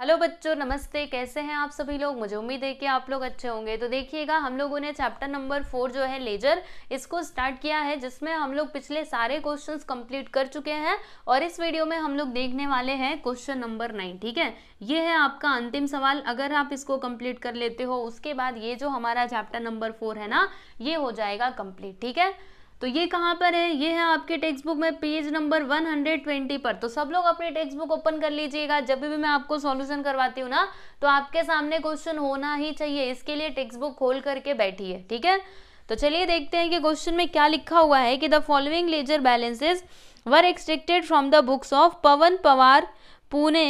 Hello बच्चों नमस्ते कैसे हैं आप सभी लोग मुझे उम्मीद है कि आप लोग अच्छे होंगे तो देखिएगा हम लोगों ने चैप्टर नंबर फोर जो है लेजर इसको स्टार्ट किया है जिसमें हम लोग पिछले सारे क्वेश्चंस कंप्लीट कर चुके हैं और इस वीडियो में हम लोग देखने वाले हैं क्वेश्चन नंबर नाइन ठीक है ये है आपका अंतिम सवाल अगर आप इसको कम्प्लीट कर लेते हो उसके बाद ये जो हमारा चैप्टर नंबर फोर है ना ये हो जाएगा कम्प्लीट ठीक है तो ये कहाँ पर है ये है आपके टेक्स्ट बुक में पेज नंबर 120 पर तो सब लोग अपने टेक्स्ट बुक ओपन कर लीजिएगा जब भी मैं आपको सॉल्यूशन करवाती हूँ ना तो आपके सामने क्वेश्चन होना ही चाहिए इसके लिए टेक्स्ट बुक खोल करके बैठी है ठीक है तो चलिए देखते हैं कि क्वेश्चन में क्या लिखा हुआ है कि the following ledger balances were extracted from the books of Pawan Pawar Pune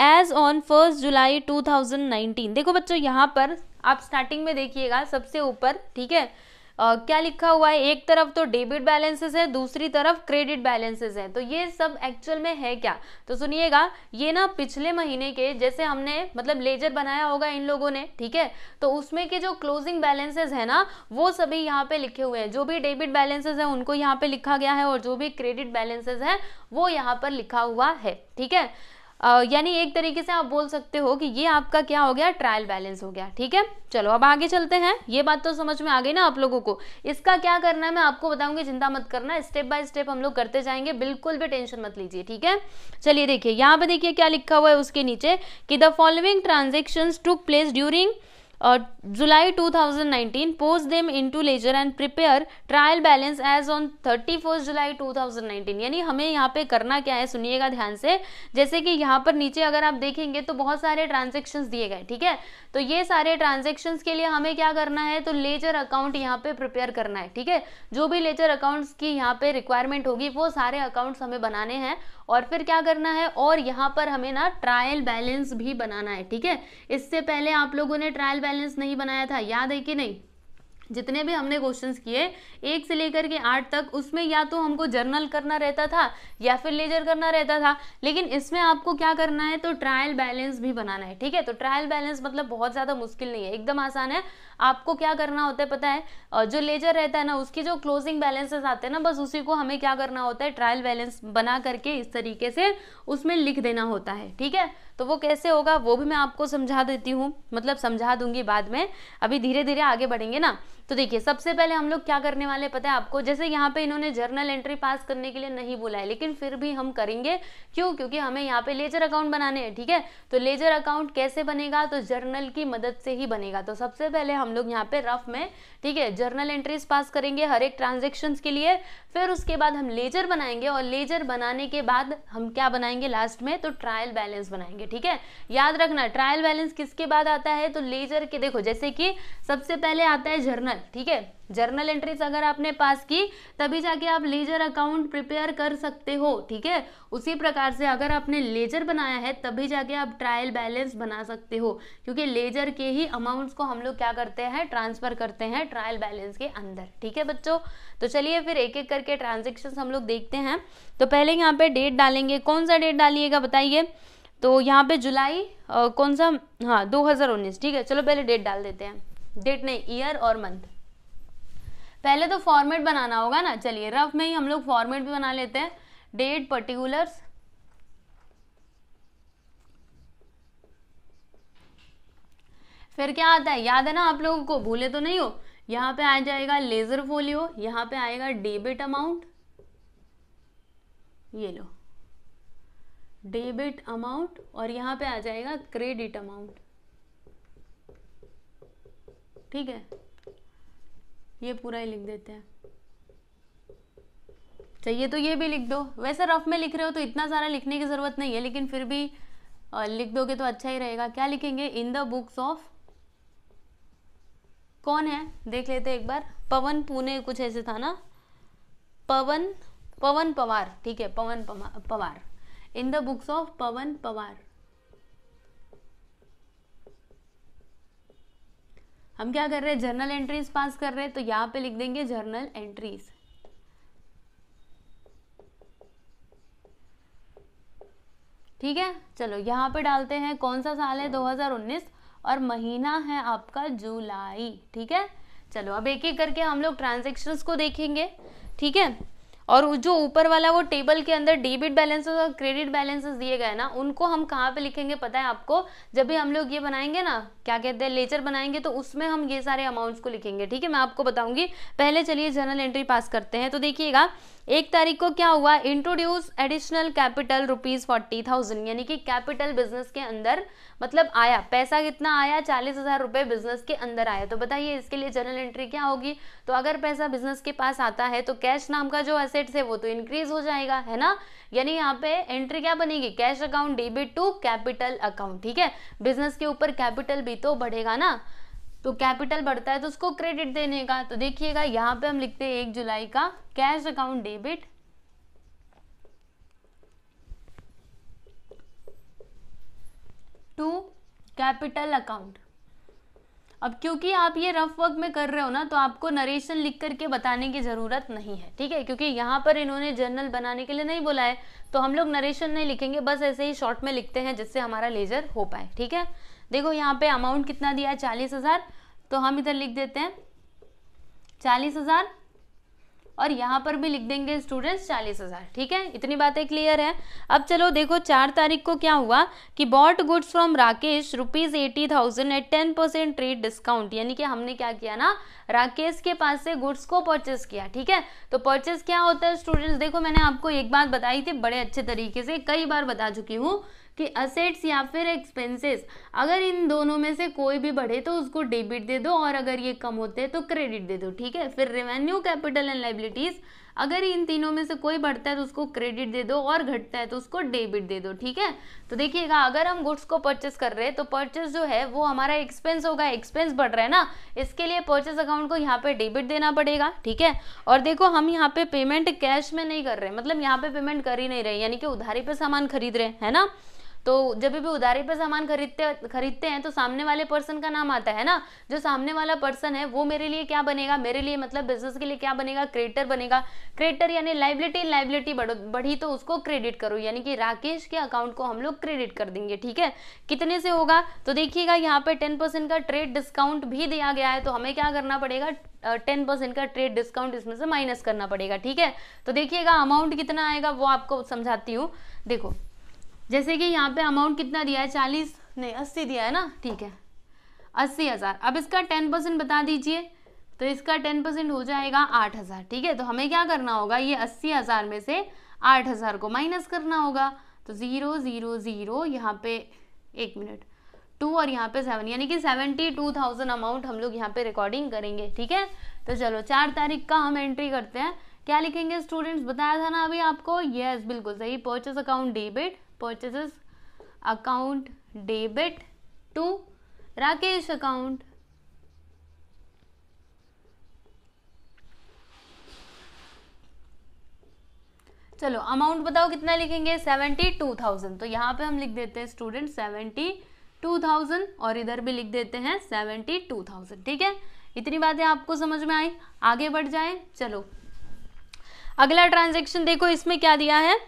as on first July two देखो बच्चों यहाँ पर आप स्टार्टिंग में देखिएगा सबसे ऊपर ठीक है क्या लिखा हुआ है एक तरफ तो डेबिट बैलेंसेस है दूसरी तरफ क्रेडिट बैलेंसेस है तो ये सब एक्चुअल में है क्या तो सुनिएगा ये ना पिछले महीने के जैसे हमने मतलब लेजर बनाया होगा इन लोगों ने ठीक है तो उसमें के जो क्लोजिंग बैलेंसेज है ना वो सभी यहाँ पे लिखे हुए हैं जो भी डेबिट बैलेंसेज है उनको यहाँ पे लिखा गया है और जो भी क्रेडिट बैलेंसेज है वो यहाँ पर लिखा हुआ है ठीक है यानी एक तरीके से आप बोल सकते हो कि ये आपका क्या हो गया ट्रायल बैलेंस हो गया ठीक है चलो अब आगे चलते हैं ये बात तो समझ में आ गई ना आप लोगों को इसका क्या करना है मैं आपको बताऊंगी चिंता मत करना स्टेप बाय स्टेप हम लोग करते जाएंगे बिल्कुल भी टेंशन मत लीजिए ठीक है चलिए देखिए यहाँ पे देखिए क्या लिखा हुआ है उसके नीचे कि the following transaction took place during July July 2019, post them into ledger and prepare trial balance as on 31st July 2019. यानी हमें यहाँ पे करना क्या है सुनिएगा ध्यान से जैसे कि यहाँ पर नीचे अगर आप देखेंगे तो बहुत सारे ट्रांजेक्शन दिए गए ठीक है तो ये सारे ट्रांजेक्शन के लिए हमें क्या करना है तो लेजर अकाउंट यहाँ पे प्रिपेयर करना है ठीक है जो भी लेजर अकाउंट्स की यहाँ पे रिक्वायरमेंट होगी वो सारे अकाउंट्स हमें बनाने हैं और फिर क्या करना है और यहाँ पर हमें ना ट्रायल बैलेंस भी बनाना है ठीक है इससे पहले आप लोगों ने ट्रायल बैलेंस नहीं बनाया था याद है कि नहीं जितने भी हमने क्वेश्चंस किए एक से लेकर के आठ तक उसमें या तो हमको जर्नल करना रहता था या फिर लेजर करना रहता था लेकिन इसमें आपको क्या करना है तो ट्रायल बैलेंस भी बनाना है ठीक है तो ट्रायल बैलेंस मतलब बहुत ज़्यादा मुश्किल नहीं है एकदम आसान है आपको क्या करना होता है पता है जो लेजर रहता है ना उसकी जो क्लोजिंग बैलेंसेस आते हैं ना बस उसी को हमें क्या करना होता है ट्रायल बैलेंस बना करके इस तरीके से उसमें लिख देना होता है ठीक है तो वो कैसे होगा वो भी मैं आपको समझा देती हूँ मतलब समझा दूंगी बाद में अभी धीरे धीरे आगे बढ़ेंगे ना तो देखिए सबसे पहले हम लोग क्या करने वाले पता है आपको जैसे यहाँ पे इन्होंने जर्नल एंट्री पास करने के लिए नहीं बोला है लेकिन फिर भी हम करेंगे क्यों क्योंकि हमें यहाँ पे लेजर अकाउंट बनाने हैं ठीक है तो लेजर अकाउंट कैसे बनेगा तो जर्नल की मदद से ही बनेगा तो सबसे पहले हम लोग यहाँ पे रफ में ठीक है जर्नल एंट्रीज पास करेंगे हर एक ट्रांजेक्शन के लिए फिर उसके बाद हम लेजर बनाएंगे और लेजर बनाने के बाद हम क्या बनाएंगे लास्ट में तो ट्रायल बैलेंस बनाएंगे ठीक है याद रखना ट्रायल बैलेंस किसके बाद आता है तो लेजर के देखो जैसे कि सबसे पहले आता है जर्नल जर्नल ठीक है जर्नल एंट्रीज अगर आपने पास की तभी जाके आप लेजर अकाउंट प्रिपेयर कर सकते हो ठीक है उसी प्रकार से अगर आपने लेजर बनाया है तभी जाके आप ट्रायल बैलेंस बना सकते हो क्योंकि लेजर के ही अमाउंट्स को हम लोग क्या करते हैं ट्रांसफर करते हैं ट्रायल बैलेंस के अंदर ठीक है बच्चों तो चलिए फिर एक एक करके ट्रांजेक्शन हम लोग देखते हैं तो पहले यहाँ पे डेट डालेंगे कौन सा डेट डालिएगा बताइए तो यहाँ पे जुलाई आ, कौन सा हाँ दो ठीक है चलो पहले डेट डाल देते हैं डेट नहीं ईयर और मंथ पहले तो फॉर्मेट बनाना होगा ना चलिए रफ में ही हम लोग फॉर्मेट भी बना लेते हैं डेट पर्टिकुलर्स फिर क्या आता है याद है ना आप लोगों को भूले तो नहीं हो यहां पे आ जाएगा लेजर फोलियो यहां पे आएगा डेबिट अमाउंट ये लो डेबिट अमाउंट और यहां पे आ जाएगा क्रेडिट अमाउंट ठीक है ये पूरा ही लिख देते हैं चाहिए तो ये भी लिख दो वैसे रफ में लिख रहे हो तो इतना सारा लिखने की ज़रूरत नहीं है लेकिन फिर भी लिख दोगे तो अच्छा ही रहेगा क्या लिखेंगे इन द बुक्स ऑफ कौन है देख लेते एक बार पवन पुणे कुछ ऐसे था ना पवन पवन पवार ठीक है Pawan Pawar in the books of Pawan Pawar हम क्या कर रहे हैं जर्नल एंट्रीज पास कर रहे हैं तो यहाँ पे लिख देंगे जर्नल एंट्रीज ठीक है चलो यहाँ पे डालते हैं कौन सा साल है 2019 और महीना है आपका जुलाई ठीक है चलो अब एक एक करके हम लोग ट्रांजेक्शन को देखेंगे ठीक है और जो ऊपर वाला वो टेबल के अंदर डेबिट बैलेंसेस और क्रेडिट बैलेंसेस दिए गए ना उनको हम कहाँ पे लिखेंगे पता है आपको जब भी हम लोग ये बनाएंगे ना क्या कहते हैं लेचर बनाएंगे तो उसमें हम ये सारे अमाउंट्स को लिखेंगे ठीक है मैं आपको बताऊंगी पहले चलिए जर्नल एंट्री पास करते हैं तो देखिएगा एक तारीख को क्या हुआ introduce additional capital rupees forty thousand यानी कि कैपिटल बिजनेस के अंदर मतलब आया पैसा कितना आया चालीस हजार रुपए बिजनेस के अंदर आया तो बताइए इसके लिए जर्नल एंट्री क्या होगी तो अगर पैसा बिजनेस के पास आता है तो कैश नाम का जो एसेट्स है वो तो इंक्रीज हो जाएगा है ना यानी यहाँ पे एंट्री क्या बनेगी cash account debit to capital account ठीक है बिजनेस के ऊपर कैपिटल भी तो बढ़ेगा ना तो कैपिटल बढ़ता है तो उसको क्रेडिट देने का तो देखिएगा यहां पे हम लिखते हैं एक जुलाई का cash account debit to capital account अब क्योंकि आप ये रफ वर्क में कर रहे हो ना तो आपको नरेशन लिख करके बताने की ज़रूरत नहीं है ठीक है क्योंकि यहाँ पर इन्होंने जर्नल बनाने के लिए नहीं बोला है तो हम लोग नरेशन नहीं लिखेंगे बस ऐसे ही शॉर्ट में लिखते हैं जिससे हमारा लेजर हो पाए ठीक है देखो यहाँ पे अमाउंट कितना दिया है चालीस हज़ार तो हम इधर लिख देते हैं चालीस हज़ार और यहाँ पर भी लिख देंगे स्टूडेंट्स चालीस हज़ार ठीक है इतनी बातें क्लियर है अब चलो देखो चार तारीख को क्या हुआ कि bought goods from Rakesh rupees eighty thousand at ten percent trade discount यानी कि हमने क्या किया ना राकेश के पास से गुड्स को परचेस किया ठीक है तो परचेस क्या होता है स्टूडेंट्स देखो मैंने आपको एक बात बताई थी बड़े अच्छे तरीके से कई बार बता चुकी हूँ कि असेट्स या फिर एक्सपेंसेस अगर इन दोनों में से कोई भी बढ़े तो उसको डेबिट दे दो और अगर ये कम होते हैं तो क्रेडिट दे दो ठीक है फिर रेवेन्यू कैपिटल एंड लाइबिलिटीज़ अगर इन तीनों में से कोई बढ़ता है तो उसको क्रेडिट दे दो और घटता है तो उसको डेबिट दे दो ठीक है तो देखिएगा अगर हम गुड्स को परचेस कर रहे हैं तो परचेस जो है वो हमारा एक्सपेंस होगा एक्सपेंस बढ़ रहा है ना इसके लिए परचेस अकाउंट को यहाँ पे डेबिट देना पड़ेगा ठीक है और देखो हम यहाँ पे पेमेंट कैश में नहीं कर रहे मतलब यहाँ पे पेमेंट कर ही नहीं रहे यानी कि उधारी पे सामान खरीद रहे हैं ना तो जब भी उधारी पर सामान खरीदते खरीदते हैं तो सामने वाले पर्सन का नाम आता है ना जो सामने वाला पर्सन है वो मेरे लिए क्या बनेगा मेरे लिए मतलब बिजनेस के लिए क्या बनेगा क्रेडिटर बनेगा क्रेडिटर यानी लाइबिलिटी लाइबिलिटी बढ़ी तो उसको क्रेडिट करो यानी कि राकेश के अकाउंट को हम लोग क्रेडिट कर देंगे ठीक है कितने से होगा तो देखिएगा यहाँ पे टेन परसेंट का ट्रेड डिस्काउंट भी दिया गया है तो हमें क्या करना पड़ेगा टेन परसेंट का ट्रेड डिस्काउंट इसमें से माइनस करना पड़ेगा ठीक है तो देखिएगा अमाउंट कितना आएगा वो आपको समझाती हूँ देखो जैसे कि यहाँ पे अमाउंट कितना दिया है चालीस नहीं अस्सी दिया है ना ठीक है अस्सी हज़ार अब इसका टेन परसेंट बता दीजिए तो इसका टेन परसेंट हो जाएगा आठ हज़ार ठीक है तो हमें क्या करना होगा ये अस्सी हज़ार में से आठ हज़ार को माइनस करना होगा तो ज़ीरो ज़ीरो ज़ीरो यहाँ पे एक मिनट टू और यहाँ पे सेवन यानी कि सेवेंटी टू थाउजेंड अमाउंट हम लोग यहाँ पे रिकॉर्डिंग करेंगे ठीक है तो चलो चार तारीख का हम एंट्री करते हैं क्या लिखेंगे स्टूडेंट्स बताया था ना अभी आपको यस yes, बिल्कुल सही purchase account debit purchases account debit to Rakesh account. चलो अमाउंट बताओ कितना लिखेंगे सेवेंटी टू थाउजेंड तो यहाँ पे हम लिख देते हैं स्टूडेंट सेवेंटी टू थाउजेंड और इधर भी लिख देते हैं सेवेंटी टू थाउजेंड ठीक है इतनी बातें आपको समझ में आई आगे बढ़ जाए चलो अगला ट्रांजेक्शन देखो इसमें क्या दिया है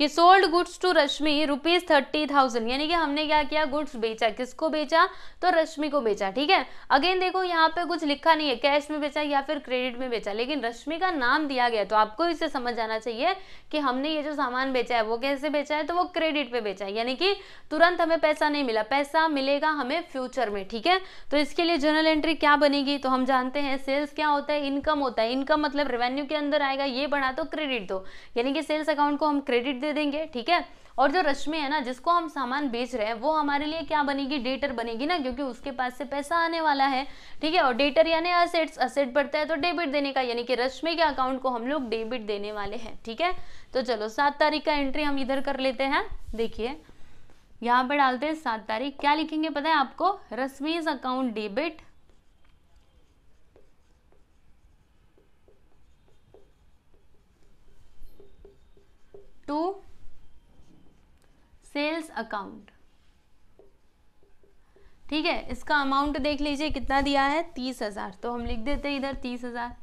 कि sold goods to Rashmi rupees thirty thousand यानी कि हमने क्या किया गुड्स बेचा किसको बेचा तो रश्मि को बेचा ठीक है अगेन देखो यहाँ पे कुछ लिखा नहीं है कैश में बेचा या फिर क्रेडिट में बेचा लेकिन रश्मि का नाम दिया गया तो आपको इसे समझ आना चाहिए कि हमने ये जो सामान बेचा है वो कैसे बेचा है तो वो क्रेडिट पे बेचा है यानी कि तुरंत हमें पैसा नहीं मिला पैसा मिलेगा हमें फ्यूचर में ठीक है तो इसके लिए जर्नल एंट्री क्या बनेगी तो हम जानते हैं सेल्स क्या होता है इनकम होता है इनकम मतलब रेवेन्यू के अंदर आएगा ये बढ़ा तो क्रेडिट दो यानी कि सेल्स अकाउंट को हम क्रेडिट दे देंगे ठीक है और जो रश्मि है ना जिसको हम सामान बेच रहे हैं वो हमारे लिए क्या बनेगी डेटर बनेगी ना क्योंकि उसके पास से पैसा आने वाला है ठीक है और डेटर यानी असेट्स असेट बढ़ता है तो डेबिट देने का यानी कि रश्मि के अकाउंट को हम लोग डेबिट देने वाले हैं ठीक है तो चलो सात तारीख का एंट्री हम इधर कर लेते हैं देखिए यहाँ पर डालते हैं सात तारीख क्या लिखेंगे पता है आपको Rashmi account debit to sales account ठीक है इसका अमाउंट देख लीजिए कितना दिया है तीस हजार तो हम लिख देते इधर तीस हजार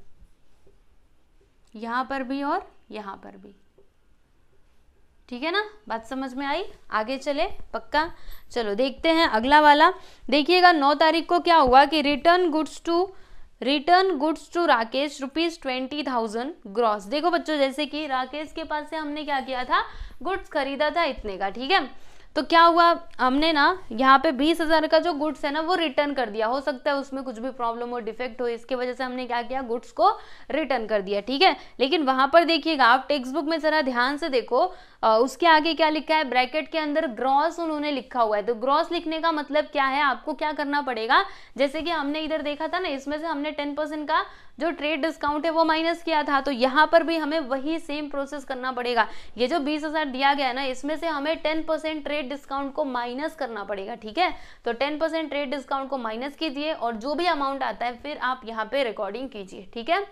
यहां पर भी और यहां पर भी ठीक है ना बात समझ में आई आगे चले पक्का चलो देखते हैं अगला वाला देखिएगा नौ तारीख को क्या हुआ कि return goods to return goods to Rakesh rupees twenty thousand gross देखो बच्चों जैसे कि राकेश के पास से हमने क्या किया था गुड्स खरीदा था इतने का ठीक है तो क्या हुआ हमने ना यहाँ पे बीस हज़ार का जो गुड्स है ना वो रिटर्न कर दिया हो सकता है उसमें कुछ भी प्रॉब्लम हो डिफेक्ट हो इसकी वजह से हमने क्या किया गुड्स को रिटर्न कर दिया ठीक है लेकिन वहां पर देखिएगा आप टेक्स्ट बुक में ज़रा ध्यान से देखो आ, उसके आगे क्या लिखा है ब्रैकेट के अंदर ग्रॉस उन्होंने लिखा हुआ है तो ग्रॉस लिखने का मतलब क्या है आपको क्या करना पड़ेगा जैसे कि हमने इधर देखा था ना इसमें से हमने टेन परसेंट का जो ट्रेड डिस्काउंट है वो माइनस किया था तो यहाँ पर भी हमें वही सेम प्रोसेस करना पड़ेगा ये जो बीस हज़ार दिया गया है ना इसमें से हमें ten percent trade trade discount को माइनस करना पड़ेगा ठीक है तो टेन परसेंट ट्रेड डिस्काउंट को माइनस कीजिए और जो भी अमाउंट आता है फिर आप यहाँ पे रिकॉर्डिंग कीजिए ठीक है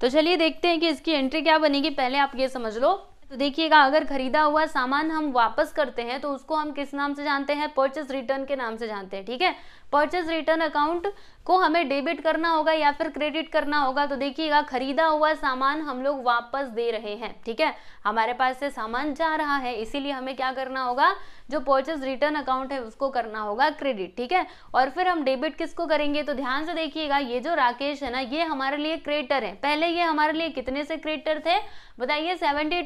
तो चलिए देखते हैं कि इसकी एंट्री क्या बनेगी पहले आप ये समझ लो तो देखिएगा अगर खरीदा हुआ सामान हम वापस करते हैं तो उसको हम किस नाम से जानते हैं परचेस रिटर्न के नाम से जानते हैं ठीक है परचेज रिटर्न अकाउंट को हमें डेबिट करना होगा या फिर क्रेडिट करना होगा तो देखिएगा खरीदा हुआ सामान हम लोग वापस दे रहे हैं ठीक है हमारे पास से सामान जा रहा है इसीलिए हमें क्या करना होगा जो परचेज रिटर्न अकाउंट है उसको करना होगा क्रेडिट ठीक है और फिर हम डेबिट किसको करेंगे तो ध्यान से देखिएगा ये जो राकेश है ना ये हमारे लिए क्रेडिटर है पहले ये हमारे लिए कितने से क्रेडिटर थे बताइए सेवेंटी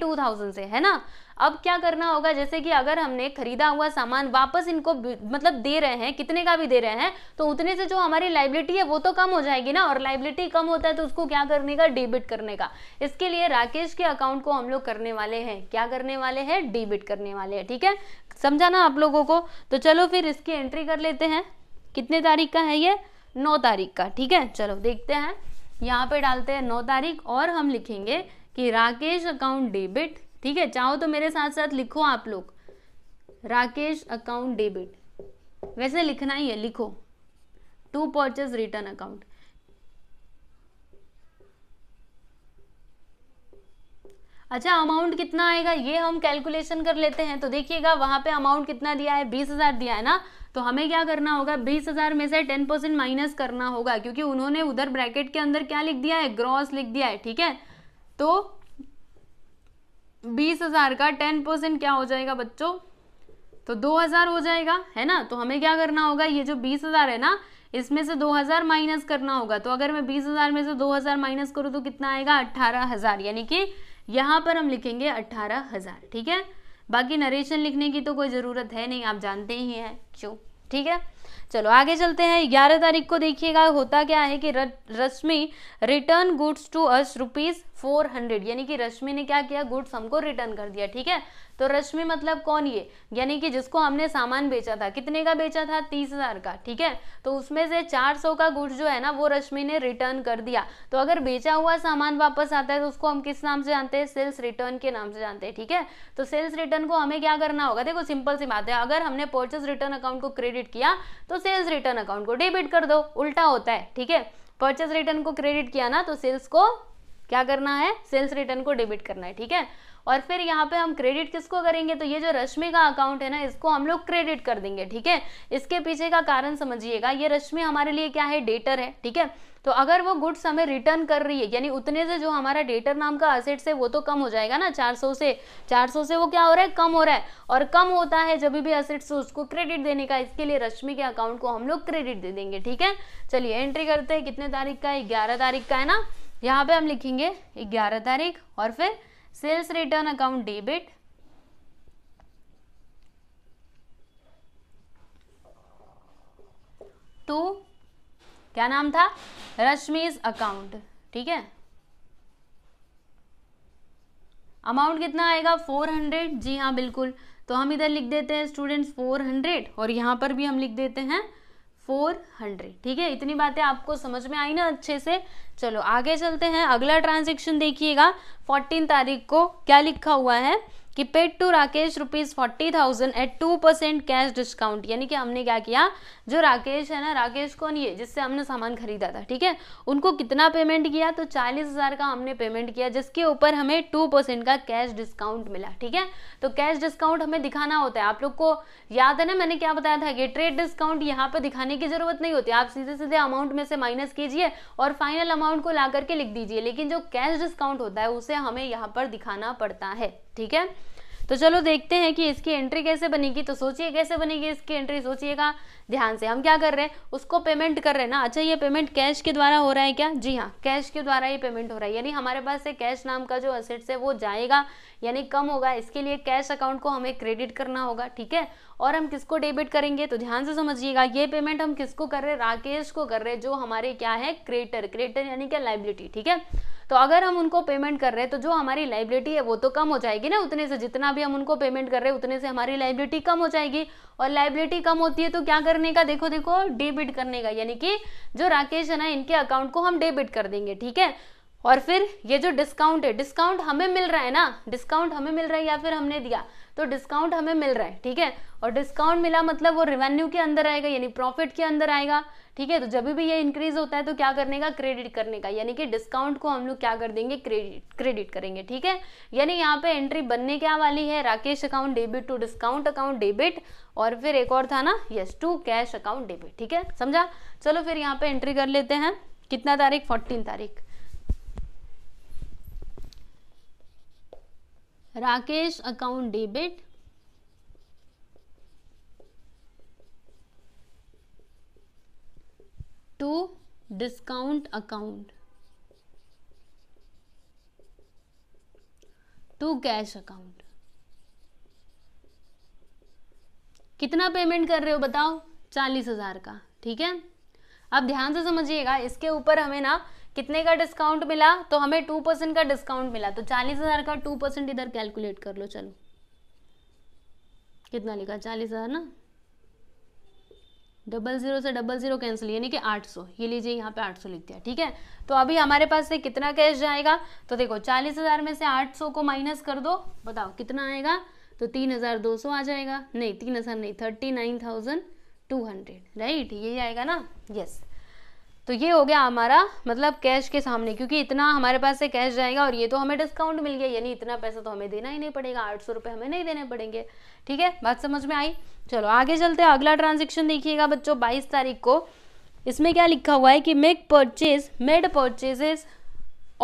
से है ना अब क्या करना होगा जैसे कि अगर हमने खरीदा हुआ सामान वापस इनको मतलब दे रहे हैं कितने का भी दे रहे हैं तो उतने से जो हमारी लाइबिलिटी है वो तो कम हो जाएगी ना और लाइबिलिटी कम होता है तो उसको क्या करने का डेबिट करने का इसके लिए राकेश के अकाउंट को हम लोग करने वाले हैं क्या करने वाले हैं डेबिट करने वाले हैं ठीक है समझाना आप लोगों को तो चलो फिर इसकी एंट्री कर लेते हैं कितने तारीख का है ये नौ तारीख का ठीक है चलो देखते हैं यहाँ पे डालते हैं नौ तारीख और हम लिखेंगे कि राकेश अकाउंट डेबिट ठीक है चाहो तो मेरे साथ साथ लिखो आप लोग राकेश अकाउंट डेबिट वैसे लिखना ही है लिखो टू परचेज रिटर्न अकाउंट अच्छा अमाउंट कितना आएगा ये हम कैलकुलेशन कर लेते हैं तो देखिएगा वहां पे अमाउंट कितना दिया है बीस हजार दिया है ना तो हमें क्या करना होगा बीस हजार में से टेन परसेंट माइनस करना होगा क्योंकि उन्होंने उधर ब्रैकेट के अंदर क्या लिख दिया है ग्रॉस लिख दिया है ठीक है तो बीस हजार का टेन परसेंट क्या हो जाएगा बच्चों तो दो हजार हो जाएगा है ना तो हमें क्या करना होगा ये जो बीस हजार है ना इसमें से दो हजार माइनस करना होगा तो अगर मैं बीस हजार में से दो हजार माइनस करूं तो कितना आएगा अट्ठारह हजार यानी कि यहाँ पर हम लिखेंगे अट्ठारह हजार ठीक है बाकी नरेशन लिखने की तो कोई ज़रूरत है नहीं आप जानते ही है क्यों ठीक है चलो आगे चलते हैं ग्यारह तारीख को देखिएगा होता क्या है कि Rashmi return goods to us rupees four hundred यानी कि रश्मि ने क्या किया गुड्स हमको रिटर्न कर दिया ठीक है तो रश्मि मतलब कौन ये यानी कि जिसको हमने सामान बेचा था कितने का बेचा था तीस हजार का ठीक है तो उसमें से चार सौ का गुड्स जो है ना वो रश्मि ने रिटर्न कर दिया तो अगर बेचा हुआ सामान वापस आता है तो उसको हम किस नाम से जानते हैं सेल्स रिटर्न के नाम से जानते हैं ठीक है तो सेल्स रिटर्न को हमें क्या करना होगा देखो सिंपल सी बात है अगर हमने परचेस रिटर्न अकाउंट को क्रेडिट किया तो सेल्स रिटर्न अकाउंट को डेबिट कर दो उल्टा होता है ठीक है परचेस रिटर्न को क्रेडिट किया ना तो सेल्स को क्या करना है सेल्स रिटर्न को डेबिट करना है ठीक है और फिर यहाँ पे हम क्रेडिट किसको करेंगे तो ये जो रश्मि का अकाउंट है ना इसको हम लोग क्रेडिट कर देंगे ठीक है इसके पीछे का कारण समझिएगा ये रश्मि हमारे लिए क्या है डेटर है ठीक है तो अगर वो गुड्स हमें रिटर्न कर रही है यानी उतने से जो हमारा डेटर नाम का असेट्स है वो तो कम हो जाएगा ना 400 से 400 से वो क्या हो रहा है कम हो रहा है और कम होता है जब भी असेट्स उसको क्रेडिट देने का इसके लिए रश्मि के अकाउंट को हम लोग क्रेडिट दे देंगे ठीक है चलिए एंट्री करते हैं कितने तारीख का है ग्यारह तारीख का है ना यहाँ पे हम लिखेंगे ग्यारह तारीख और फिर sales return account debit to क्या नाम था रश्मिज अकाउंट ठीक है अमाउंट कितना आएगा 400 जी हाँ बिल्कुल तो हम इधर लिख देते हैं स्टूडेंट्स 400 और यहाँ पर भी हम लिख देते हैं फोर हंड्रेड ठीक है इतनी बातें आपको समझ में आई ना अच्छे से चलो आगे चलते हैं अगला ट्रांजेक्शन देखिएगा फोर्टीन तारीख को क्या लिखा हुआ है कि paid to Rakesh rupees forty thousand at two percent cash discount यानी कि हमने क्या किया जो राकेश है ना राकेश कौन ये जिससे हमने सामान खरीदा था ठीक है उनको कितना पेमेंट किया तो चालीस हजार का हमने पेमेंट किया जिसके ऊपर हमें टू परसेंट का कैश डिस्काउंट मिला ठीक है तो कैश डिस्काउंट हमें दिखाना होता है आप लोग को याद है ना मैंने क्या बताया था कि ट्रेड डिस्काउंट यहाँ पर दिखाने की जरूरत नहीं होती आप सीधे सीधे अमाउंट में से माइनस कीजिए और फाइनल अमाउंट को ला करके लिख दीजिए लेकिन जो कैश डिस्काउंट होता है उसे हमें यहाँ पर दिखाना पड़ता है ठीक है तो चलो देखते हैं कि इसकी एंट्री कैसे बनेगी तो सोचिए कैसे बनेगी इसकी एंट्री सोचिएगा ध्यान से हम क्या कर रहे हैं उसको पेमेंट कर रहे हैं ना अच्छा ये पेमेंट कैश के द्वारा हो रहा है क्या जी हाँ कैश के द्वारा ये पेमेंट हो रहा है यानी हमारे पास से कैश नाम का जो असेट्स है वो जाएगा यानी कम होगा इसके लिए कैश अकाउंट को हमें क्रेडिट करना होगा ठीक है और हम किसको डेबिट करेंगे तो ध्यान से समझिएगा ये पेमेंट हम किसको कर रहे हैं राकेश को कर रहे हैं जो हमारे क्या है क्रेटर क्रेटर यानी क्या लाइबिलिटी ठीक है तो अगर हम उनको पेमेंट कर रहे हैं तो जो हमारी लाइबिलिटी है वो तो कम हो जाएगी ना उतने से जितना भी हम उनको पेमेंट कर रहे हैं उतने से हमारी लाइबिलिटी कम हो जाएगी और लाइबिलिटी कम होती है तो क्या करने का देखो देखो डेबिट करने का यानी कि जो राकेश है ना इनके अकाउंट को हम डेबिट कर देंगे ठीक है और फिर ये जो डिस्काउंट है डिस्काउंट हमें मिल रहा है ना डिस्काउंट हमें मिल रहा है या फिर हमने दिया तो डिस्काउंट हमें मिल रहा है ठीक है और डिस्काउंट मिला मतलब वो रेवेन्यू के अंदर आएगा यानी प्रॉफिट के अंदर आएगा ठीक है तो जब भी ये इंक्रीज होता है तो क्या करने का क्रेडिट करने का यानी कि डिस्काउंट को हम लोग क्या कर देंगे क्रेडिट क्रेडिट करेंगे ठीक है यानी यहाँ पे एंट्री बनने क्या वाली है Rakesh account debit to discount account debit और फिर एक और था ना yes to cash account debit ठीक है समझा चलो फिर यहाँ पे एंट्री कर लेते हैं कितना तारीख फोर्टीन तारीख Rakesh account debit to discount account to cash account कितना पेमेंट कर रहे हो बताओ चालीस हजार का ठीक है अब ध्यान से समझिएगा इसके ऊपर हमें ना कितने का डिस्काउंट मिला तो हमें टू परसेंट का डिस्काउंट मिला तो चालीस हज़ार का टू परसेंट इधर कैलकुलेट कर लो चलो कितना लिखा चालीस हज़ार ना डबल ज़ीरो से डबल ज़ीरो कैंसिल यानी कि सौ ये लीजिए यहाँ पे आठ सौ लिख दिया ठीक है तो अभी हमारे पास से कितना कैश जाएगा तो देखो चालीस हज़ार में से आठ सौ को माइनस कर दो बताओ कितना आएगा तो तीन हज़ार दो सौ आ जाएगा नहीं तीन हज़ार नहीं thirty nine thousand two hundred right यही आएगा ना यस तो ये हो गया हमारा मतलब कैश के सामने क्योंकि इतना हमारे पास से कैश जाएगा और ये तो हमें डिस्काउंट मिल गया यानी इतना पैसा तो हमें देना ही नहीं पड़ेगा आठ सौ रुपये हमें नहीं देने पड़ेंगे ठीक है बात समझ में आई चलो आगे चलते हैं अगला ट्रांजेक्शन देखिएगा बच्चों बाईस तारीख को इसमें क्या लिखा हुआ है कि make purchase made purchases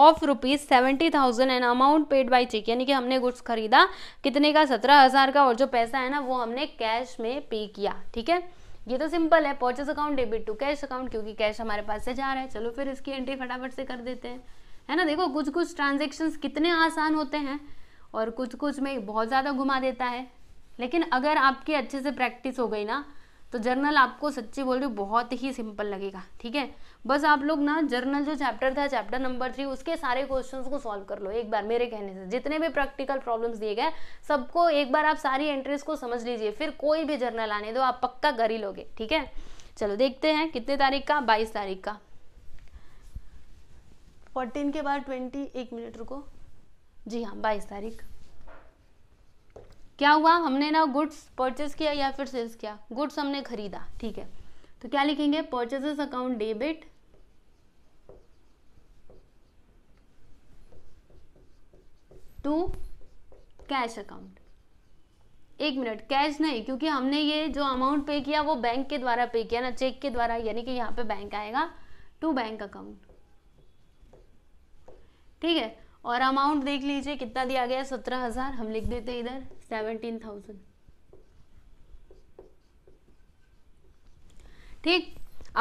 of rupees seventy thousand and amount paid by cheque यानी कि हमने गुड्स खरीदा कितने का सत्रह हज़ार का और जो पैसा है ना वो हमने कैश में पे किया ठीक है ये तो सिंपल है purchase account debit to cash account क्योंकि कैश हमारे पास से जा रहा है चलो फिर इसकी एंट्री फटाफट से कर देते हैं है ना देखो कुछ कुछ ट्रांजेक्शन कितने आसान होते हैं और कुछ कुछ में बहुत ज़्यादा घुमा देता है लेकिन अगर आपकी अच्छे से प्रैक्टिस हो गई ना तो जर्नल आपको सच्ची बोल रही बहुत ही सिंपल लगेगा ठीक है बस आप लोग ना जर्नल जो चैप्टर था चैप्टर नंबर थ्री उसके सारे क्वेश्चंस को सॉल्व कर लो एक बार मेरे कहने से जितने भी प्रैक्टिकल प्रॉब्लम्स दिए गए सबको एक बार आप सारी एंट्रीज को समझ लीजिए फिर कोई भी जर्नल आने दो आप पक्का कर ही लोगे ठीक है चलो देखते हैं कितने तारीख का बाईस तारीख का फोर्टीन के बाद ट्वेंटी एक मिनट रुको जी हाँ बाईस तारीख क्या हुआ हमने ना गुड्स परचेज किया या फिर सेल्स किया गुड्स हमने खरीदा ठीक है तो क्या लिखेंगे purchases account debit to cash account एक मिनट कैश नहीं क्योंकि हमने ये जो अमाउंट पे किया वो बैंक के द्वारा पे किया ना चेक के द्वारा यानी कि यहां पे बैंक आएगा टू बैंक अकाउंट ठीक है और अमाउंट देख लीजिए कितना दिया गया सत्रह हज़ार हम लिख देते इधर सेवनटीन थाउजेंड ठीक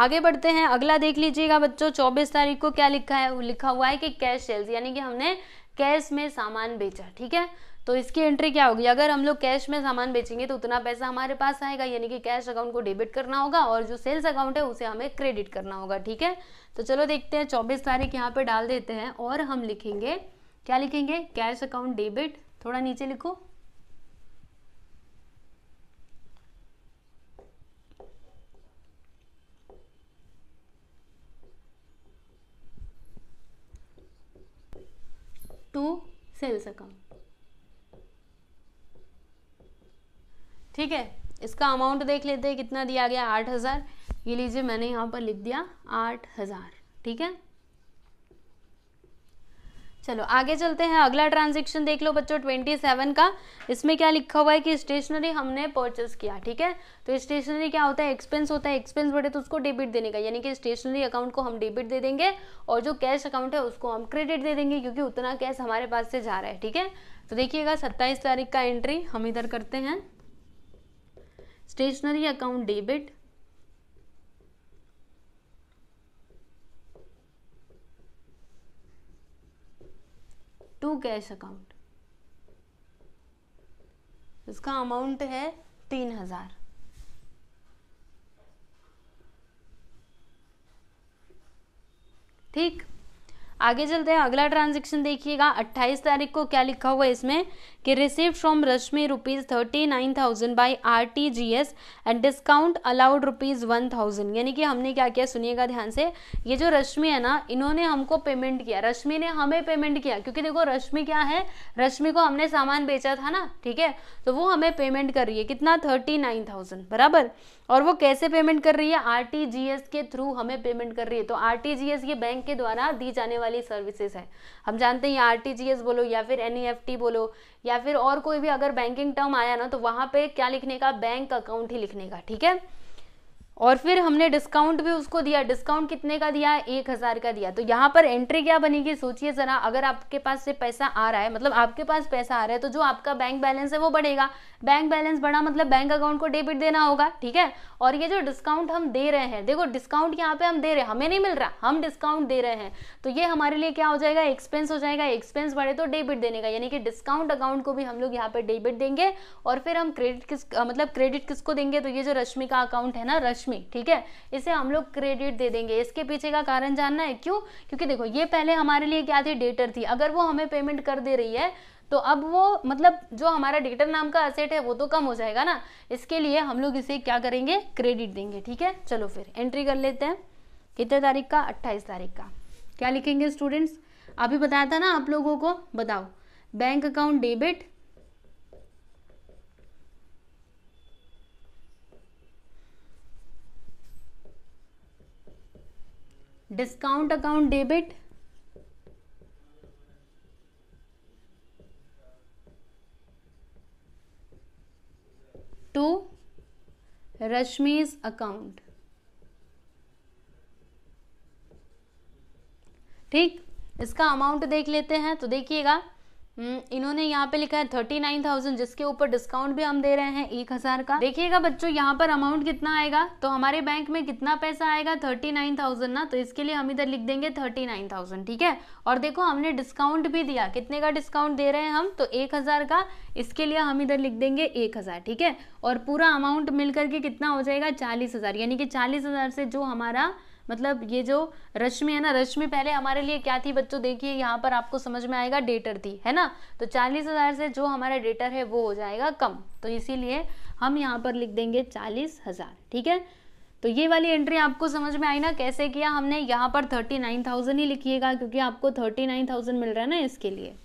आगे बढ़ते हैं अगला देख लीजिएगा बच्चों चौबीस तारीख को क्या लिखा है लिखा हुआ है कि कैश सेल्स यानी कि हमने कैश में सामान बेचा ठीक है तो इसकी एंट्री क्या होगी अगर हम लोग कैश में सामान बेचेंगे तो उतना पैसा हमारे पास आएगा यानी कि कैश अकाउंट को डेबिट करना होगा और जो सेल्स अकाउंट है उसे हमें क्रेडिट करना होगा ठीक है तो चलो देखते हैं चौबीस तारीख यहाँ पे डाल देते हैं और हम लिखेंगे क्या लिखेंगे कैश अकाउंट डेबिट थोड़ा नीचे लिखो टू सेल्स अकाउंट ठीक है इसका अमाउंट देख लेते हैं कितना दिया गया आठ हज़ार ये लीजिए मैंने यहाँ पर लिख दिया आठ हज़ार ठीक है चलो आगे चलते हैं अगला ट्रांजेक्शन देख लो बच्चों ट्वेंटी सेवन का इसमें क्या लिखा हुआ है कि स्टेशनरी हमने परचेस किया ठीक है तो स्टेशनरी क्या होता है एक्सपेंस होता है एक्सपेंस बढ़े तो उसको डेबिट देने का यानी कि स्टेशनरी अकाउंट को हम डेबिट दे देंगे और जो कैश अकाउंट है उसको हम क्रेडिट दे देंगे क्योंकि उतना कैश हमारे पास से जा रहा है ठीक है तो देखिएगा सत्ताईस तारीख का एंट्री हम इधर करते हैं stationery account debit to cash account इसका अमाउंट है तीन हजार ठीक आगे चलते हैं अगला ट्रांजेक्शन देखिएगा 28 तारीख को क्या लिखा हुआ है इसमें कि receive from Rashmi rupees thirty nine thousand by R T G S and discount allowed rupees one thousand यानी कि हमने क्या किया सुनिएगा ध्यान से ये जो रश्मि है ना इन्होंने हमको पेमेंट किया रश्मि ने हमें पेमेंट किया क्योंकि देखो रश्मि क्या है रश्मि को हमने सामान बेचा था ना ठीक है तो वो हमें पेमेंट कर रही है कितना थर्टी नाइन थाउजेंड बराबर और वो कैसे पेमेंट कर रही है आर टी जी एस के थ्रू हमें पेमेंट कर रही है तो आर टी जी एस ये बैंक के द्वारा दी जाने वाली सर्विसेज है हम जानते हैं आर टी जी एस बोलो या फिर एन ई एफ टी बोलो या फिर और कोई भी अगर बैंकिंग टर्म आया ना तो वहां पे क्या लिखने का बैंक अकाउंट ही लिखने का ठीक है और फिर हमने डिस्काउंट भी उसको दिया डिस्काउंट कितने का दिया एक हज़ार का दिया तो यहाँ पर एंट्री क्या बनेगी सोचिए ज़रा अगर आपके पास से पैसा आ रहा है मतलब आपके पास पैसा आ रहा है तो जो आपका बैंक बैलेंस है वो बढ़ेगा बैंक बैलेंस बढ़ा मतलब बैंक अकाउंट को डेबिट देना होगा ठीक है और ये जो डिस्काउंट हम दे रहे हैं देखो डिस्काउंट यहाँ पे हम दे रहे हैं हमें नहीं मिल रहा हम डिस्काउंट दे रहे हैं तो ये हमारे लिए क्या हो जाएगा एक्सपेंस हो जाएगा एक्सपेंस बढ़े तो डेबिट देने का यानी कि डिस्काउंट अकाउंट को भी हम लोग यहाँ पे डेबिट देंगे और फिर हम क्रेडिट किस मतलब क्रेडिट किसको देंगे तो ये जो रश्मि का अकाउंट है ना रश्मि लक्ष्मी ठीक है इसे हम लोग क्रेडिट दे देंगे इसके पीछे का कारण जानना है क्यों क्योंकि देखो ये पहले हमारे लिए क्या थी डेटर थी अगर वो हमें पेमेंट कर दे रही है तो अब वो मतलब जो हमारा डेटर नाम का असेट है वो तो कम हो जाएगा ना इसके लिए हम लोग इसे क्या करेंगे क्रेडिट देंगे ठीक है चलो फिर एंट्री कर लेते हैं कितने तारीख का अट्ठाईस तारीख का क्या लिखेंगे स्टूडेंट्स अभी बताया था ना आप लोगों को बताओ bank account debit discount account debit to Rashmi's account ठीक इसका अमाउंट देख लेते हैं तो देखिएगा हम्म, इन्होंने यहाँ पे लिखा है थर्टी नाइन थाउजेंड जिसके ऊपर डिस्काउंट भी हम दे रहे हैं एक हजार का देखिएगा बच्चों यहाँ पर अमाउंट कितना आएगा तो हमारे बैंक में कितना पैसा आएगा थर्टी नाइन थाउजेंड ना तो इसके लिए हम इधर लिख देंगे थर्टी नाइन थाउजेंड ठीक है और देखो हमने डिस्काउंट भी दिया कितने का डिस्काउंट दे रहे हैं हम तो एक हजार का इसके लिए हम इधर लिख देंगे एक हजार ठीक है और पूरा अमाउंट मिल करके कितना हो जाएगा चालीस हजार यानी कि चालीस हजार से जो हमारा मतलब ये जो रश्मि है ना रश्मि पहले हमारे लिए क्या थी बच्चों देखिए यहाँ पर आपको समझ में आएगा डेटर थी है ना तो चालीस हज़ार से जो हमारा डेटर है वो हो जाएगा कम तो इसीलिए हम यहाँ पर लिख देंगे चालीस हज़ार ठीक है तो ये वाली एंट्री आपको समझ में आई ना कैसे किया हमने यहाँ पर थर्टी नाइन थाउजेंड ही लिखिएगा क्योंकि आपको थर्टी नाइन थाउजेंड मिल रहा है ना इसके लिए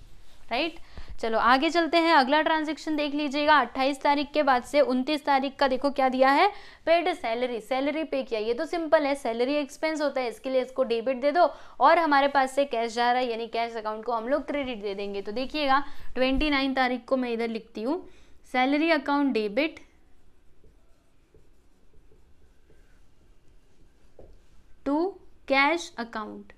राइट चलो आगे चलते हैं अगला ट्रांजेक्शन देख लीजिएगा अट्ठाईस तारीख के बाद से 29 तारीख का देखो क्या दिया है पेड सैलरी सैलरी पे किया ये तो सिंपल है सैलरी एक्सपेंस होता है इसके लिए इसको डेबिट दे दो और हमारे पास से कैश जा रहा है यानी कैश अकाउंट को हम लोग क्रेडिट दे देंगे तो देखिएगा ट्वेंटी नाइन तारीख को मैं इधर लिखती हूँ salary account debit to cash account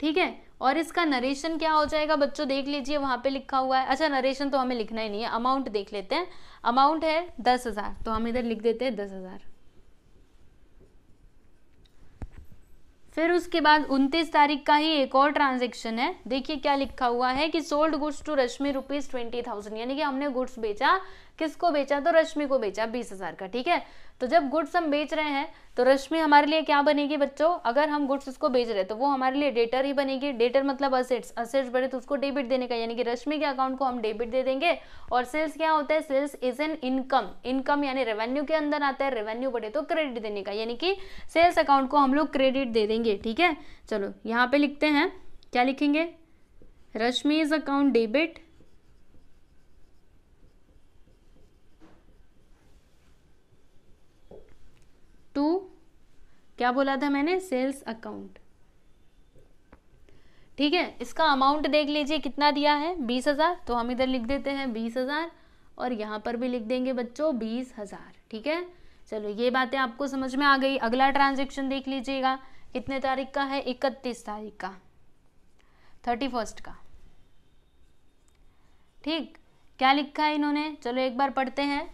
ठीक है और इसका नरेशन क्या हो जाएगा बच्चों देख लीजिए वहां पे लिखा हुआ है अच्छा नरेशन तो हमें लिखना ही नहीं है अमाउंट देख लेते हैं अमाउंट है दस हज़ार तो हम इधर लिख देते हैं दस हज़ार फिर उसके बाद उन्तीस तारीख का ही एक और ट्रांजेक्शन है देखिए क्या लिखा हुआ है कि sold goods to Rashmi rupees twenty thousand यानी कि हमने गुड्स बेचा किसको बेचा तो रश्मि को बेचा बीस हज़ार का ठीक है तो जब गुड्स हम बेच रहे हैं तो रश्मि हमारे लिए क्या बनेगी बच्चों अगर हम गुड्स उसको बेच रहे हैं तो वो हमारे लिए डेटर ही बनेगी डेटर मतलब असेट्स असेट्स बढ़े तो उसको डेबिट देने का यानी कि रश्मि के अकाउंट को हम डेबिट दे देंगे और सेल्स क्या होता है sales is an income income यानी रेवेन्यू के अंदर आता है रेवेन्यू बढ़े तो क्रेडिट देने का यानी कि सेल्स अकाउंट को हम लोग क्रेडिट दे देंगे ठीक है चलो यहाँ पे लिखते हैं क्या लिखेंगे रश्मि इज अकाउंट डेबिट क्या बोला था मैंने सेल्स अकाउंट ठीक है इसका अमाउंट देख लीजिए कितना दिया है बीस हज़ार तो हम इधर लिख देते हैं बीस हज़ार और यहां पर भी लिख देंगे बच्चों बीस हज़ार ठीक है चलो ये बातें आपको समझ में आ गई अगला ट्रांजेक्शन देख लीजिएगा कितने तारीख का है इकतीस तारीख का थर्टी फर्स्ट का ठीक क्या लिखा है इन्होंने चलो एक बार पढ़ते हैं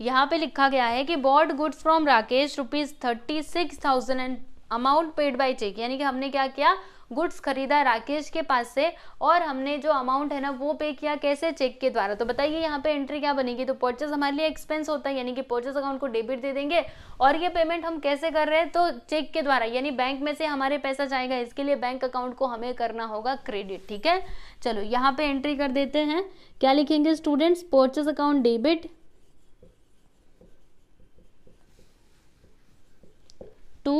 यहाँ पे लिखा गया है कि bought goods from Rakesh rupees thirty six thousand and amount paid by cheque यानी कि हमने क्या किया गुड्स खरीदा राकेश के पास से और हमने जो अमाउंट है ना वो पे किया कैसे चेक के द्वारा तो बताइए यहाँ पे एंट्री क्या बनेगी तो पर्चेस हमारे लिए एक्सपेंस होता है यानी कि परचेज अकाउंट को डेबिट दे देंगे और ये पेमेंट हम कैसे कर रहे हैं तो चेक के द्वारा यानी बैंक में से हमारे पैसा जाएगा इसके लिए बैंक अकाउंट को हमें करना होगा क्रेडिट ठीक है चलो यहाँ पे एंट्री कर देते हैं क्या लिखेंगे students purchase account debit to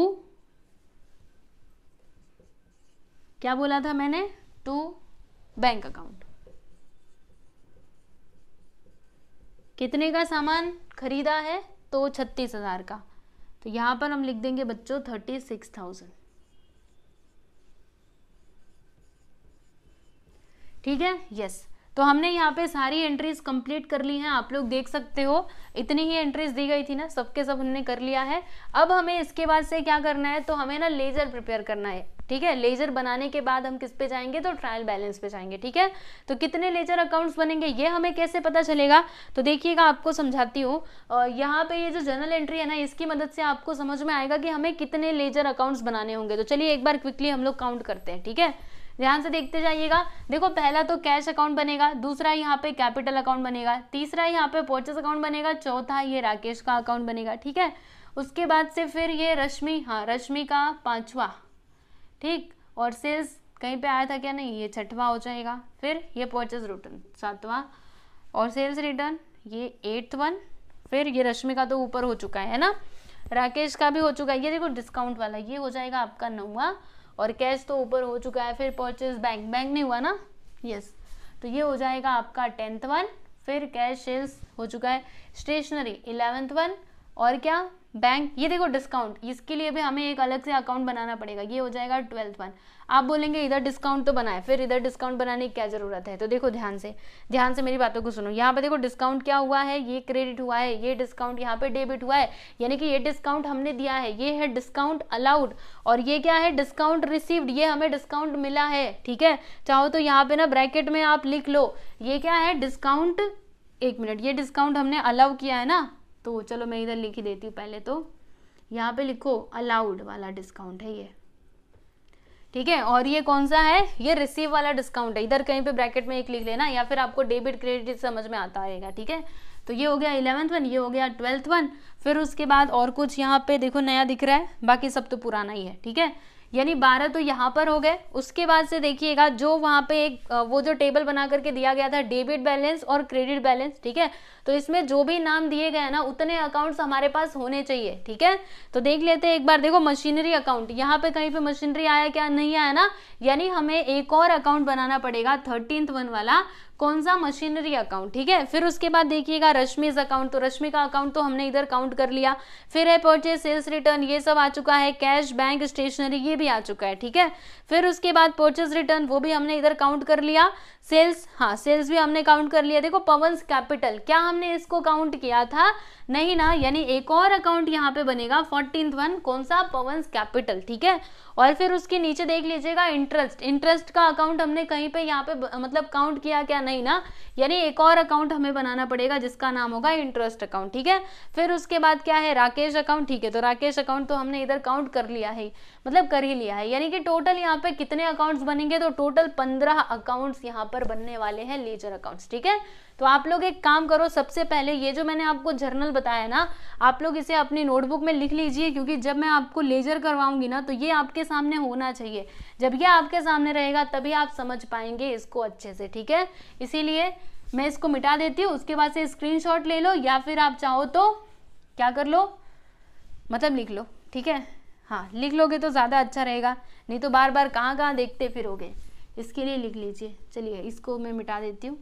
क्या बोला था मैंने टू बैंक अकाउंट कितने का सामान खरीदा है तो छत्तीस हजार का तो यहां पर हम लिख देंगे बच्चों थर्टी सिक्स थाउजेंड ठीक है यस तो हमने यहाँ पे सारी एंट्रीज कंप्लीट कर ली हैं आप लोग देख सकते हो इतनी ही एंट्रीज दी गई थी ना सबके सब हमने कर लिया है अब हमें इसके बाद से क्या करना है तो हमें ना लेज़र प्रिपेयर करना है ठीक है लेजर बनाने के बाद हम किस पे जाएंगे तो ट्रायल बैलेंस पे जाएंगे ठीक है तो कितने लेजर अकाउंट्स बनेंगे ये हमें कैसे पता चलेगा तो देखिएगा आपको समझाती हूँ यहाँ पे ये जो जनरल एंट्री है ना इसकी मदद से आपको समझ में आएगा कि हमें कितने लेजर अकाउंट्स बनाने होंगे तो चलिए एक बार क्विकली हम लोग काउंट करते हैं ठीक है ध्यान से देखते जाइएगा देखो पहला तो कैश अकाउंट बनेगा दूसरा यहाँ पे कैपिटल अकाउंट बनेगा तीसरा यहाँ पे पोर्चेस अकाउंट बनेगा चौथा ये राकेश का अकाउंट बनेगा ठीक है उसके बाद से फिर ये रश्मि हाँ रश्मि का पांचवा ठीक और सेल्स कहीं पे आया था क्या नहीं ये छठवा हो जाएगा फिर ये पोर्चेस रिटर्न सातवा और सेल्स रिटर्न ये एट्थ वन फिर ये रश्मि का तो ऊपर हो चुका है ना राकेश का भी हो चुका है ये देखो डिस्काउंट वाला ये हो जाएगा आपका नौवा और कैश तो ऊपर हो चुका है फिर परचेज बैंक बैंक नहीं हुआ ना यस तो ये हो जाएगा आपका टेंथ वन फिर कैश सेल्स हो चुका है स्टेशनरी इलेवेंथ वन और क्या बैंक ये देखो डिस्काउंट इसके लिए भी हमें एक अलग से अकाउंट बनाना पड़ेगा ये हो जाएगा ट्वेल्थ वन आप बोलेंगे इधर डिस्काउंट तो बनाए फिर इधर डिस्काउंट बनाने की क्या ज़रूरत है तो देखो ध्यान से ध्यान से मेरी बातों को सुनो यहाँ पर देखो डिस्काउंट क्या हुआ है ये क्रेडिट हुआ है ये डिस्काउंट यहाँ पर डेबिट हुआ है यानी कि ये डिस्काउंट हमने दिया है ये है डिस्काउंट अलाउड और ये क्या है डिस्काउंट रिसीव्ड ये हमें डिस्काउंट मिला है ठीक है चाहो तो यहाँ पे ना ब्रैकेट में आप लिख लो ये क्या है डिस्काउंट एक मिनट ये डिस्काउंट हमने अलाउ किया है ना तो चलो मैं इधर लिख ही देती हूँ पहले तो यहाँ पे लिखो अलाउड वाला डिस्काउंट है ये ठीक है और ये कौन सा है ये रिसीव वाला डिस्काउंट है इधर कहीं पे ब्रैकेट में एक लिख लेना या फिर आपको डेबिट क्रेडिट समझ में आता आएगा ठीक है तो ये हो गया इलेवंथ वन ये हो गया ट्वेल्थ वन फिर उसके बाद और कुछ यहाँ पे देखो नया दिख रहा है बाकी सब तो पुराना ही है ठीक है यानी बारह तो यहाँ पर हो गए उसके बाद से देखिएगा जो वहाँ पे एक वो जो टेबल बना करके दिया गया था डेबिट बैलेंस और क्रेडिट बैलेंस ठीक है तो इसमें जो भी नाम दिए गए ना उतने अकाउंट्स हमारे पास होने चाहिए ठीक है तो देख लेते हैं एक बार देखो मशीनरी अकाउंट यहाँ पे कहीं पे मशीनरी आया क्या नहीं आया ना यानी हमें एक और अकाउंट बनाना पड़ेगा थर्टींथ वन वाला कौन सा मशीनरी अकाउंट ठीक है फिर उसके बाद देखिएगा रश्मिज अकाउंट तो रश्मि का अकाउंट तो हमने इधर काउंट कर लिया फिर है परचेज सेल्स रिटर्न ये सब आ चुका है कैश बैंक स्टेशनरी ये भी आ चुका है ठीक है फिर उसके बाद परचेज रिटर्न वो भी हमने इधर काउंट कर लिया सेल्स हाँ सेल्स भी हमने काउंट कर लिया देखो पवन कैपिटल क्या हमने इसको काउंट किया था नहीं ना यानी एक और अकाउंट यहाँ पे बनेगा फोर्टीन वन कौन सा पवन कैपिटल ठीक है और फिर उसके नीचे देख लीजिएगा इंटरेस्ट इंटरेस्ट का अकाउंट हमने कहीं पे यहाँ पे मतलब काउंट किया क्या नहीं ना यानी एक और अकाउंट हमें बनाना पड़ेगा जिसका नाम होगा इंटरेस्ट अकाउंट ठीक है फिर उसके बाद क्या है राकेश अकाउंट ठीक है तो राकेश अकाउंट तो हमने इधर काउंट कर लिया है मतलब कर ही लिया है यानी कि टोटल यहाँ पे कितने अकाउंट्स बनेंगे तो टोटल पंद्रह अकाउंट्स यहाँ पर बनने वाले हैं लेजर अकाउंट्स ठीक है तो आप लोग एक काम करो सबसे पहले ये जो मैंने आपको जर्नल बताया ना आप लोग इसे अपनी नोटबुक में लिख लीजिए क्योंकि जब मैं आपको लेजर करवाऊंगी ना तो ये आपके सामने होना चाहिए जब ये आपके सामने रहेगा तभी आप समझ पाएंगे इसको अच्छे से ठीक है इसीलिए मैं इसको मिटा देती हूँ उसके बाद से स्क्रीन ले लो या फिर आप चाहो तो क्या कर लो मतलब लिख लो ठीक है हाँ लिख लोगे तो ज़्यादा अच्छा रहेगा नहीं तो बार बार कहाँ कहाँ देखते फिरोगे इसके लिए लिख लीजिए चलिए इसको मैं मिटा देती हूँ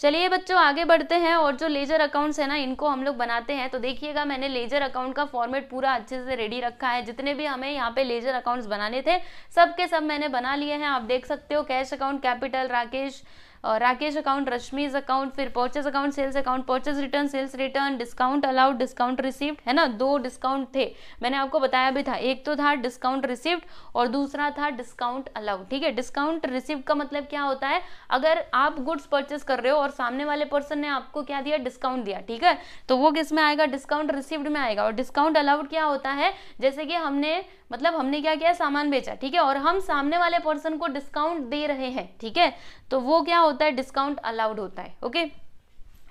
चलिए बच्चों आगे बढ़ते हैं और जो लेजर अकाउंट्स है ना इनको हम लोग बनाते हैं तो देखिएगा मैंने लेजर अकाउंट का फॉर्मेट पूरा अच्छे से रेडी रखा है जितने भी हमें यहाँ पे लेजर अकाउंट्स बनाने थे सब के सब मैंने बना लिए हैं आप देख सकते हो cash account capital Rakesh Rakesh account Rashmi's account फिर purchase account sales account purchase return sales return discount allowed discount received है ना दो डिस्काउंट थे मैंने आपको बताया भी था एक तो था डिस्काउंट रिसीव्ड और दूसरा था डिस्काउंट अलाउड ठीक है डिस्काउंट रिसिप्ट का मतलब क्या होता है अगर आप गुड्स परचेज कर रहे हो और सामने वाले पर्सन ने आपको क्या दिया डिस्काउंट दिया ठीक है तो वो किस में आएगा डिस्काउंट रिसिप्ट में आएगा और डिस्काउंट अलाउड क्या होता है जैसे कि हमने मतलब हमने क्या किया सामान बेचा ठीक है और हम सामने वाले पर्सन को डिस्काउंट दे रहे हैं ठीक है तो वो क्या होता है डिस्काउंट अलाउड होता है okay okay?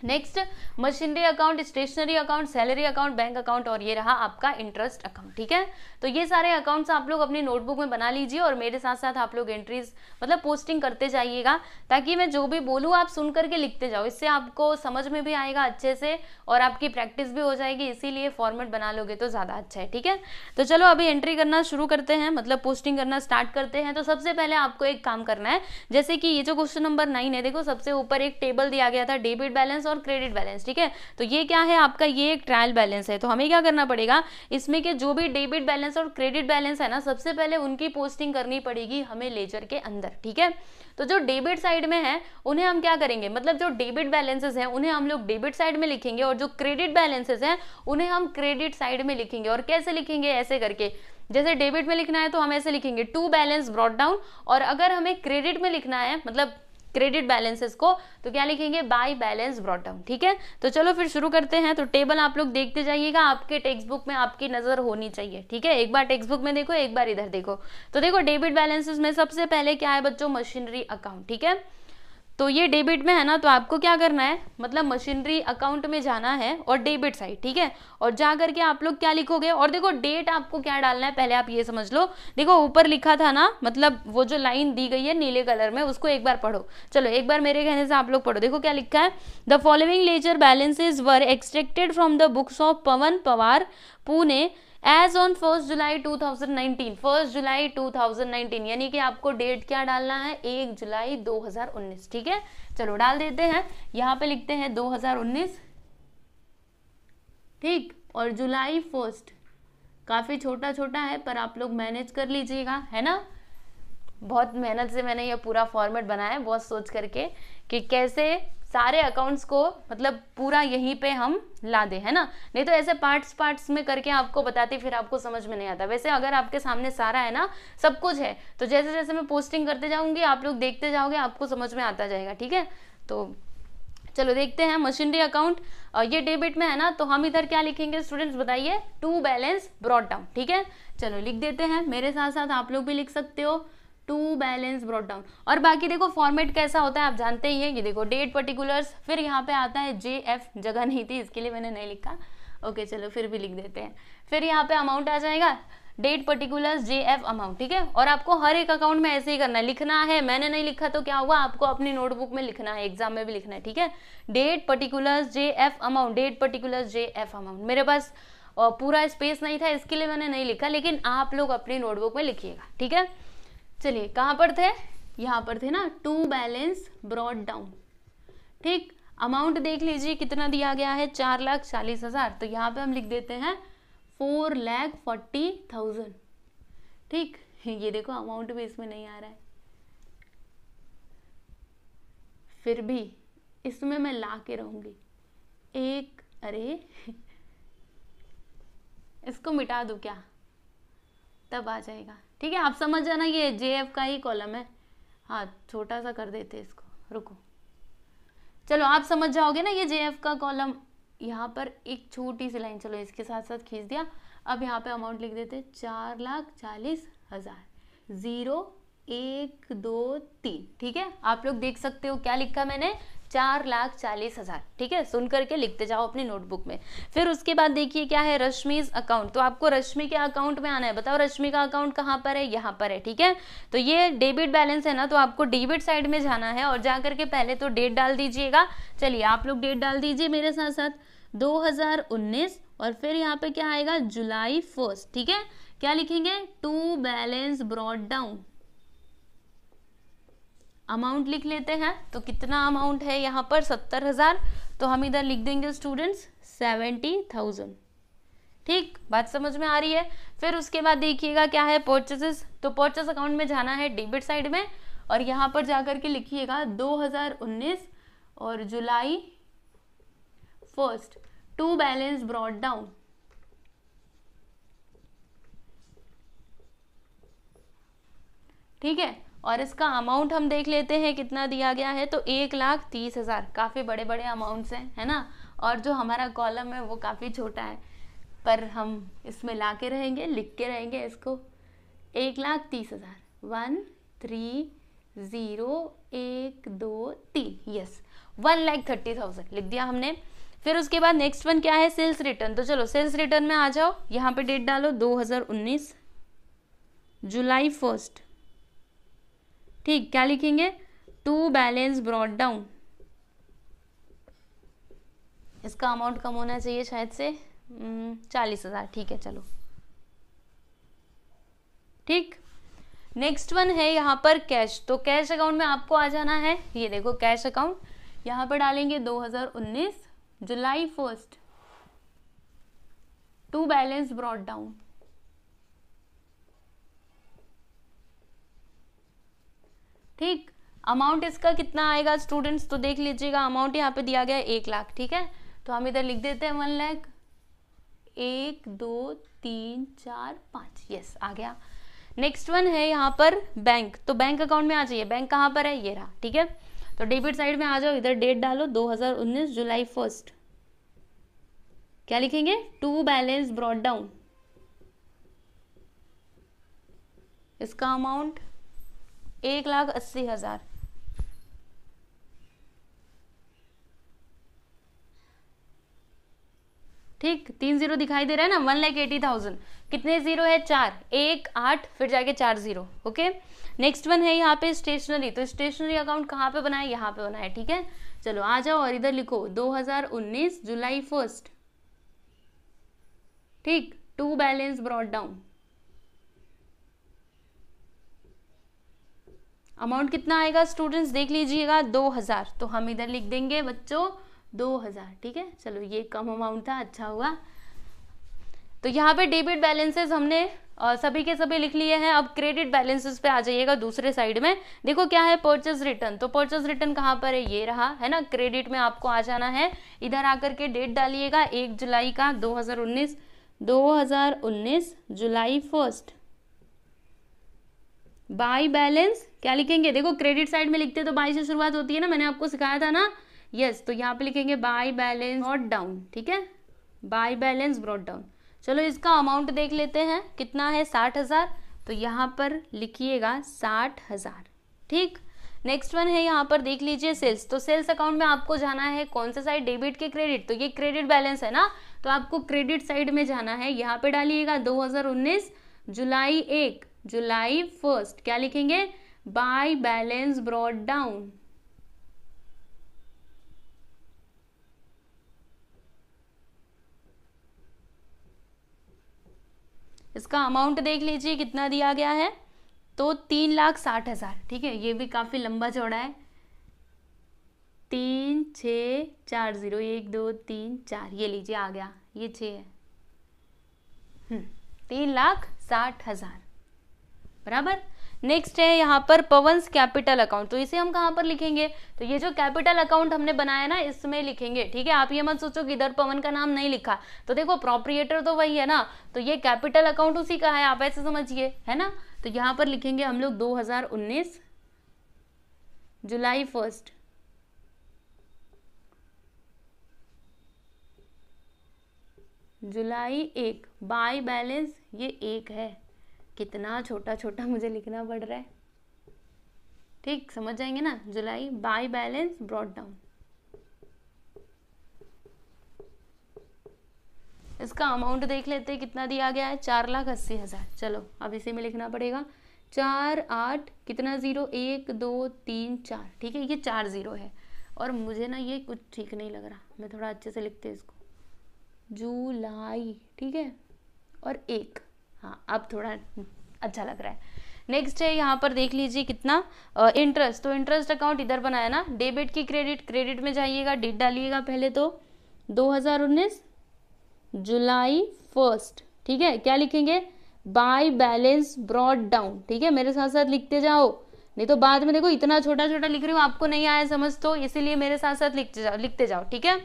Next machinery account stationery account salary account bank account और ये रहा आपका इंटरेस्ट अकाउंट ठीक है तो ये सारे अकाउंट्स आप लोग अपनी नोटबुक में बना लीजिए और मेरे साथ साथ आप लोग एंट्रीज मतलब पोस्टिंग करते जाइएगा ताकि मैं जो भी बोलूँ आप सुन करके लिखते जाओ इससे आपको समझ में भी आएगा अच्छे से और आपकी प्रैक्टिस भी हो जाएगी इसीलिए फॉर्मेट बना लोगे तो ज़्यादा अच्छा है ठीक है तो चलो अभी एंट्री करना शुरू करते हैं मतलब पोस्टिंग करना स्टार्ट करते हैं तो सबसे पहले आपको एक काम करना है जैसे कि ये जो क्वेश्चन नंबर नाइन है देखो सबसे ऊपर एक टेबल दिया गया था डेबिट बैलेंस और क्रेडिट बैलेंस ठीक है तो ये क्या है आपका ये एक ट्रायल बैलेंस है तो हमें क्या करना पड़ेगा इसमें के जो भी डेबिट बैलेंस और क्रेडिट बैलेंस है ना सबसे पहले उनकी पोस्टिंग करनी पड़ेगी हमें लेजर के अंदर ठीक है तो जो डेबिट साइड में है उन्हें हम क्या करेंगे मतलब जो डेबिट बैलेंसेस हैं उन्हें हम लोग डेबिट साइड में लिखेंगे और जो क्रेडिट बैलेंसेस हैं उन्हें हम क्रेडिट साइड में लिखेंगे और कैसे लिखेंगे ऐसे करके जैसे डेबिट में लिखना है तो हम ऐसे लिखेंगे टू बैलेंस ब्रॉड डाउन और अगर हमें क्रेडिट में लिखना है मतलब क्रेडिट बैलेंसेस को तो क्या लिखेंगे बाय बैलेंस ब्रॉट डाउन ठीक है तो चलो फिर शुरू करते हैं तो टेबल आप लोग देखते जाइएगा आपके टेक्स बुक में आपकी नजर होनी चाहिए ठीक है एक बार टेक्स बुक में देखो एक बार इधर देखो तो देखो डेबिट बैलेंसेस में सबसे पहले क्या है बच्चों मशीनरी अकाउंट ठीक है तो ये डेबिट में है ना तो आपको क्या करना है मतलब मशीनरी अकाउंट में जाना है और डेबिट साइड ठीक है और जा करके आप लोग क्या लिखोगे और देखो डेट आपको क्या डालना है पहले आप ये समझ लो देखो ऊपर लिखा था ना मतलब वो जो लाइन दी गई है नीले कलर में उसको एक बार पढ़ो चलो एक बार मेरे कहने से आप लोग पढ़ो देखो क्या लिखा है the following ledger balances were extracted from the books of Pawan Pawar Pune as on first July 2019 first July 2019 यानी कि आपको डेट क्या डालना है एक जुलाई 2019 ठीक है चलो डाल देते हैं यहां पे लिखते हैं 2019 ठीक और जुलाई फर्स्ट काफ़ी छोटा छोटा है पर आप लोग मैनेज कर लीजिएगा है ना बहुत मेहनत से मैंने ये पूरा फॉर्मेट बनाया है बहुत सोच करके कि कैसे सारे अकाउंट्स को मतलब पूरा यहीं पे हम ला दे है ना नहीं तो ऐसे पार्ट्स पार्ट्स में करके आपको बताते फिर आपको समझ में नहीं आता वैसे अगर आपके सामने सारा है ना सब कुछ है तो जैसे जैसे मैं पोस्टिंग करते जाऊंगी आप लोग देखते जाओगे आपको समझ में आता जाएगा ठीक है तो चलो देखते हैं मशीनरी अकाउंट ये डेबिट में है ना तो हम इधर क्या लिखेंगे स्टूडेंट्स बताइए टू बैलेंस ब्रॉड डाउन ठीक है चलो लिख देते हैं मेरे साथ साथ आप लोग भी लिख सकते हो टू बैलेंस ब्रॉड डाउन और बाकी देखो फॉर्मेट कैसा होता है आप जानते ही है ये देखो डेट पर्टिकुलर्स फिर यहाँ पे आता है जे एफ जगह नहीं थी इसके लिए मैंने नहीं लिखा ओके चलो फिर भी लिख देते हैं फिर यहाँ पे अमाउंट आ जाएगा date particulars J F amount ठीक है और आपको हर एक अकाउंट में ऐसे ही करना है लिखना है मैंने नहीं लिखा तो क्या हुआ आपको अपनी नोटबुक में लिखना है एग्जाम में भी लिखना है ठीक है date particulars J F amount date particulars J F amount मेरे पास पूरा स्पेस नहीं था इसके लिए मैंने नहीं लिखा लेकिन आप लोग अपनी नोटबुक में लिखिएगा ठीक है चलिए कहाँ पर थे यहाँ पर थे ना टू बैलेंस ब्रॉड डाउन ठीक अमाउंट देख लीजिए कितना दिया गया है चार लाख चालीस हज़ार तो यहाँ पे हम लिख देते हैं फोर लैख फोर्टी थाउजेंड ठीक ये देखो अमाउंट भी इसमें नहीं आ रहा है फिर भी इसमें मैं ला के रहूँगी एक अरे इसको मिटा दू क्या तब आ जाएगा ठीक है आप समझ जाना ये जे एफ का ही कॉलम है हाँ छोटा सा कर देते इसको रुको चलो आप समझ जाओगे ना ये जे एफ का कॉलम यहाँ पर एक छोटी सी लाइन चलो इसके साथ साथ खींच दिया अब यहाँ पे अमाउंट लिख देते चार लाख चालीस हज़ार ज़ीरो एक दो तीन ठीक है आप लोग देख सकते हो क्या लिखा मैंने चार लाख चालीस हज़ार ठीक है सुन करके लिखते जाओ अपनी नोटबुक में फिर उसके बाद देखिए क्या है रश्मिज अकाउंट तो आपको रश्मि के अकाउंट में आना है बताओ रश्मि का अकाउंट कहाँ पर है यहाँ पर है ठीक है तो ये डेबिट बैलेंस है ना तो आपको डेबिट साइड में जाना है और जा करके पहले तो डेट डाल दीजिएगा चलिए आप लोग डेट डाल दीजिए मेरे साथ साथ दो और फिर यहाँ पे क्या आएगा जुलाई फर्स्ट ठीक है क्या लिखेंगे to balance brought down amount लिख लेते हैं तो कितना अमाउंट है यहाँ पर सत्तर हज़ार तो हम इधर लिख देंगे स्टूडेंट्स सेवेंटी थाउजेंड ठीक बात समझ में आ रही है फिर उसके बाद देखिएगा क्या है परचेसेस तो परचेस अकाउंट में जाना है डेबिट साइड में और यहाँ पर जाकर के लिखिएगा 2019 और July first to balance brought down ठीक है और इसका अमाउंट हम देख लेते हैं कितना दिया गया है तो एक लाख तीस हज़ार काफ़ी बड़े बड़े अमाउंट्स हैं है ना और जो हमारा कॉलम है वो काफ़ी छोटा है पर हम इसमें ला के रहेंगे लिख के रहेंगे इसको एक लाख तीस हज़ार वन थ्री ज़ीरो एक दो तीन yes one lakh thirty thousand लिख दिया हमने फिर उसके बाद नेक्स्ट वन क्या है सेल्स रिटर्न तो चलो सेल्स रिटर्न में आ जाओ यहाँ पे डेट डालो उन्नीस जुलाई फर्स्ट ठीक क्या लिखेंगे टू बैलेंस ब्रॉड डाउन इसका अमाउंट कम होना चाहिए शायद से हम्म, चालीस हज़ार ठीक है चलो ठीक नेक्स्ट वन है यहाँ पर कैश तो कैश अकाउंट में आपको आ जाना है ये देखो कैश अकाउंट यहाँ पर डालेंगे 2019 July first to balance brought down ठीक अमाउंट इसका कितना आएगा स्टूडेंट्स तो देख लीजिएगा अमाउंट यहाँ पे दिया गया एक लाख ठीक है तो हम इधर लिख देते हैं वन लैख एक दो तीन चार पाँच यस आ गया नेक्स्ट वन है यहाँ पर बैंक तो बैंक अकाउंट में आ जाइए बैंक कहाँ पर है ये रहा ठीक है तो डेबिट साइड में आ जाओ इधर डेट डालो 2019 जुलाई फर्स्ट क्या लिखेंगे टू बैलेंस ब्रॉड डाउन इसका अमाउंट एक लाख अस्सी हज़ार ठीक तीन जीरो दिखाई दे रहा है ना वन लाख एटी थाउजेंड कितने जीरो है चार एक आठ फिर जाके चार जीरो ओके नेक्स्ट वन है यहाँ पे स्टेशनरी तो स्टेशनरी अकाउंट कहाँ पे बनाए यहाँ पे बना ठीक है चलो आ जाओ और इधर लिखो 2019 जुलाई फर्स्ट ठीक to balance brought down amount कितना आएगा स्टूडेंट्स देख लीजिएगा दो हज़ार तो हम इधर लिख देंगे बच्चों दो हज़ार ठीक है चलो ये कम अमाउंट था अच्छा हुआ तो यहाँ पे डेबिट बैलेंसेस हमने और सभी के सभी लिख लिए हैं अब क्रेडिट बैलेंसेस पे आ जाइएगा दूसरे साइड में देखो क्या है परचेज रिटर्न तो परचेज रिटर्न कहाँ पर है ये रहा है ना क्रेडिट में आपको आ जाना है इधर आकर के डेट डालिएगा एक जुलाई का 2019 2019 जुलाई फर्स्ट बाई बैलेंस क्या लिखेंगे देखो क्रेडिट साइड में लिखते तो बाई से शुरुआत होती है ना मैंने आपको सिखाया था ना यस yes, तो यहाँ पे लिखेंगे बाई बैलेंस ब्रॉड डाउन ठीक है बाई बैलेंस ब्रॉड डाउन चलो इसका अमाउंट देख लेते हैं कितना है साठ हज़ार तो यहाँ पर लिखिएगा साठ हज़ार ठीक नेक्स्ट वन है यहाँ पर देख लीजिए सेल्स तो सेल्स अकाउंट में आपको जाना है कौन सा साइड डेबिट के क्रेडिट तो ये क्रेडिट बैलेंस है ना तो आपको क्रेडिट साइड में जाना है यहाँ पे डालिएगा 2019 जुलाई एक जुलाई फर्स्ट क्या लिखेंगे by balance brought down इसका अमाउंट देख लीजिए कितना दिया गया है तो तीन लाख साठ हज़ार ठीक है ये भी काफ़ी लंबा चौड़ा है तीन छ चार ज़ीरो एक दो तीन चार ये लीजिए आ गया ये छ है हम्म, तीन लाख साठ हज़ार बराबर नेक्स्ट है यहाँ पर पवंस कैपिटल अकाउंट तो इसे हम कहाँ पर लिखेंगे तो ये जो कैपिटल अकाउंट हमने बनाया ना इसमें लिखेंगे ठीक है आप ये मत सोचो कि इधर पवन का नाम नहीं लिखा तो देखो प्रोप्रिएटर तो वही है ना तो ये कैपिटल अकाउंट उसी का है आप ऐसे समझिए है ना तो यहाँ पर लिखेंगे हम लोग दो जुलाई फर्स्ट जुलाई एक बाय बैलेंस ये एक है कितना छोटा छोटा मुझे लिखना पड़ रहा है ठीक समझ जाएंगे ना July by balance brought down इसका अमाउंट देख लेते हैं कितना दिया गया है चार लाख अस्सी हज़ार चलो अब इसी में लिखना पड़ेगा चार आठ कितना ज़ीरो एक दो तीन चार ठीक है ये चार ज़ीरो है और मुझे ना ये कुछ ठीक नहीं लग रहा मैं थोड़ा अच्छे से लिखते इसको जुलाई ठीक है और एक हाँ अब थोड़ा अच्छा लग रहा है नेक्स्ट है यहाँ पर देख लीजिए कितना इंटरेस्ट तो इंटरेस्ट अकाउंट इधर बनाया ना डेबिट की क्रेडिट क्रेडिट में जाइएगा डेट डालिएगा पहले तो 2019 जुलाई फर्स्ट ठीक है क्या लिखेंगे बाय बैलेंस ब्रॉड डाउन ठीक है मेरे साथ साथ लिखते जाओ नहीं तो बाद में देखो इतना छोटा छोटा लिख रही हूँ आपको नहीं आया समझ तो इसीलिए मेरे साथ साथ लिखते जाओ लिखते जाओ ठीक है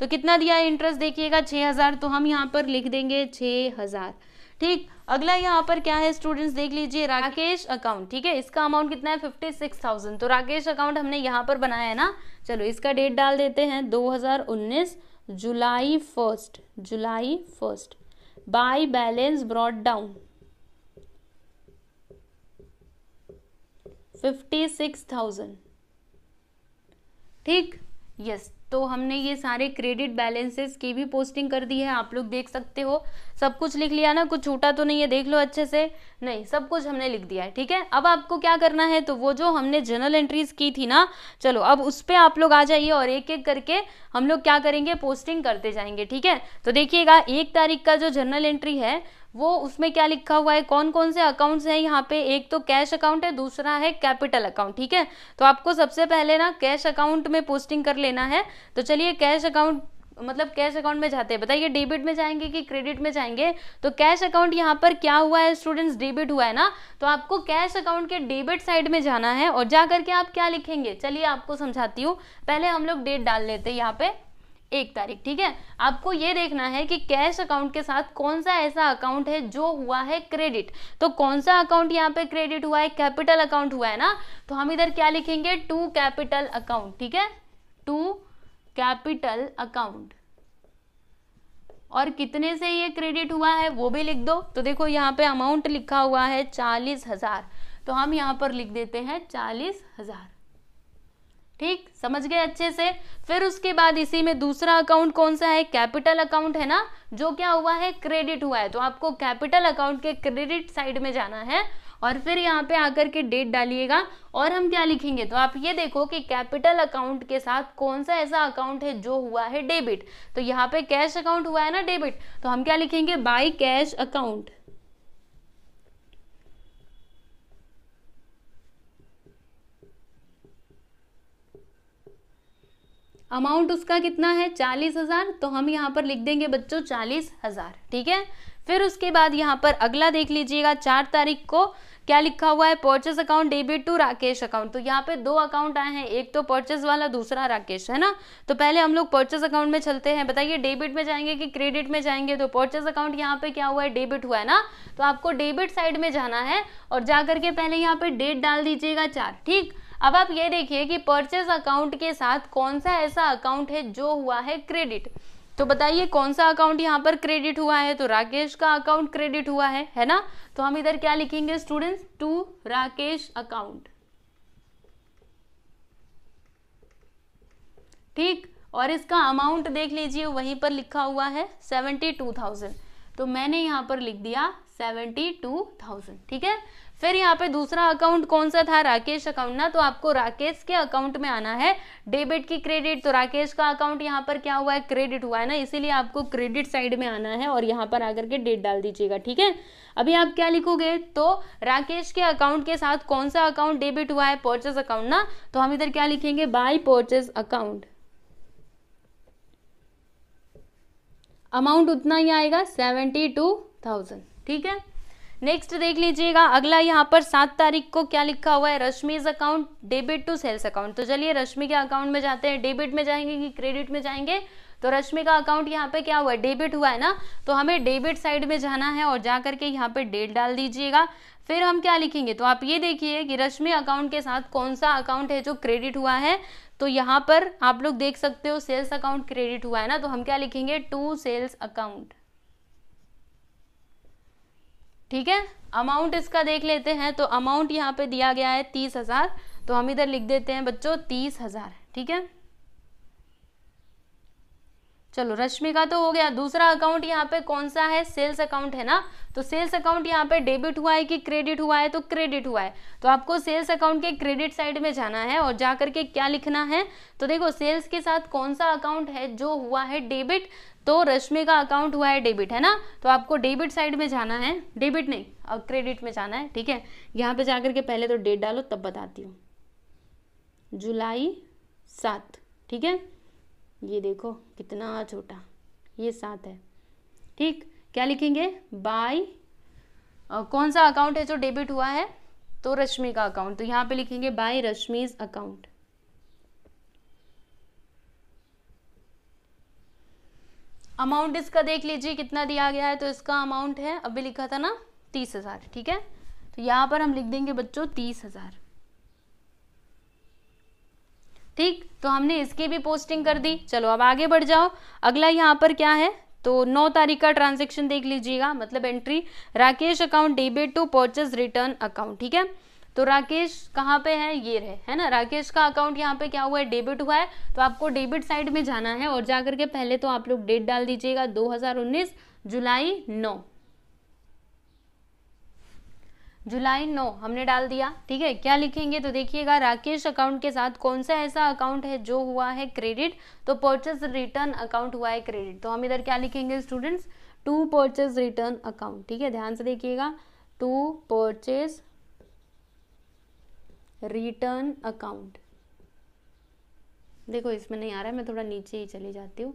तो कितना दिया है इंटरेस्ट देखिएगा छः हज़ार तो हम यहाँ पर लिख देंगे छः हज़ार ठीक अगला यहाँ पर क्या है स्टूडेंट्स देख लीजिए राकेश अकाउंट ठीक है इसका अमाउंट कितना है फिफ्टी सिक्स थाउजेंड तो राकेश अकाउंट हमने यहाँ पर बनाया है ना चलो इसका डेट डाल देते हैं दो हजार उन्नीस July first July first by balance brought down fifty six thousand ठीक यस तो हमने ये सारे क्रेडिट बैलेंसेस की भी पोस्टिंग कर दी है आप लोग देख सकते हो सब कुछ लिख लिया ना कुछ छूटा तो नहीं है देख लो अच्छे से नहीं सब कुछ हमने लिख दिया है ठीक है अब आपको क्या करना है तो वो जो हमने जर्नल एंट्रीज की थी ना चलो अब उस पर आप लोग आ जाइए और एक एक करके हम लोग क्या करेंगे पोस्टिंग करते जाएंगे ठीक है तो देखिएगा एक तारीख का जो जर्नल एंट्री है वो उसमें क्या लिखा हुआ है कौन कौन से अकाउंट्स हैं यहाँ पे एक तो कैश अकाउंट है दूसरा है कैपिटल अकाउंट ठीक है तो आपको सबसे पहले ना कैश अकाउंट में पोस्टिंग कर लेना है तो चलिए कैश अकाउंट मतलब कैश अकाउंट में जाते हैं बताइए डेबिट में जाएंगे कि क्रेडिट में जाएंगे तो कैश अकाउंट यहाँ पर क्या हुआ है स्टूडेंट्स डेबिट हुआ है ना तो आपको कैश अकाउंट के डेबिट साइड में जाना है और जा करके आप क्या लिखेंगे चलिए आपको समझाती हूँ पहले हम लोग डेट डाल लेते हैं यहाँ पे एक तारीख ठीक है आपको ये देखना है कि कैश अकाउंट के साथ कौन सा ऐसा अकाउंट है जो हुआ है क्रेडिट तो कौन सा अकाउंट यहाँ पे क्रेडिट हुआ है कैपिटल अकाउंट हुआ है ना तो हम इधर क्या लिखेंगे टू कैपिटल अकाउंट ठीक है टू कैपिटल अकाउंट और कितने से ये क्रेडिट हुआ है वो भी लिख दो तो देखो यहाँ पे अमाउंट लिखा हुआ है चालीस हजार तो हम यहाँ पर लिख देते हैं चालीस हजार ठीक समझ गए अच्छे से फिर उसके बाद इसी में दूसरा अकाउंट कौन सा है कैपिटल अकाउंट है ना जो क्या हुआ है क्रेडिट हुआ है तो आपको कैपिटल अकाउंट के क्रेडिट साइड में जाना है और फिर यहाँ पे आकर के डेट डालिएगा और हम क्या लिखेंगे तो आप ये देखो कि कैपिटल अकाउंट के साथ कौन सा ऐसा अकाउंट है जो हुआ है डेबिट तो यहाँ पे कैश अकाउंट हुआ है ना डेबिट तो हम क्या लिखेंगे बाई कैश अकाउंट अमाउंट उसका कितना है चालीस हज़ार तो हम यहाँ पर लिख देंगे बच्चों चालीस हज़ार ठीक है फिर उसके बाद यहाँ पर अगला देख लीजिएगा चार तारीख को क्या लिखा हुआ है purchase account debit to Rakesh account तो यहाँ पे दो अकाउंट आए हैं एक तो परचेस वाला दूसरा राकेश है ना तो पहले हम लोग परचेस अकाउंट में चलते हैं बताइए डेबिट में जाएंगे कि क्रेडिट में जाएंगे तो परचेस अकाउंट यहाँ पे क्या हुआ है डेबिट हुआ है ना तो आपको डेबिट साइड में जाना है और जा करके पहले यहाँ पे डेट डाल दीजिएगा चार ठीक अब आप ये देखिए कि परचेज अकाउंट के साथ कौन सा ऐसा अकाउंट है जो हुआ है क्रेडिट तो बताइए कौन सा अकाउंट यहाँ पर क्रेडिट हुआ है तो राकेश का अकाउंट क्रेडिट हुआ है है ना तो हम इधर क्या लिखेंगे स्टूडेंट्स टू राकेश अकाउंट ठीक और इसका अमाउंट देख लीजिए वहीं पर लिखा हुआ है सेवेंटी टू थाउजेंड तो मैंने यहाँ पर लिख दिया सेवेंटी टू थाउजेंड ठीक है फिर यहाँ पे दूसरा अकाउंट कौन सा था राकेश अकाउंट ना तो आपको राकेश के अकाउंट में आना है डेबिट की क्रेडिट तो राकेश का अकाउंट यहाँ पर क्या हुआ है क्रेडिट हुआ है ना इसीलिए आपको क्रेडिट साइड में आना है और यहाँ पर आकर के डेट डाल दीजिएगा ठीक है अभी आप क्या लिखोगे तो राकेश के अकाउंट के साथ कौन सा अकाउंट डेबिट हुआ है पोर्चेस अकाउंट ना तो हम इधर क्या लिखेंगे बाई पोर्चेस अकाउंट अमाउंट उतना ही आएगा सेवेंटी टू थाउजेंड ठीक है नेक्स्ट देख लीजिएगा अगला यहाँ पर सात तारीख को क्या लिखा हुआ है Rashmi's account debit to sales account तो चलिए रश्मि के अकाउंट में जाते हैं डेबिट में जाएंगे कि क्रेडिट में जाएंगे तो रश्मि का अकाउंट यहाँ पे क्या हुआ डेबिट हुआ है ना तो हमें डेबिट साइड में जाना है और जा करके यहाँ पे डेट डाल दीजिएगा फिर हम क्या लिखेंगे तो आप ये देखिए कि रश्मि अकाउंट के साथ कौन सा अकाउंट है जो क्रेडिट हुआ है तो यहाँ पर आप लोग देख सकते हो सेल्स अकाउंट क्रेडिट हुआ है ना तो हम क्या लिखेंगे टू सेल्स अकाउंट ठीक है अमाउंट इसका देख लेते हैं तो अमाउंट यहाँ पे दिया गया है तीस हजार तो हम इधर लिख देते हैं बच्चों तीस हजार ठीक है चलो रश्मि का तो हो गया दूसरा अकाउंट यहाँ पे कौन सा है सेल्स अकाउंट है ना तो सेल्स अकाउंट यहाँ पे डेबिट हुआ है कि क्रेडिट हुआ है तो क्रेडिट हुआ है तो आपको सेल्स अकाउंट के क्रेडिट साइड में जाना है और जाकर के क्या लिखना है तो देखो सेल्स के साथ कौन सा अकाउंट है जो हुआ है डेबिट तो रश्मि का अकाउंट हुआ है डेबिट है ना तो आपको डेबिट साइड में जाना है डेबिट नहीं और क्रेडिट में जाना है ठीक है यहाँ पे जाकर के पहले तो डेट डालो तब बताती हूँ जुलाई सात ठीक है ये देखो कितना छोटा ये सात है ठीक क्या लिखेंगे बाई कौन सा अकाउंट है जो डेबिट हुआ है तो रश्मि का अकाउंट तो यहाँ पे लिखेंगे बाय रश्मिज अकाउंट अमाउंट इसका देख लीजिए कितना दिया गया है तो इसका अमाउंट है अभी लिखा था ना तीस हज़ार ठीक है तो यहां पर हम लिख देंगे बच्चों तीस हज़ार ठीक तो हमने इसकी भी पोस्टिंग कर दी चलो अब आगे बढ़ जाओ अगला यहां पर क्या है तो नौ तारीख का ट्रांजेक्शन देख लीजिएगा मतलब entry Rakesh account debit to purchase return account ठीक है तो राकेश कहाँ पे है ये रहे है ना राकेश का अकाउंट यहाँ पे क्या हुआ है डेबिट हुआ है तो आपको डेबिट साइड में जाना है और जाकर के पहले तो आप लोग डेट डाल दीजिएगा 2019 जुलाई नौ जुलाई नौ हमने डाल दिया ठीक है क्या लिखेंगे तो देखिएगा राकेश अकाउंट के साथ कौन सा ऐसा अकाउंट है जो हुआ है क्रेडिट तो परचेज रिटर्न अकाउंट हुआ है क्रेडिट तो हम इधर क्या लिखेंगे students to purchase return account ठीक है ध्यान से देखिएगा टू परचेज रिटर्न अकाउंट देखो इसमें नहीं आ रहा है मैं थोड़ा नीचे ही चली जाती हूँ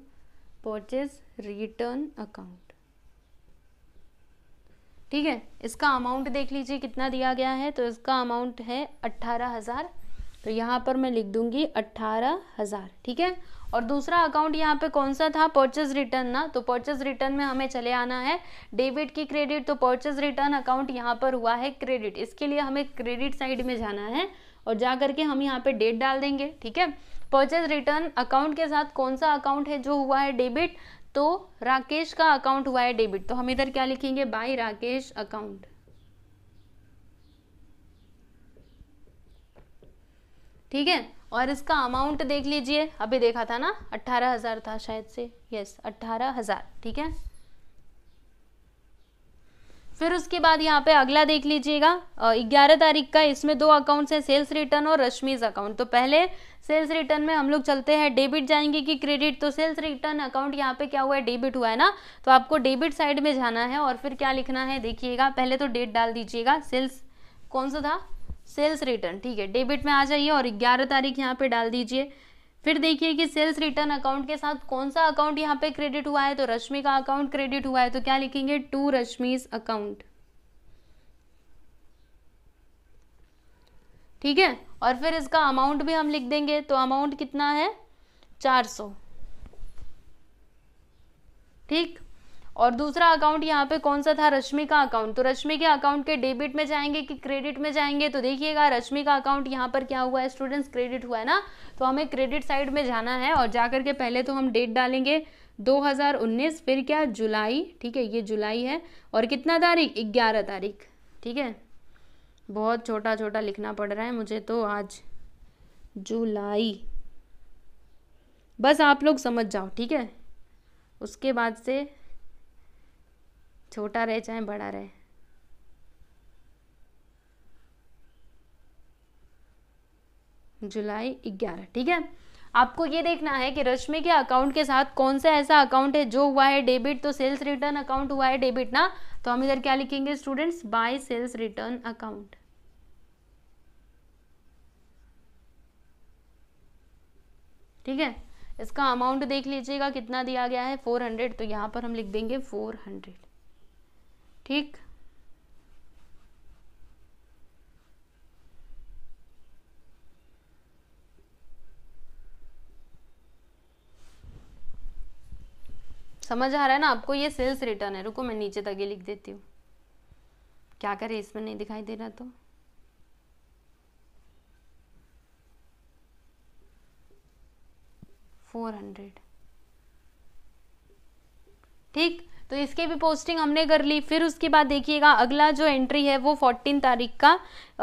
परचेज रिटर्न अकाउंट ठीक है इसका अमाउंट देख लीजिए कितना दिया गया है तो इसका अमाउंट है अट्ठारह हज़ार तो यहाँ पर मैं लिख दूंगी अट्ठारह हज़ार ठीक है और दूसरा अकाउंट यहाँ पे कौन सा था परचेज रिटर्न ना तो परचेज रिटर्न में हमें चले आना है डेबिट की क्रेडिट तो परचेज रिटर्न अकाउंट यहाँ पर हुआ है क्रेडिट इसके लिए हमें क्रेडिट साइड में जाना है और जा करके हम यहाँ पे डेट डाल देंगे ठीक है परचेज रिटर्न अकाउंट के साथ कौन सा अकाउंट है जो हुआ है डेबिट तो राकेश का अकाउंट हुआ है डेबिट तो हम इधर क्या लिखेंगे बाई राकेश अकाउंट ठीक है और इसका अमाउंट देख लीजिए अभी देखा था ना अट्ठारह हज़ार था शायद से यस अट्ठारह हज़ार ठीक है फिर उसके बाद यहाँ पे अगला देख लीजिएगा ग्यारह तारीख का इसमें दो अकाउंट्स हैं सेल्स रिटर्न और रश्मीज अकाउंट तो पहले सेल्स रिटर्न में हम लोग चलते हैं डेबिट जाएंगे कि क्रेडिट तो सेल्स रिटर्न अकाउंट यहाँ पे क्या हुआ है डेबिट हुआ है ना तो आपको डेबिट साइड में जाना है और फिर क्या लिखना है देखिएगा पहले तो डेट डाल दीजिएगा सेल्स कौन सा था सेल्स रिटर्न ठीक है डेबिट में आ जाइए और ग्यारह तारीख यहाँ पे डाल दीजिए फिर देखिए कि सेल्स रिटर्न अकाउंट के साथ कौन सा अकाउंट यहाँ पे क्रेडिट हुआ है तो रश्मि का अकाउंट क्रेडिट हुआ है तो क्या लिखेंगे टू रश्मीज अकाउंट ठीक है और फिर इसका अमाउंट भी हम लिख देंगे तो अमाउंट कितना है चार सौ ठीक और दूसरा अकाउंट यहाँ पे कौन सा था रश्मि का अकाउंट तो रश्मि के अकाउंट के डेबिट में जाएंगे कि क्रेडिट में जाएंगे तो देखिएगा रश्मि का अकाउंट यहाँ पर क्या हुआ है स्टूडेंट्स क्रेडिट हुआ है ना तो हमें क्रेडिट साइड में जाना है और जा के पहले तो हम डेट डालेंगे 2019 फिर क्या जुलाई ठीक है ये जुलाई है और कितना तारीख ग्यारह तारीख ठीक है बहुत छोटा छोटा लिखना पड़ रहा है मुझे तो आज जुलाई बस आप लोग समझ जाओ ठीक है उसके बाद से छोटा रहे चाहे बड़ा रहे जुलाई ग्यारह ठीक है आपको ये देखना है कि रश्मि के अकाउंट के साथ कौन सा ऐसा अकाउंट है जो हुआ है डेबिट तो सेल्स रिटर्न अकाउंट हुआ है डेबिट ना तो हम इधर क्या लिखेंगे students by sales return account ठीक है इसका अमाउंट देख लीजिएगा कितना दिया गया है फोर हंड्रेड तो यहां पर हम लिख देंगे फोर हंड्रेड ठीक समझ आ रहा है ना आपको ये सेल्स रिटर्न है रुको मैं नीचे तक ये लिख देती हूँ क्या करें इसमें नहीं दिखाई दे रहा तो फोर हंड्रेड ठीक तो इसके भी पोस्टिंग हमने कर ली फिर उसके बाद देखिएगा अगला जो एंट्री है वो फोर्टीन तारीख का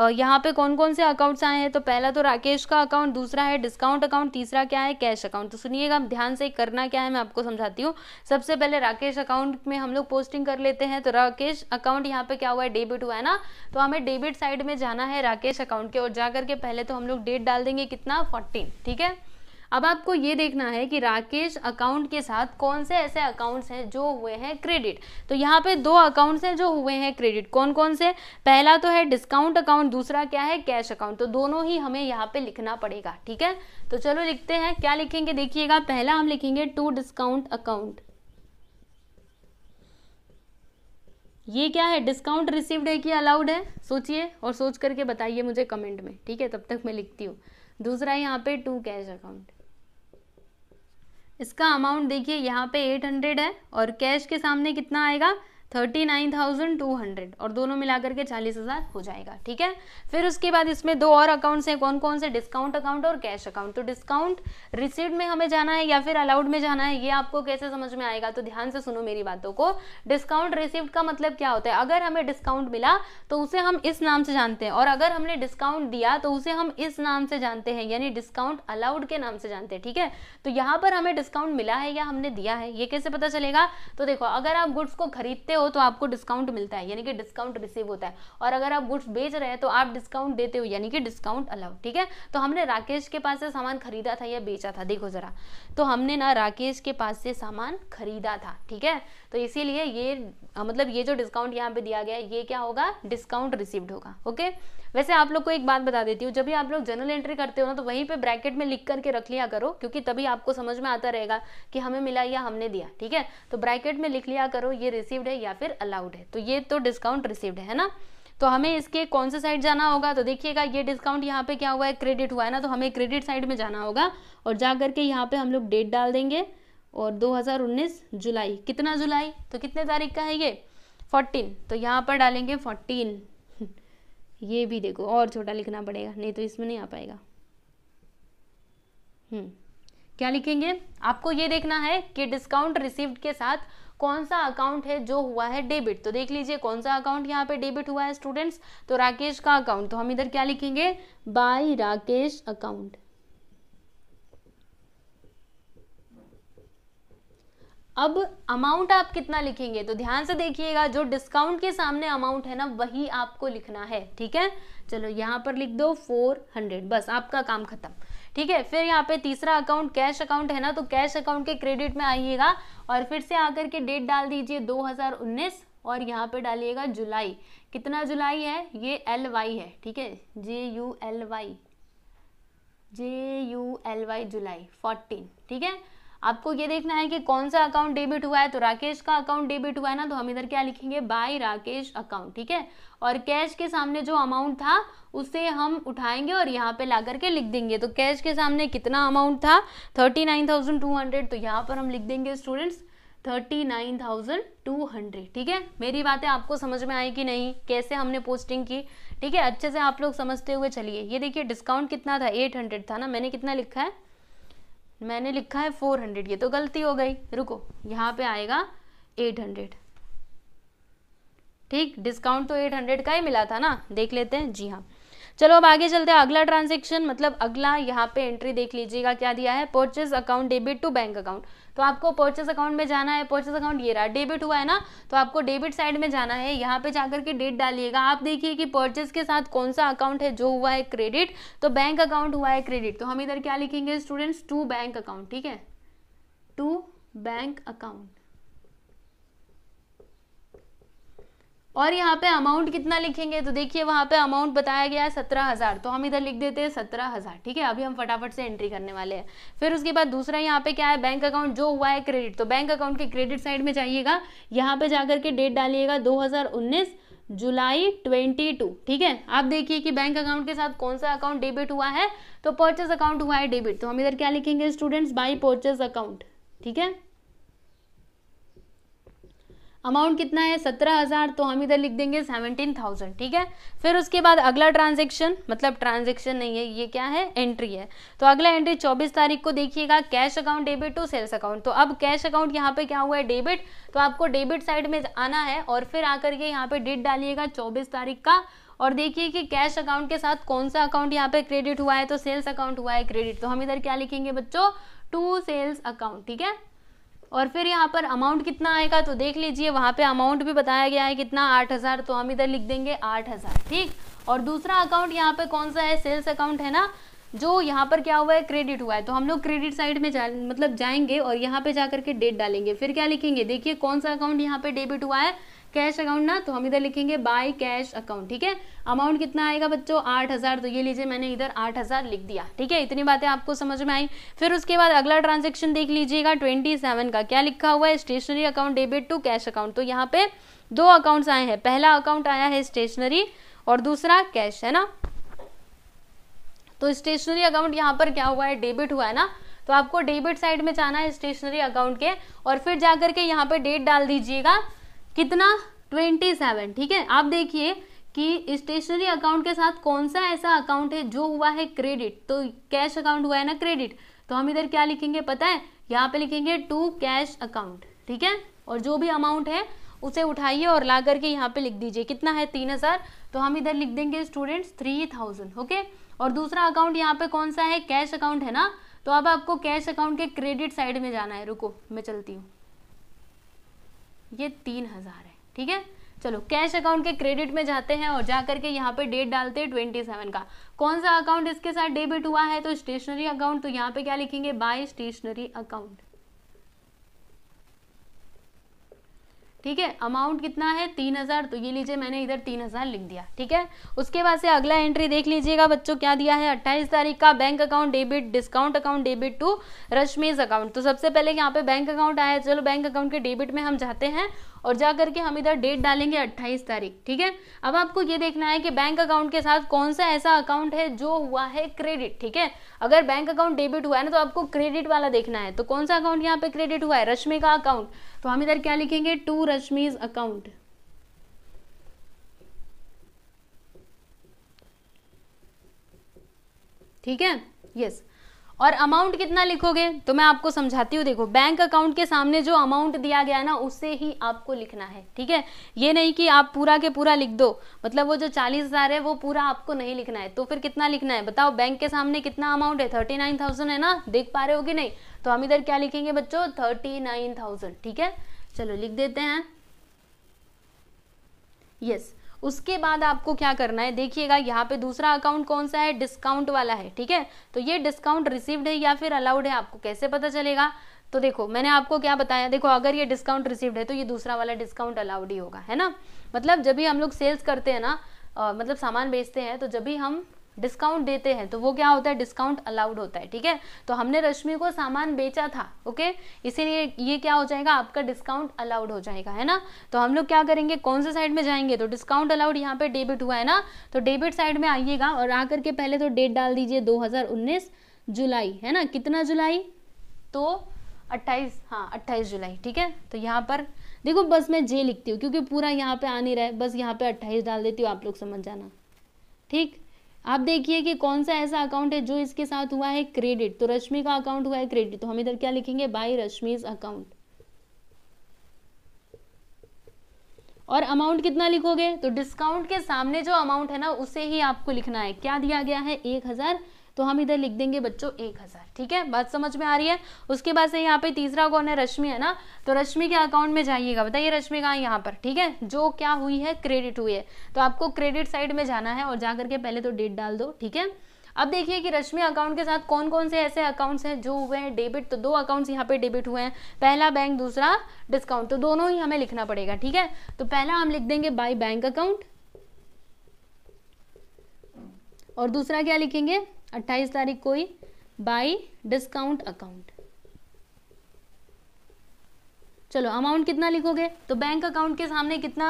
यहाँ पे कौन कौन से अकाउंट्स आए हैं तो पहला तो राकेश का अकाउंट दूसरा है डिस्काउंट अकाउंट तीसरा क्या है कैश अकाउंट तो सुनिएगा ध्यान से करना क्या है मैं आपको समझाती हूँ सबसे पहले राकेश अकाउंट में हम लोग पोस्टिंग कर लेते हैं तो राकेश अकाउंट यहाँ पे क्या हुआ है डेबिट हुआ है ना तो हमें डेबिट साइड में जाना है राकेश अकाउंट के और जा करके पहले तो हम लोग डेट डाल देंगे कितना फोर्टीन ठीक है अब आपको ये देखना है कि राकेश अकाउंट के साथ कौन से ऐसे अकाउंट्स हैं जो हुए हैं क्रेडिट तो यहाँ पे दो अकाउंट्स हैं जो हुए हैं क्रेडिट कौन कौन से पहला तो है डिस्काउंट अकाउंट दूसरा क्या है कैश अकाउंट तो दोनों ही हमें यहाँ पे लिखना पड़ेगा ठीक है तो चलो लिखते हैं क्या लिखेंगे देखिएगा पहला हम लिखेंगे टू डिस्काउंट अकाउंट ये क्या है डिस्काउंट रिसीव्ड है कि अलाउड है सोचिए और सोच करके बताइए मुझे कमेंट में ठीक है तब तक मैं लिखती हूँ दूसरा यहाँ पे टू कैश अकाउंट इसका अमाउंट देखिए यहाँ पे एट हंड्रेड है और कैश के सामने कितना आएगा thirty nine thousand two hundred और दोनों मिलाकर के चालीस हज़ार हो जाएगा ठीक है फिर उसके बाद इसमें दो और अकाउंट्स हैं कौन कौन से डिस्काउंट अकाउंट और कैश अकाउंट तो डिस्काउंट रिसीव में हमें जाना है या फिर अलाउड में जाना है ये आपको कैसे समझ में आएगा तो ध्यान से सुनो मेरी बातों को डिस्काउंट रिसिप्ट का मतलब क्या होता है अगर हमें डिस्काउंट मिला तो उसे हम इस नाम से जानते हैं और अगर हमने डिस्काउंट दिया तो उसे हम इस नाम से जानते हैं यानी डिस्काउंट अलाउड के नाम से जानते हैं ठीक है तो यहाँ पर हमें डिस्काउंट मिला है या हमने दिया है ये कैसे पता चलेगा तो देखो अगर आप गुड्स को खरीदते हो तो आपको डिस्काउंट मिलता है यानी कि डिस्काउंट रिसीव होता है और अगर आप गुड्स बेच रहे हैं तो आप डिस्काउंट देते हो यानी कि डिस्काउंट अलाउ ठीक है तो हमने राकेश के पास से सामान खरीदा था या बेचा था देखो ज़रा तो हमने ना राकेश के पास से सामान खरीदा था ठीक है तो इसीलिए ये मतलब ये जो डिस्काउंट यहाँ पे दिया गया ये क्या होगा डिस्काउंट रिसीव्ड होगा ओके वैसे आप लोग को एक बात बता देती हूँ जब भी आप लोग जनरल एंट्री करते हो ना तो वहीं पर ब्रैकेट में लिख करके रख लिया करो क्योंकि तभी आपको समझ में आता रहेगा कि हमें मिला या हमने दिया ठीक है तो ब्रैकेट में लिख लिया करो ये रिसीव्ड है या फिर अलाउड है तो ये तो डिस्काउंट रिसीव्ड है ना तो हमें इसके कौन से साइड जाना होगा तो देखिएगा ये डिस्काउंट यहाँ पे क्या हुआ है क्रेडिट हुआ है ना तो हमें क्रेडिट साइड में जाना होगा और जा करके यहाँ पे हम लोग डेट डाल देंगे और 2019 जुलाई कितना जुलाई तो कितने तारीख का है ये 14 तो यहाँ पर डालेंगे ये भी देखो और छोटा लिखना पड़ेगा नहीं तो इसमें नहीं आ पाएगा हम्म क्या लिखेंगे आपको ये देखना है कि डिस्काउंट रिसीव के साथ कौन सा अकाउंट है जो हुआ है डेबिट तो देख लीजिए कौन सा अकाउंट यहाँ पे डेबिट हुआ है स्टूडेंट्स तो राकेश का अकाउंट तो हम इधर क्या लिखेंगे बाय राकेश अकाउंट अब अमाउंट आप कितना लिखेंगे तो ध्यान से देखिएगा जो डिस्काउंट के सामने अमाउंट है ना वही आपको लिखना है ठीक है चलो यहाँ पर लिख दो फोर हंड्रेड बस आपका काम खत्म ठीक है फिर यहाँ पे तीसरा अकाउंट कैश अकाउंट है ना तो कैश अकाउंट के क्रेडिट में आइएगा और फिर से आकर के डेट डाल दीजिए 2019 और यहाँ पे डालिएगा जुलाई कितना जुलाई है ये एल वाई है ठीक है J U L Y J U L Y July fourteen ठीक है आपको ये देखना है कि कौन सा अकाउंट डेबिट हुआ है तो राकेश का अकाउंट डेबिट हुआ है ना तो हम इधर क्या लिखेंगे बाय राकेश अकाउंट ठीक है और कैश के सामने जो अमाउंट था उसे हम उठाएंगे और यहाँ पे ला करके लिख देंगे तो कैश के सामने कितना अमाउंट था thirty nine thousand two hundred तो यहाँ पर हम लिख देंगे students thirty nine thousand two hundred ठीक है मेरी बातें आपको समझ में आई कि नहीं कैसे हमने पोस्टिंग की ठीक है अच्छे से आप लोग समझते हुए चलिए ये देखिए डिस्काउंट कितना था एट हंड्रेड था ना मैंने कितना लिखा है मैंने लिखा है फोर हंड्रेड ये तो गलती हो गई रुको यहाँ पे आएगा एट हंड्रेड ठीक डिस्काउंट तो एट हंड्रेड का ही मिला था ना देख लेते हैं जी हाँ चलो अब आगे चलते हैं अगला ट्रांजेक्शन मतलब अगला यहाँ पे एंट्री देख लीजिएगा क्या दिया है purchase account debit to bank account तो आपको परचेस अकाउंट में जाना है परचेस अकाउंट ये रहा डेबिट हुआ है ना तो आपको डेबिट साइड में जाना है यहाँ पे जाकर के डेट डालिएगा आप देखिए कि परचेस के साथ कौन सा अकाउंट है जो हुआ है क्रेडिट तो बैंक अकाउंट हुआ है क्रेडिट तो हम इधर क्या लिखेंगे स्टूडेंट्स टू बैंक अकाउंट ठीक है टू बैंक अकाउंट और यहाँ पे अमाउंट कितना लिखेंगे तो देखिए वहाँ पे अमाउंट बताया गया है सत्रह हज़ार तो हम इधर लिख देते हैं सत्रह हज़ार ठीक है अभी हम फटाफट से एंट्री करने वाले हैं फिर उसके बाद दूसरा यहाँ पे क्या है बैंक अकाउंट जो हुआ है क्रेडिट तो बैंक अकाउंट के क्रेडिट साइड में जाइएगा यहाँ पे जाकर के डेट डालिएगा दो जुलाई ट्वेंटी ठीक है आप देखिए कि बैंक अकाउंट के साथ कौन सा अकाउंट डेबिट हुआ है तो परचेज अकाउंट हुआ है डेबिट तो हम इधर क्या लिखेंगे स्टूडेंट्स बाई परचेज अकाउंट ठीक है अमाउंट कितना है सत्रह हज़ार तो हम इधर लिख देंगे सेवनटीन थाउजेंड ठीक है फिर उसके बाद अगला ट्रांजेक्शन मतलब ट्रांजेक्शन नहीं है ये क्या है एंट्री है तो अगला एंट्री चौबीस तारीख को देखिएगा cash account debit to sales account तो अब कैश अकाउंट यहाँ पे क्या हुआ है डेबिट तो आपको डेबिट साइड में आना है और फिर आकर के यहाँ पे डेट डालिएगा चौबीस तारीख का और देखिए कि कैश अकाउंट के साथ कौन सा अकाउंट यहाँ पे क्रेडिट हुआ है तो सेल्स अकाउंट हुआ है क्रेडिट तो हम इधर क्या लिखेंगे बच्चों टू सेल्स अकाउंट ठीक है और फिर यहाँ पर अमाउंट कितना आएगा तो देख लीजिए वहाँ पे अमाउंट भी बताया गया है कितना आठ हज़ार तो हम इधर लिख देंगे आठ हज़ार ठीक और दूसरा अकाउंट यहाँ पे कौन सा है सेल्स अकाउंट है ना जो यहाँ पर क्या हुआ है क्रेडिट हुआ है तो हम लोग क्रेडिट साइड में जा मतलब जाएंगे और यहाँ पे जा करके डेट डालेंगे फिर क्या लिखेंगे देखिए कौन सा अकाउंट यहाँ पे डेबिट हुआ है कैश अकाउंट ना तो हम इधर लिखेंगे बाय कैश अकाउंट ठीक है अमाउंट कितना आएगा बच्चों आठ हज़ार तो ये लीजिए मैंने इधर आठ हज़ार लिख दिया ठीक है इतनी बातें आपको समझ में आई फिर उसके बाद अगला ट्रांजेक्शन देख लीजिएगा ट्वेंटी सेवन का क्या लिखा हुआ है stationery account debit to cash account तो यहाँ पे दो अकाउंट आए हैं पहला अकाउंट आया है स्टेशनरी और दूसरा कैश है ना तो स्टेशनरी अकाउंट यहाँ पर क्या हुआ है डेबिट हुआ है ना तो आपको डेबिट साइड में जाना है स्टेशनरी अकाउंट के और फिर जाकर के यहाँ पे डेट डाल दीजिएगा कितना ट्वेंटी सेवन ठीक है आप देखिए कि स्टेशनरी अकाउंट के साथ कौन सा ऐसा अकाउंट है जो हुआ है क्रेडिट तो कैश अकाउंट हुआ है ना क्रेडिट तो हम इधर क्या लिखेंगे पता है यहाँ पे लिखेंगे टू कैश अकाउंट ठीक है और जो भी अमाउंट है उसे उठाइए और ला करके यहाँ पे लिख दीजिए कितना है तीन हज़ार तो हम इधर लिख देंगे स्टूडेंट्स थ्री थाउजेंड ओके और दूसरा अकाउंट यहाँ पे कौन सा है कैश अकाउंट है ना तो अब आपको कैश अकाउंट के क्रेडिट साइड में जाना है रुको मैं चलती हूँ ये तीन हज़ार है ठीक है चलो कैश अकाउंट के क्रेडिट में जाते हैं और जा करके यहाँ पे डेट डालते हैं ट्वेंटी सेवन का कौन सा अकाउंट इसके साथ डेबिट हुआ है तो स्टेशनरी अकाउंट तो यहाँ पे क्या लिखेंगे बाय स्टेशनरी अकाउंट ठीक है अमाउंट कितना है तीन हज़ार तो ये लीजिए मैंने इधर तीन हज़ार लिख दिया ठीक है उसके बाद से अगला एंट्री देख लीजिएगा बच्चों क्या दिया है अट्ठाईस तारीख का bank account debit discount account debit to Rashmi's account तो सबसे पहले यहाँ पे बैंक अकाउंट आया चलो बैंक अकाउंट के डेबिट में हम जाते हैं और जा करके हम इधर डेट डालेंगे अट्ठाईस तारीख ठीक है अब आपको ये देखना है कि बैंक अकाउंट के साथ कौन सा ऐसा अकाउंट है जो हुआ है क्रेडिट ठीक है अगर बैंक अकाउंट डेबिट हुआ है ना तो आपको क्रेडिट वाला देखना है तो कौन सा अकाउंट यहाँ पे क्रेडिट हुआ है रश्मि का अकाउंट तो हम इधर क्या लिखेंगे टू रश्मीज अकाउंट ठीक है यस और अमाउंट कितना लिखोगे तो मैं आपको समझाती हूँ देखो बैंक अकाउंट के सामने जो अमाउंट दिया गया ना उससे ही आपको लिखना है ठीक है ये नहीं कि आप पूरा के पूरा लिख दो मतलब वो जो चालीस हज़ार है वो पूरा आपको नहीं लिखना है तो फिर कितना लिखना है बताओ बैंक के सामने कितना अमाउंट है थर्टी नाइन थाउजेंड है ना देख पा रहे हो कि नहीं तो हम इधर क्या लिखेंगे बच्चों थर्टी नाइन थाउजेंड ठीक है चलो लिख देते हैं यस उसके बाद आपको क्या करना है देखिएगा यहाँ पे दूसरा अकाउंट कौन सा है डिस्काउंट वाला है ठीक है तो ये डिस्काउंट रिसीव्ड है या फिर अलाउड है आपको कैसे पता चलेगा तो देखो मैंने आपको क्या बताया देखो अगर ये डिस्काउंट रिसीव्ड है तो ये दूसरा वाला डिस्काउंट अलाउड ही होगा है ना मतलब जब भी हम लोग सेल्स करते हैं ना मतलब सामान बेचते हैं तो जब भी हम डिस्काउंट देते हैं तो वो क्या होता है डिस्काउंट अलाउड होता है ठीक है तो हमने रश्मि को सामान बेचा था ओके इसीलिए ये क्या हो जाएगा आपका डिस्काउंट अलाउड हो जाएगा है ना तो हम लोग क्या करेंगे कौन से साइड में जाएंगे तो डिस्काउंट अलाउड यहाँ पे डेबिट हुआ है ना तो डेबिट साइड में आइएगा और आकर के पहले तो डेट डाल दीजिए दो जुलाई है ना कितना जुलाई तो अट्ठाईस हाँ अट्ठाईस जुलाई ठीक है तो यहाँ पर देखो बस मैं जे लिखती हूँ क्योंकि पूरा यहाँ पे आ नहीं रहा है बस यहाँ पे अट्ठाईस डाल देती हूँ आप लोग समझ जाना ठीक आप देखिए कि कौन सा ऐसा अकाउंट है जो इसके साथ हुआ है क्रेडिट तो रश्मि का अकाउंट हुआ है क्रेडिट तो हम इधर क्या लिखेंगे बाई रश्मिज अकाउंट और अमाउंट कितना लिखोगे तो डिस्काउंट के सामने जो अमाउंट है ना उसे ही आपको लिखना है क्या दिया गया है एक हजार तो हम इधर लिख देंगे बच्चों एक हज़ार ठीक है बात समझ में आ रही है उसके बाद से यहाँ पे तीसरा कौन है रश्मि है ना तो रश्मि के अकाउंट में जाइएगा बताइए रश्मि कहाँ यहाँ पर ठीक है जो क्या हुई है क्रेडिट हुई है तो आपको क्रेडिट साइड में जाना है और जा करके पहले तो डेट डाल दो ठीक है अब देखिए कि रश्मि अकाउंट के साथ कौन कौन से ऐसे अकाउंट्स हैं जो हुए हैं डेबिट तो दो अकाउंट्स यहाँ पे डेबिट हुए हैं पहला बैंक दूसरा डिस्काउंट तो दोनों ही हमें लिखना पड़ेगा ठीक है तो पहला हम लिख देंगे बाई बैंक अकाउंट और दूसरा क्या लिखेंगे अट्ठाईस तारीख को ही बाई डिस्काउंट अकाउंट चलो अमाउंट कितना लिखोगे तो बैंक अकाउंट के सामने कितना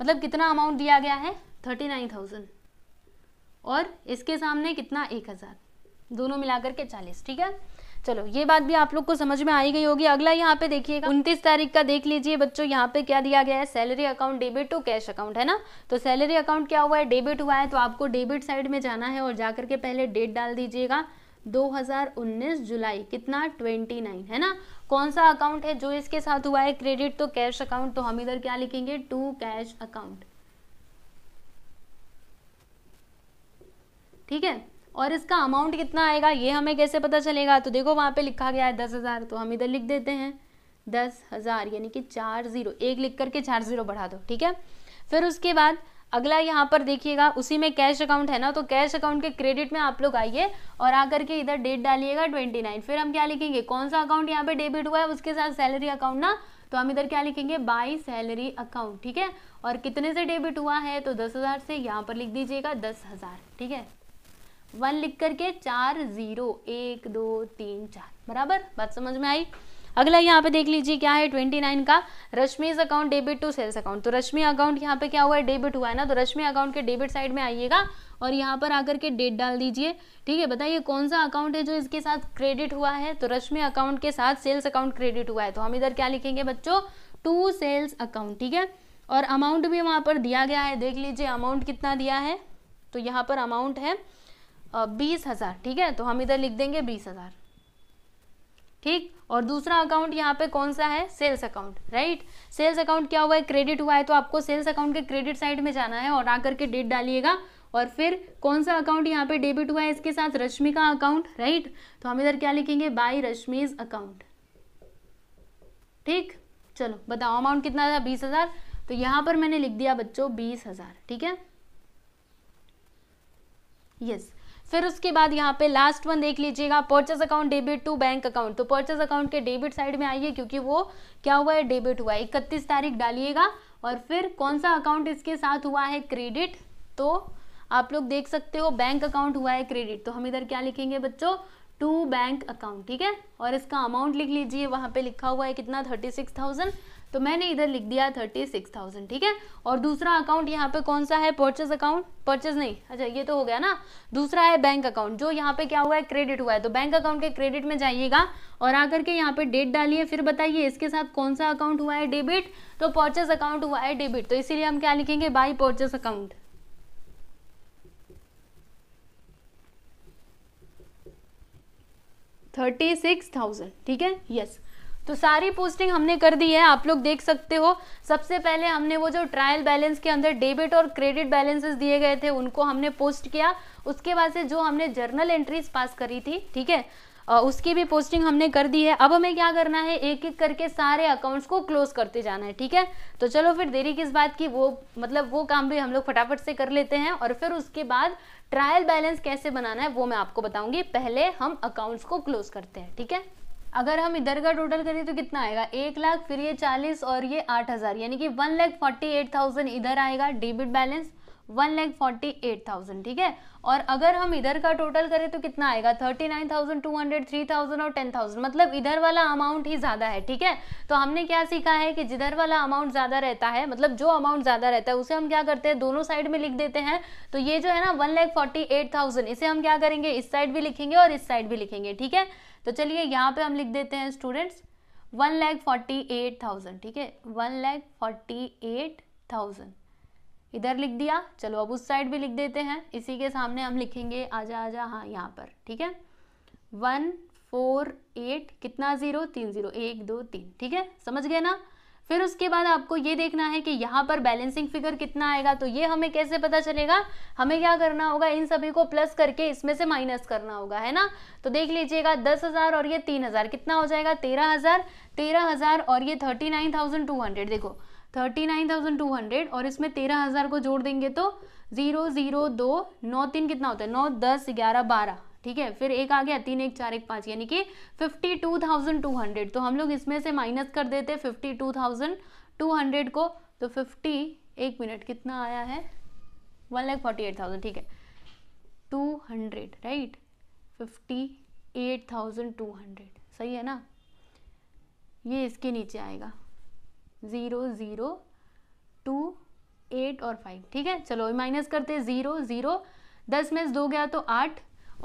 मतलब कितना अमाउंट दिया गया है थर्टी नाइन थाउजेंड और इसके सामने कितना एक हज़ार दोनों मिलाकर के चालीस ठीक है चलो ये बात भी आप लोग को समझ में आई गई होगी अगला यहाँ पे देखिएगा उनतीस तारीख का देख लीजिए बच्चों यहाँ पे क्या दिया गया है salary account debit to cash account है ना तो सैलरी अकाउंट क्या हुआ है डेबिट हुआ है तो आपको डेबिट साइड में जाना है और जाकर के पहले डेट डाल दीजिएगा 2019 जुलाई कितना 29 है ना कौन सा अकाउंट है जो इसके साथ हुआ है क्रेडिट तो कैश अकाउंट तो हम इधर क्या लिखेंगे टू कैश अकाउंट ठीक है और इसका अमाउंट कितना आएगा ये हमें कैसे पता चलेगा तो देखो वहाँ पे लिखा गया है दस हज़ार तो हम इधर लिख देते हैं दस हज़ार यानी कि चार ज़ीरो एक लिख करके चार ज़ीरो बढ़ा दो ठीक है फिर उसके बाद अगला यहाँ पर देखिएगा उसी में कैश अकाउंट है ना तो कैश अकाउंट के क्रेडिट में आप लोग आइए और आकर के इधर डेट डालिएगा ट्वेंटी नाइन फिर हम क्या लिखेंगे कौन सा अकाउंट यहाँ पे डेबिट हुआ है उसके साथ सैलरी अकाउंट ना तो हम इधर क्या लिखेंगे बाई सैलरी अकाउंट ठीक है और कितने से डेबिट हुआ है तो दस हज़ार से यहाँ पर लिख दीजिएगा दस हज़ार ठीक है वन लिख करके चार जीरो एक दो तीन चार बराबर बात समझ में आई अगला यहाँ पे देख लीजिए क्या है ट्वेंटी नाइन का Rashmi account debit to sales account तो रश्मि अकाउंट यहाँ पे क्या हुआ है डेबिट हुआ है ना तो रश्मि अकाउंट के डेबिट साइड में आइएगा और यहाँ पर आकर के डेट डाल दीजिए ठीक है बताइए कौन सा अकाउंट है जो इसके साथ क्रेडिट हुआ है तो रश्मि अकाउंट के साथ सेल्स अकाउंट क्रेडिट हुआ है तो हम इधर क्या लिखेंगे बच्चों टू सेल्स अकाउंट ठीक है और अमाउंट भी वहाँ पर दिया गया है देख लीजिए अमाउंट कितना दिया है तो यहाँ पर अमाउंट है बीस हज़ार ठीक है तो हम इधर लिख देंगे बीस हज़ार ठीक और दूसरा अकाउंट यहाँ पे कौन सा है sales account right sales account क्या हुआ है क्रेडिट हुआ है तो आपको सेल्स अकाउंट के क्रेडिट साइड में जाना है और आकर के डेट डालिएगा और फिर कौन सा अकाउंट यहाँ पे डेबिट हुआ है इसके साथ रश्मि का अकाउंट राइट तो हम इधर क्या लिखेंगे बाई रश्मीज अकाउंट ठीक चलो बताओ अमाउंट कितना था बीस हज़ार तो यहां पर मैंने लिख दिया बच्चों बीस हज़ार ठीक है यस yes. फिर उसके बाद यहाँ पे लास्ट वन देख लीजिएगा purchase account debit to bank account तो परचेज अकाउंट के डेबिट साइड में आइए क्योंकि वो क्या हुआ है डेबिट हुआ है इकतीस तारीख डालिएगा और फिर कौन सा अकाउंट इसके साथ हुआ है क्रेडिट तो आप लोग देख सकते हो बैंक अकाउंट हुआ है क्रेडिट तो हम इधर क्या लिखेंगे बच्चों टू बैंक अकाउंट ठीक है और इसका अमाउंट लिख लीजिए वहां पे लिखा हुआ है कितना थर्टी सिक्स थाउजेंड तो मैंने इधर लिख दिया थर्टी सिक्स थाउजेंड ठीक है और दूसरा अकाउंट यहाँ पे कौन सा है परचेज अकाउंट परचेज नहीं अच्छा ये तो हो गया ना दूसरा है बैंक अकाउंट जो यहाँ पे क्या हुआ है क्रेडिट हुआ है तो बैंक अकाउंट के क्रेडिट में जाइएगा और आकर के यहाँ पे डेट डालिए फिर बताइए इसके साथ कौन सा अकाउंट हुआ है डेबिट तो परचेज अकाउंट हुआ है डेबिट तो इसीलिए हम क्या लिखेंगे by purchase account thirty six thousand ठीक है यस yes. तो सारी पोस्टिंग हमने कर दी है आप लोग देख सकते हो सबसे पहले हमने वो जो ट्रायल बैलेंस के अंदर डेबिट और क्रेडिट बैलेंसेस दिए गए थे उनको हमने पोस्ट किया उसके बाद से जो हमने जर्नल एंट्रीज पास करी थी ठीक है उसकी भी पोस्टिंग हमने कर दी है अब हमें क्या करना है एक एक करके सारे अकाउंट्स को क्लोज करते जाना है ठीक है तो चलो फिर देरी किस बात की वो मतलब वो काम भी हम लोग फटाफट से कर लेते हैं और फिर उसके बाद ट्रायल बैलेंस कैसे बनाना है वो मैं आपको बताऊंगी पहले हम अकाउंट्स को क्लोज करते हैं ठीक है अगर हम इधर का टोटल करें तो कितना आएगा एक लाख फिर ये चालीस और ये आठ हज़ार यानी कि one lakh forty eight thousand इधर आएगा debit balance one lakh forty eight thousand ठीक है और अगर हम इधर का टोटल करें तो कितना आएगा thirty nine thousand two hundred three thousand और टेन थाउजेंड मतलब इधर वाला अमाउंट ही ज़्यादा है ठीक है तो हमने क्या सीखा है कि जिधर वाला अमाउंट ज़्यादा रहता है मतलब जो अमाउंट ज़्यादा रहता है उसे हम क्या करते हैं दोनों साइड में लिख देते हैं तो ये जो है ना one lakh forty eight thousand इसे हम क्या करेंगे इस साइड भी लिखेंगे और इस साइड भी लिखेंगे ठीक है तो चलिए यहाँ पर हम लिख देते हैं students one lakh forty eight thousand ठीक है one lakh forty eight thousand इधर लिख दिया चलो अब उस साइड भी लिख देते हैं इसी के सामने हम लिखेंगे आजा आजा हाँ यहाँ पर ठीक है वन फोर एट कितना ज़ीरो तीन ज़ीरो एक दो तीन ठीक है समझ गए ना फिर उसके बाद आपको ये देखना है कि यहाँ पर बैलेंसिंग फिगर कितना आएगा तो ये हमें कैसे पता चलेगा हमें क्या करना होगा इन सभी को प्लस करके इसमें से माइनस करना होगा है ना तो देख लीजिएगा दस हज़ार और ये तीन हज़ार कितना हो जाएगा तेरह हज़ार तेरह हज़ार और ये thirty nine thousand two hundred देखो thirty nine thousand two hundred और इसमें तेरह हज़ार को जोड़ देंगे तो ज़ीरो ज़ीरो दो नौ तीन कितना होता है नौ दस ग्यारह बारह ठीक है फिर एक आ गया तीन एक चार एक पाँच यानी कि fifty two thousand two hundred तो हम लोग इसमें से माइनस कर देते fifty two thousand two hundred को तो फिफ्टी एक मिनट कितना आया है one lakh forty eight thousand ठीक है two hundred right fifty eight thousand two hundred सही है ना ये इसके नीचे आएगा ज़ीरो ज़ीरो टू एट और फाइव ठीक है चलो माइनस करते ज़ीरो ज़ीरो दस में से दो गया तो आठ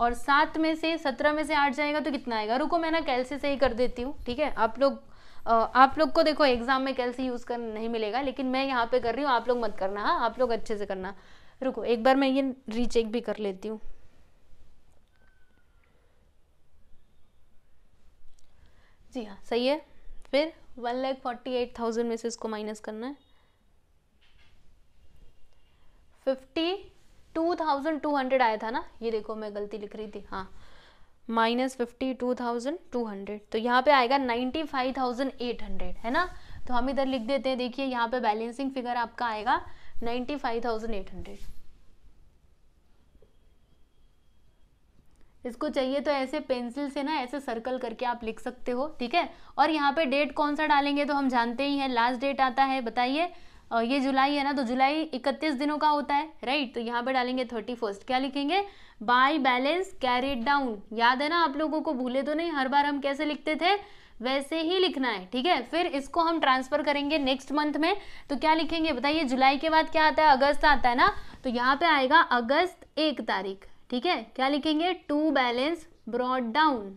और सात में से सत्रह में से आठ जाएगा तो कितना आएगा रुको मैं ना कैलसी से ही कर देती हूँ ठीक है आप लोग आप लोग को देखो एग्जाम में कैलसी यूज़ कर नहीं मिलेगा लेकिन मैं यहाँ पे कर रही हूँ आप लोग मत करना हाँ आप लोग अच्छे से करना रुको एक बार मैं ये रीचेक भी कर लेती हूँ जी हाँ सही है फिर one lakh forty eight thousand में से इसको माइनस करना है fifty two thousand two hundred आया था ना ये देखो मैं गलती लिख रही थी हाँ minus fifty two thousand two hundred तो यहाँ पे आएगा ninety five thousand eight hundred है ना तो हम इधर लिख देते हैं देखिए यहाँ पे बैलेंसिंग फिगर आपका आएगा ninety five thousand eight hundred इसको चाहिए तो ऐसे पेंसिल से ना ऐसे सर्कल करके आप लिख सकते हो ठीक है और यहाँ पे डेट कौन सा डालेंगे तो हम जानते ही हैं लास्ट डेट आता है बताइए ये जुलाई है ना तो जुलाई इकतीस दिनों का होता है राइट तो यहाँ पे डालेंगे थर्टी फर्स्ट क्या लिखेंगे बाई बैलेंस कैरिड डाउन याद है ना आप लोगों को भूले तो नहीं हर बार हम कैसे लिखते थे वैसे ही लिखना है ठीक है फिर इसको हम ट्रांसफर करेंगे नेक्स्ट मंथ में तो क्या लिखेंगे बताइए जुलाई के बाद क्या आता है अगस्त आता है ना तो यहाँ पे आएगा अगस्त एक तारीख ठीक है क्या लिखेंगे टू बैलेंस ब्रॉड डाउन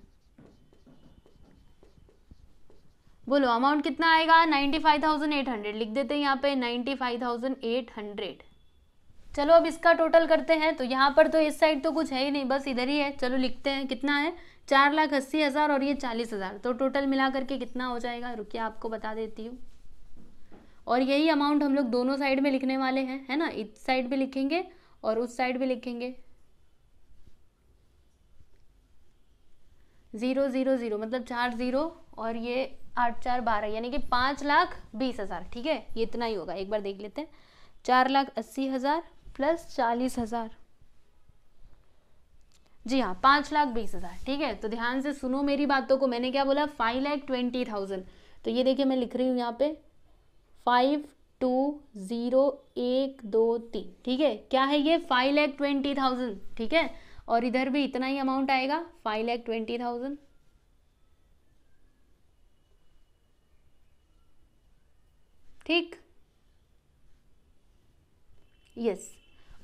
बोलो अमाउंट कितना आएगा ninety five thousand eight hundred लिख देते हैं यहाँ पे ninety five thousand eight hundred चलो अब इसका टोटल करते हैं तो यहाँ पर तो इस साइड तो कुछ है ही नहीं बस इधर ही है चलो लिखते हैं कितना है चार लाख अस्सी हज़ार और ये चालीस हज़ार तो टोटल मिला करके कितना हो जाएगा रुकिए आपको बता देती हूँ और यही अमाउंट हम लोग दोनों साइड में लिखने वाले हैं है ना इस साइड भी लिखेंगे और उस साइड भी लिखेंगे ज़ीरो ज़ीरो ज़ीरो मतलब चार ज़ीरो और ये आठ चार बारह यानी कि पाँच लाख बीस हज़ार ठीक है ये इतना ही होगा एक बार देख लेते हैं चार लाख अस्सी हज़ार प्लस चालीस हज़ार जी हाँ पाँच लाख बीस हज़ार ठीक है तो ध्यान से सुनो मेरी बातों को मैंने क्या बोला फाइव लाख ट्वेंटी थाउजेंड तो ये देखिए मैं लिख रही हूँ यहाँ पे फाइव टू ज़ीरो एक दो तीन ठीक है क्या है ये फाइव लाख ट्वेंटी थाउजेंड ठीक है और इधर भी इतना ही अमाउंट आएगा फाइव लैख ट्वेंटी थाउजेंड ठीक यस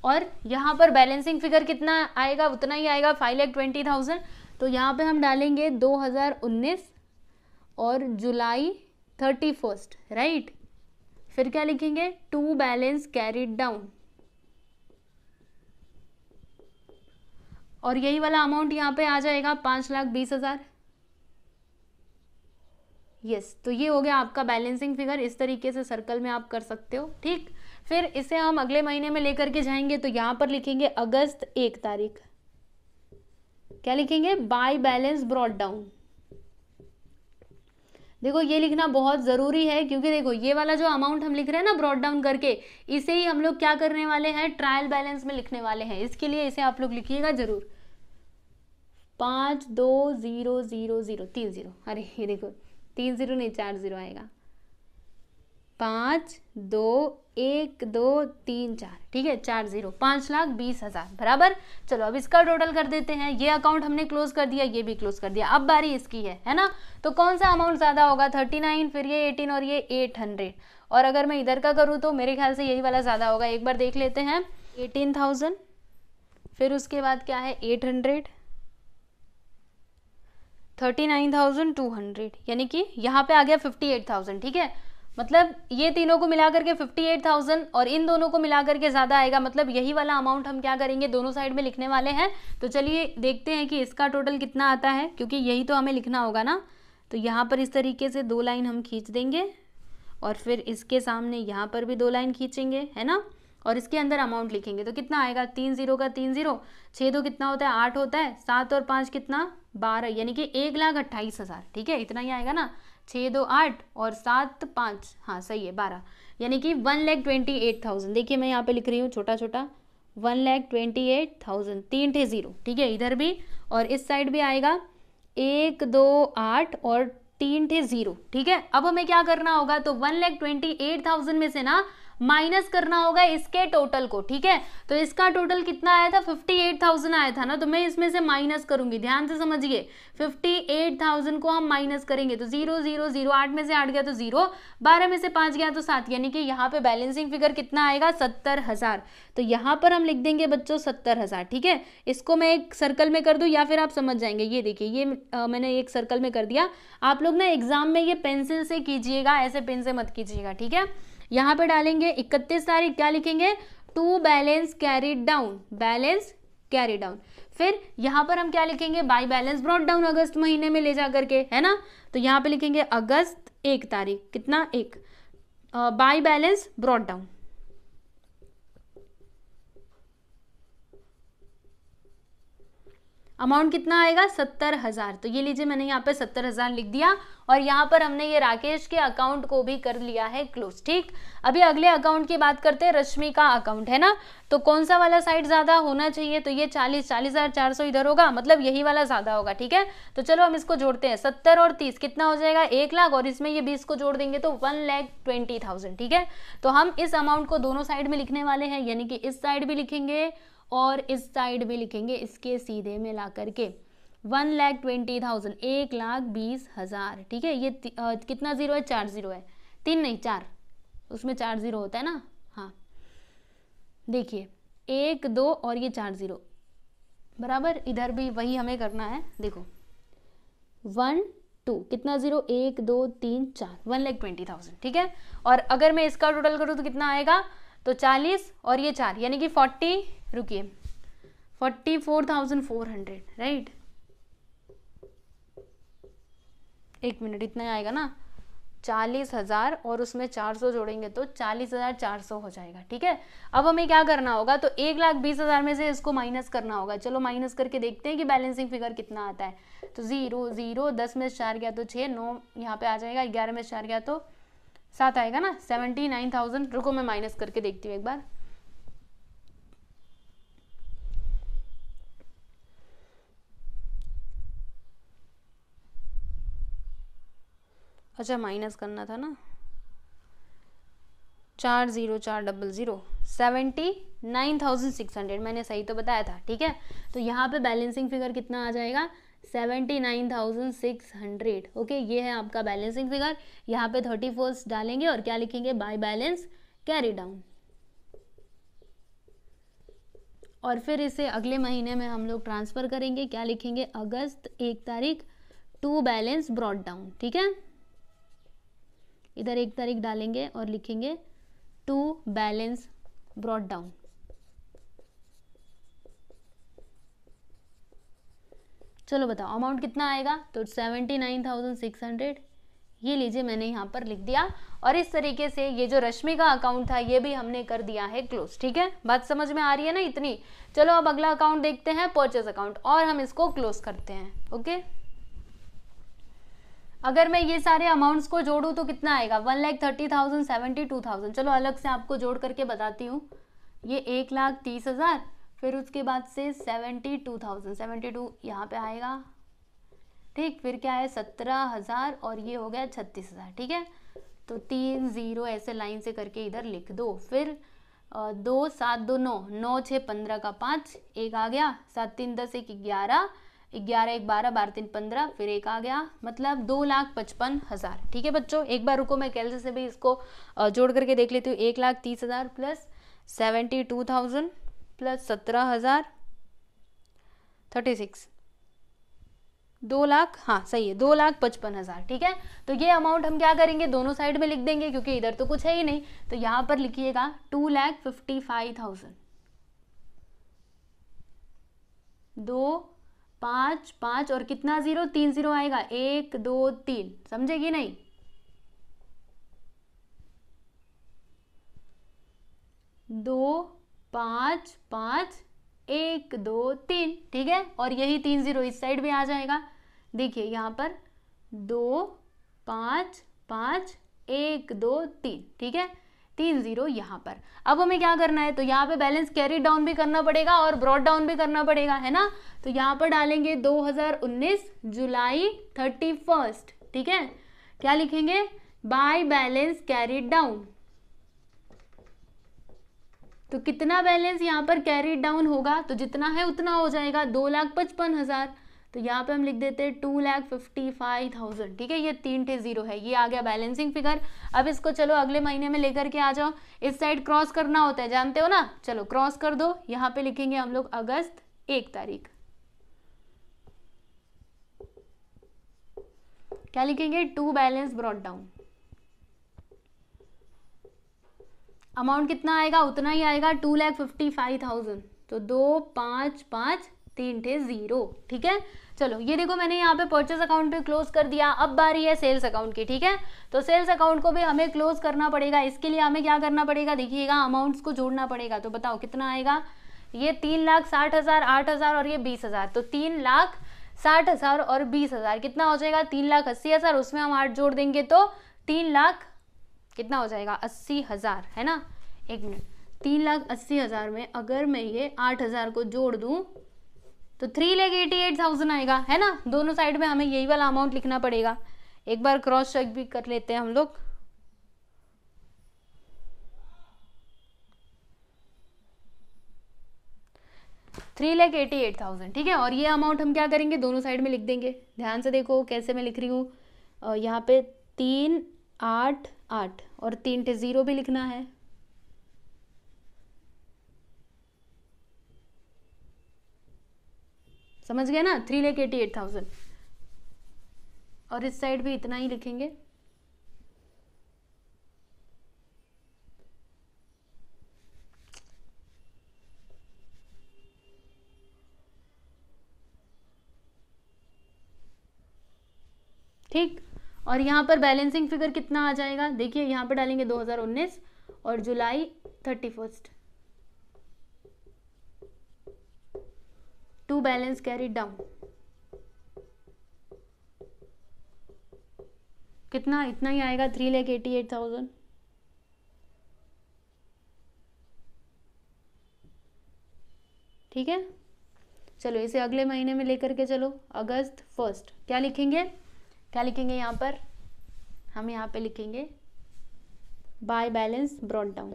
और यहां पर बैलेंसिंग फिगर कितना आएगा उतना ही आएगा फाइव लैख ट्वेंटी थाउजेंड तो यहां पे हम डालेंगे 2019 और जुलाई थर्टी फर्स्ट राइट फिर क्या लिखेंगे टू बैलेंस कैरीड डाउन और यही वाला अमाउंट यहाँ पे आ जाएगा पांच लाख बीस हज़ार यस तो ये हो गया आपका बैलेंसिंग फिगर इस तरीके से सर्कल में आप कर सकते हो ठीक फिर इसे हम अगले महीने में लेकर के जाएंगे तो यहाँ पर लिखेंगे अगस्त एक तारीख क्या लिखेंगे बाय बैलेंस ब्रॉड डाउन देखो ये लिखना बहुत ज़रूरी है क्योंकि देखो ये वाला जो अमाउंट हम लिख रहे हैं ना ब्रॉड डाउन करके इसे ही हम लोग क्या करने वाले हैं ट्रायल बैलेंस में लिखने वाले हैं इसके लिए इसे आप लोग लिखिएगा ज़रूर पाँच दो ज़ीरो ज़ीरो ज़ीरो तीन ज़ीरो अरे ये देखो तीन ज़ीरो नहीं चार ज़ीरो आएगा पाँच दो एक दो तीन चार ठीक है चार ज़ीरो पाँच लाख बीस हज़ार बराबर चलो अब इसका टोटल कर देते हैं ये अकाउंट हमने क्लोज कर दिया ये भी क्लोज कर दिया अब बारी इसकी है है ना तो कौन सा अमाउंट ज़्यादा होगा थर्टी नाइन फिर ये एटीन और ये एट हंड्रेड और अगर मैं इधर का करूँ तो मेरे ख्याल से यही वाला ज़्यादा होगा एक बार देख लेते हैं एटीन थाउजेंड फिर उसके बाद क्या है eight hundred thirty nine thousand two hundred यानी कि यहाँ पे आ गया फिफ्टी एट थाउजेंड ठीक है मतलब ये तीनों को मिला करके फिफ्टी एट थाउजेंड और इन दोनों को मिला करके ज़्यादा आएगा मतलब यही वाला अमाउंट हम क्या करेंगे दोनों साइड में लिखने वाले हैं तो चलिए देखते हैं कि इसका टोटल कितना आता है क्योंकि यही तो हमें लिखना होगा ना तो यहाँ पर इस तरीके से दो लाइन हम खींच देंगे और फिर इसके सामने यहाँ पर भी दो लाइन खींचेंगे है ना और इसके अंदर अमाउंट लिखेंगे तो कितना आएगा तीन जीरो का तीन जीरो छः दो कितना होता है आठ होता है सात और पाँच कितना बारह यानी कि एक लाख अट्ठाईस हज़ार ठीक है इतना ही आएगा ना छः दो आठ और सात पाँच हाँ सही है बारह यानी कि one lakh twenty eight thousand देखिए मैं यहाँ पे लिख रही हूँ छोटा छोटा one lakh twenty eight thousand तीन ठे ज़ीरो ठीक है इधर भी और इस साइड भी आएगा एक दो आठ और तीन ठे ज़ीरो ठीक है अब हमें क्या करना होगा तो one lakh twenty eight thousand में से ना माइनस करना होगा इसके टोटल को ठीक है तो इसका टोटल कितना आया था फिफ्टी एट थाउजेंड आया था ना तो मैं इसमें से माइनस करूंगी ध्यान से समझिए फिफ्टी एट थाउजेंड को हम माइनस करेंगे तो जीरो जीरो जीरो आठ में से आठ गया तो जीरो बारह में से पांच गया तो सात यानी कि यहाँ पे बैलेंसिंग फिगर कितना आएगा सत्तर हज़ार तो यहाँ पर हम लिख देंगे बच्चों सत्तर हज़ार ठीक है इसको मैं एक सर्कल में कर दूँ या फिर आप समझ जाएंगे ये देखिए ये आ, मैंने एक सर्कल में कर दिया आप लोग ना एग्ज़ाम में ये पेंसिल से कीजिएगा ऐसे पेन से मत कीजिएगा ठीक है यहां पे डालेंगे इकतीस तारीख क्या लिखेंगे to balance carry down balance carry down फिर यहां पर हम क्या लिखेंगे बाई बैलेंस ब्रॉड डाउन अगस्त महीने में ले जा करके है ना तो यहां पे लिखेंगे अगस्त एक तारीख कितना एक by balance brought down amount कितना आएगा सत्तर हज़ार तो ये लीजिए मैंने यहाँ पे सत्तर हज़ार लिख दिया और यहाँ पर हमने ये राकेश के अकाउंट को भी कर लिया है क्लोज ठीक अभी अगले अकाउंट की बात करते हैं रश्मि का अकाउंट है ना तो कौन सा वाला साइड ज़्यादा होना चाहिए तो ये चालीस चालीस हज़ार चार सौ इधर होगा मतलब यही वाला ज़्यादा होगा ठीक है तो चलो हम इसको जोड़ते हैं सत्तर और तीस कितना हो जाएगा एक लाख और इसमें ये बीस को जोड़ देंगे तो वन लैख ट्वेंटी थाउजेंड ठीक है तो हम इस अमाउंट को दोनों साइड में लिखने वाले हैं यानी कि इस साइड भी लिखेंगे और इस साइड में लिखेंगे इसके सीधे में ला करके वन लैख ट्वेंटी थाउजेंड एक लाख बीस हज़ार ठीक है ये आ, कितना ज़ीरो है चार ज़ीरो है तीन नहीं चार उसमें चार ज़ीरो होता है ना हाँ देखिए एक दो और ये चार ज़ीरो बराबर इधर भी वही हमें करना है देखो वन टू कितना ज़ीरो एक दो तीन चार वन लैख ट्वेंटी थाउजेंड ठीक है और अगर मैं इसका टोटल करूँ तो कितना आएगा तो चालीस और ये चार यानी कि फोर्टी रुकिए forty four thousand four hundred right एक मिनट इतना आएगा ना चालीस हज़ार और उसमें चार सौ जोड़ेंगे तो चालीस हज़ार चार सौ हो जाएगा ठीक है अब हमें क्या करना होगा तो एक लाख बीस हज़ार में से इसको माइनस करना होगा चलो माइनस करके देखते हैं कि बैलेंसिंग फिगर कितना आता है तो ज़ीरो ज़ीरो दस में चार गया तो छः नौ यहाँ पे आ जाएगा ग्यारह में चार गया तो सात आएगा ना सेवेंटी नाइन थाउजेंड रुको मैं माइनस करके देखती हूँ एक बार अच्छा माइनस करना था ना चार ज़ीरो चार double zero seventy nine thousand six hundred मैंने सही तो बताया था ठीक है तो यहाँ पे बैलेंसिंग फिगर कितना आ जाएगा seventy nine thousand six hundred okay ये है आपका बैलेंसिंग फिगर यहाँ पे थर्टी फोर डालेंगे और क्या लिखेंगे बाय बैलेंस कैरी डाउन और फिर इसे अगले महीने में हम लोग ट्रांसफ़र करेंगे क्या लिखेंगे अगस्त एक तारीख टू बैलेंस ब्रॉड डाउन ठीक है इधर एक तारीख डालेंगे और लिखेंगे टू बैलेंस ब्रॉड डाउन चलो बताओ अमाउंट कितना आएगा तो seventy nine thousand six hundred ये लीजिए मैंने यहाँ पर लिख दिया और इस तरीके से ये जो रश्मि का अकाउंट था ये भी हमने कर दिया है क्लोज ठीक है बात समझ में आ रही है ना इतनी चलो अब अगला अकाउंट देखते हैं परचेस अकाउंट और हम इसको क्लोज करते हैं ओके अगर मैं ये सारे अमाउंट्स को जोड़ूँ तो कितना आएगा one lakh thirty thousand seventy two thousand चलो अलग से आपको जोड़ करके बताती हूँ ये एक लाख तीस हज़ार फिर उसके बाद से seventy two thousand seventy two यहाँ पर आएगा ठीक फिर क्या है सत्रह हज़ार और ये हो गया छत्तीस हज़ार ठीक है तो तीन ज़ीरो ऐसे लाइन से करके इधर लिख दो फिर दो सात दो नौ नौ छः पंद्रह का पाँच एक आ गया सात तीन दस एक ग्यारह ग्यारह एक बारह बारह तीन पंद्रह फिर एक आ गया मतलब दो लाख पचपन हज़ार ठीक है बच्चों एक बार रुको मैं कैलसी से भी इसको जोड़ करके देख लेती हूँ एक लाख तीस हज़ार plus seventy two thousand plus सत्रह हज़ार थर्टी सिक्स दो लाख हाँ सही है दो लाख पचपन हज़ार ठीक है तो ये अमाउंट हम क्या करेंगे दोनों साइड में लिख देंगे क्योंकि इधर तो कुछ है ही नहीं तो यहाँ पर लिखिएगा two lakh fifty five thousand दो पाँच पाँच और कितना ज़ीरो तीन ज़ीरो आएगा एक दो तीन समझेगी नहीं दो पाँच पाँच एक दो तीन ठीक है और यही तीन ज़ीरो इस साइड भी आ जाएगा देखिए यहाँ पर दो पाँच पाँच एक दो तीन ठीक है तीन जीरो यहाँ पर अब हमें क्या करना है तो यहाँ पे बैलेंस कैरी डाउन भी करना पड़ेगा और ब्रॉड डाउन भी करना पड़ेगा है ना तो यहाँ पर डालेंगे 2019 जुलाई 31 ठीक है क्या लिखेंगे बाय बैलेंस कैरी डाउन तो कितना बैलेंस यहाँ पर कैरी डाउन होगा तो जितना है उतना हो जाएगा दो लाख पचपन हजार तो यहाँ पे हम लिख देते हैं two lakh fifty five thousand ठीक है ये तीन टे जीरो है ये आ गया बैलेंसिंग फिगर अब इसको चलो अगले महीने में लेकर के आ जाओ इस साइड क्रॉस करना होता है जानते हो ना चलो क्रॉस कर दो यहाँ पे लिखेंगे हम लोग अगस्त एक तारीख क्या लिखेंगे to balance brought down amount कितना आएगा उतना ही आएगा two lakh fifty five thousand तो दो पांच पांच तीन थे ज़ीरो ठीक है चलो ये देखो मैंने यहाँ पे परचेज अकाउंट भी क्लोज कर दिया अब बारी है सेल्स अकाउंट की ठीक है तो सेल्स अकाउंट को भी हमें क्लोज करना पड़ेगा इसके लिए हमें क्या करना पड़ेगा देखिएगा अमाउंट्स को जोड़ना पड़ेगा तो बताओ कितना आएगा ये तीन लाख साठ हज़ार आठ हज़ार और ये बीस हज़ार तो तीन लाख साठ हज़ार और बीस हज़ार कितना हो जाएगा तीन लाख अस्सी हज़ार उसमें हम आठ जोड़ देंगे तो तीन लाख कितना हो जाएगा अस्सी हज़ार है ना एक मिनट तीन लाख अस्सी हज़ार में अगर मैं ये आठ हज़ार को जोड़ दूं तो थ्री लेख एटी एट थाउजेंड आएगा है ना दोनों साइड में हमें यही वाला अमाउंट लिखना पड़ेगा एक बार क्रॉस चेक भी कर लेते हैं हम लोग three lakh eighty eight thousand ठीक है और ये अमाउंट हम क्या करेंगे दोनों साइड में लिख देंगे ध्यान से देखो कैसे मैं लिख रही हूँ यहाँ पे तीन आठ आठ और तीन टे ज़ीरो भी लिखना है समझ गया ना थ्री लेख एटी एट थाउजेंड और इस साइड भी इतना ही लिखेंगे ठीक और यहां पर बैलेंसिंग फिगर कितना आ जाएगा देखिए यहां पर डालेंगे 2019 और July thirty first to balance carry down कितना इतना ही आएगा three lakh eighty eight thousand ठीक है चलो इसे अगले महीने में लेकर के चलो अगस्त फर्स्ट क्या लिखेंगे क्या लिखेंगे यहाँ पर हम यहाँ पे लिखेंगे बाय बैलेंस ब्रॉड डाउन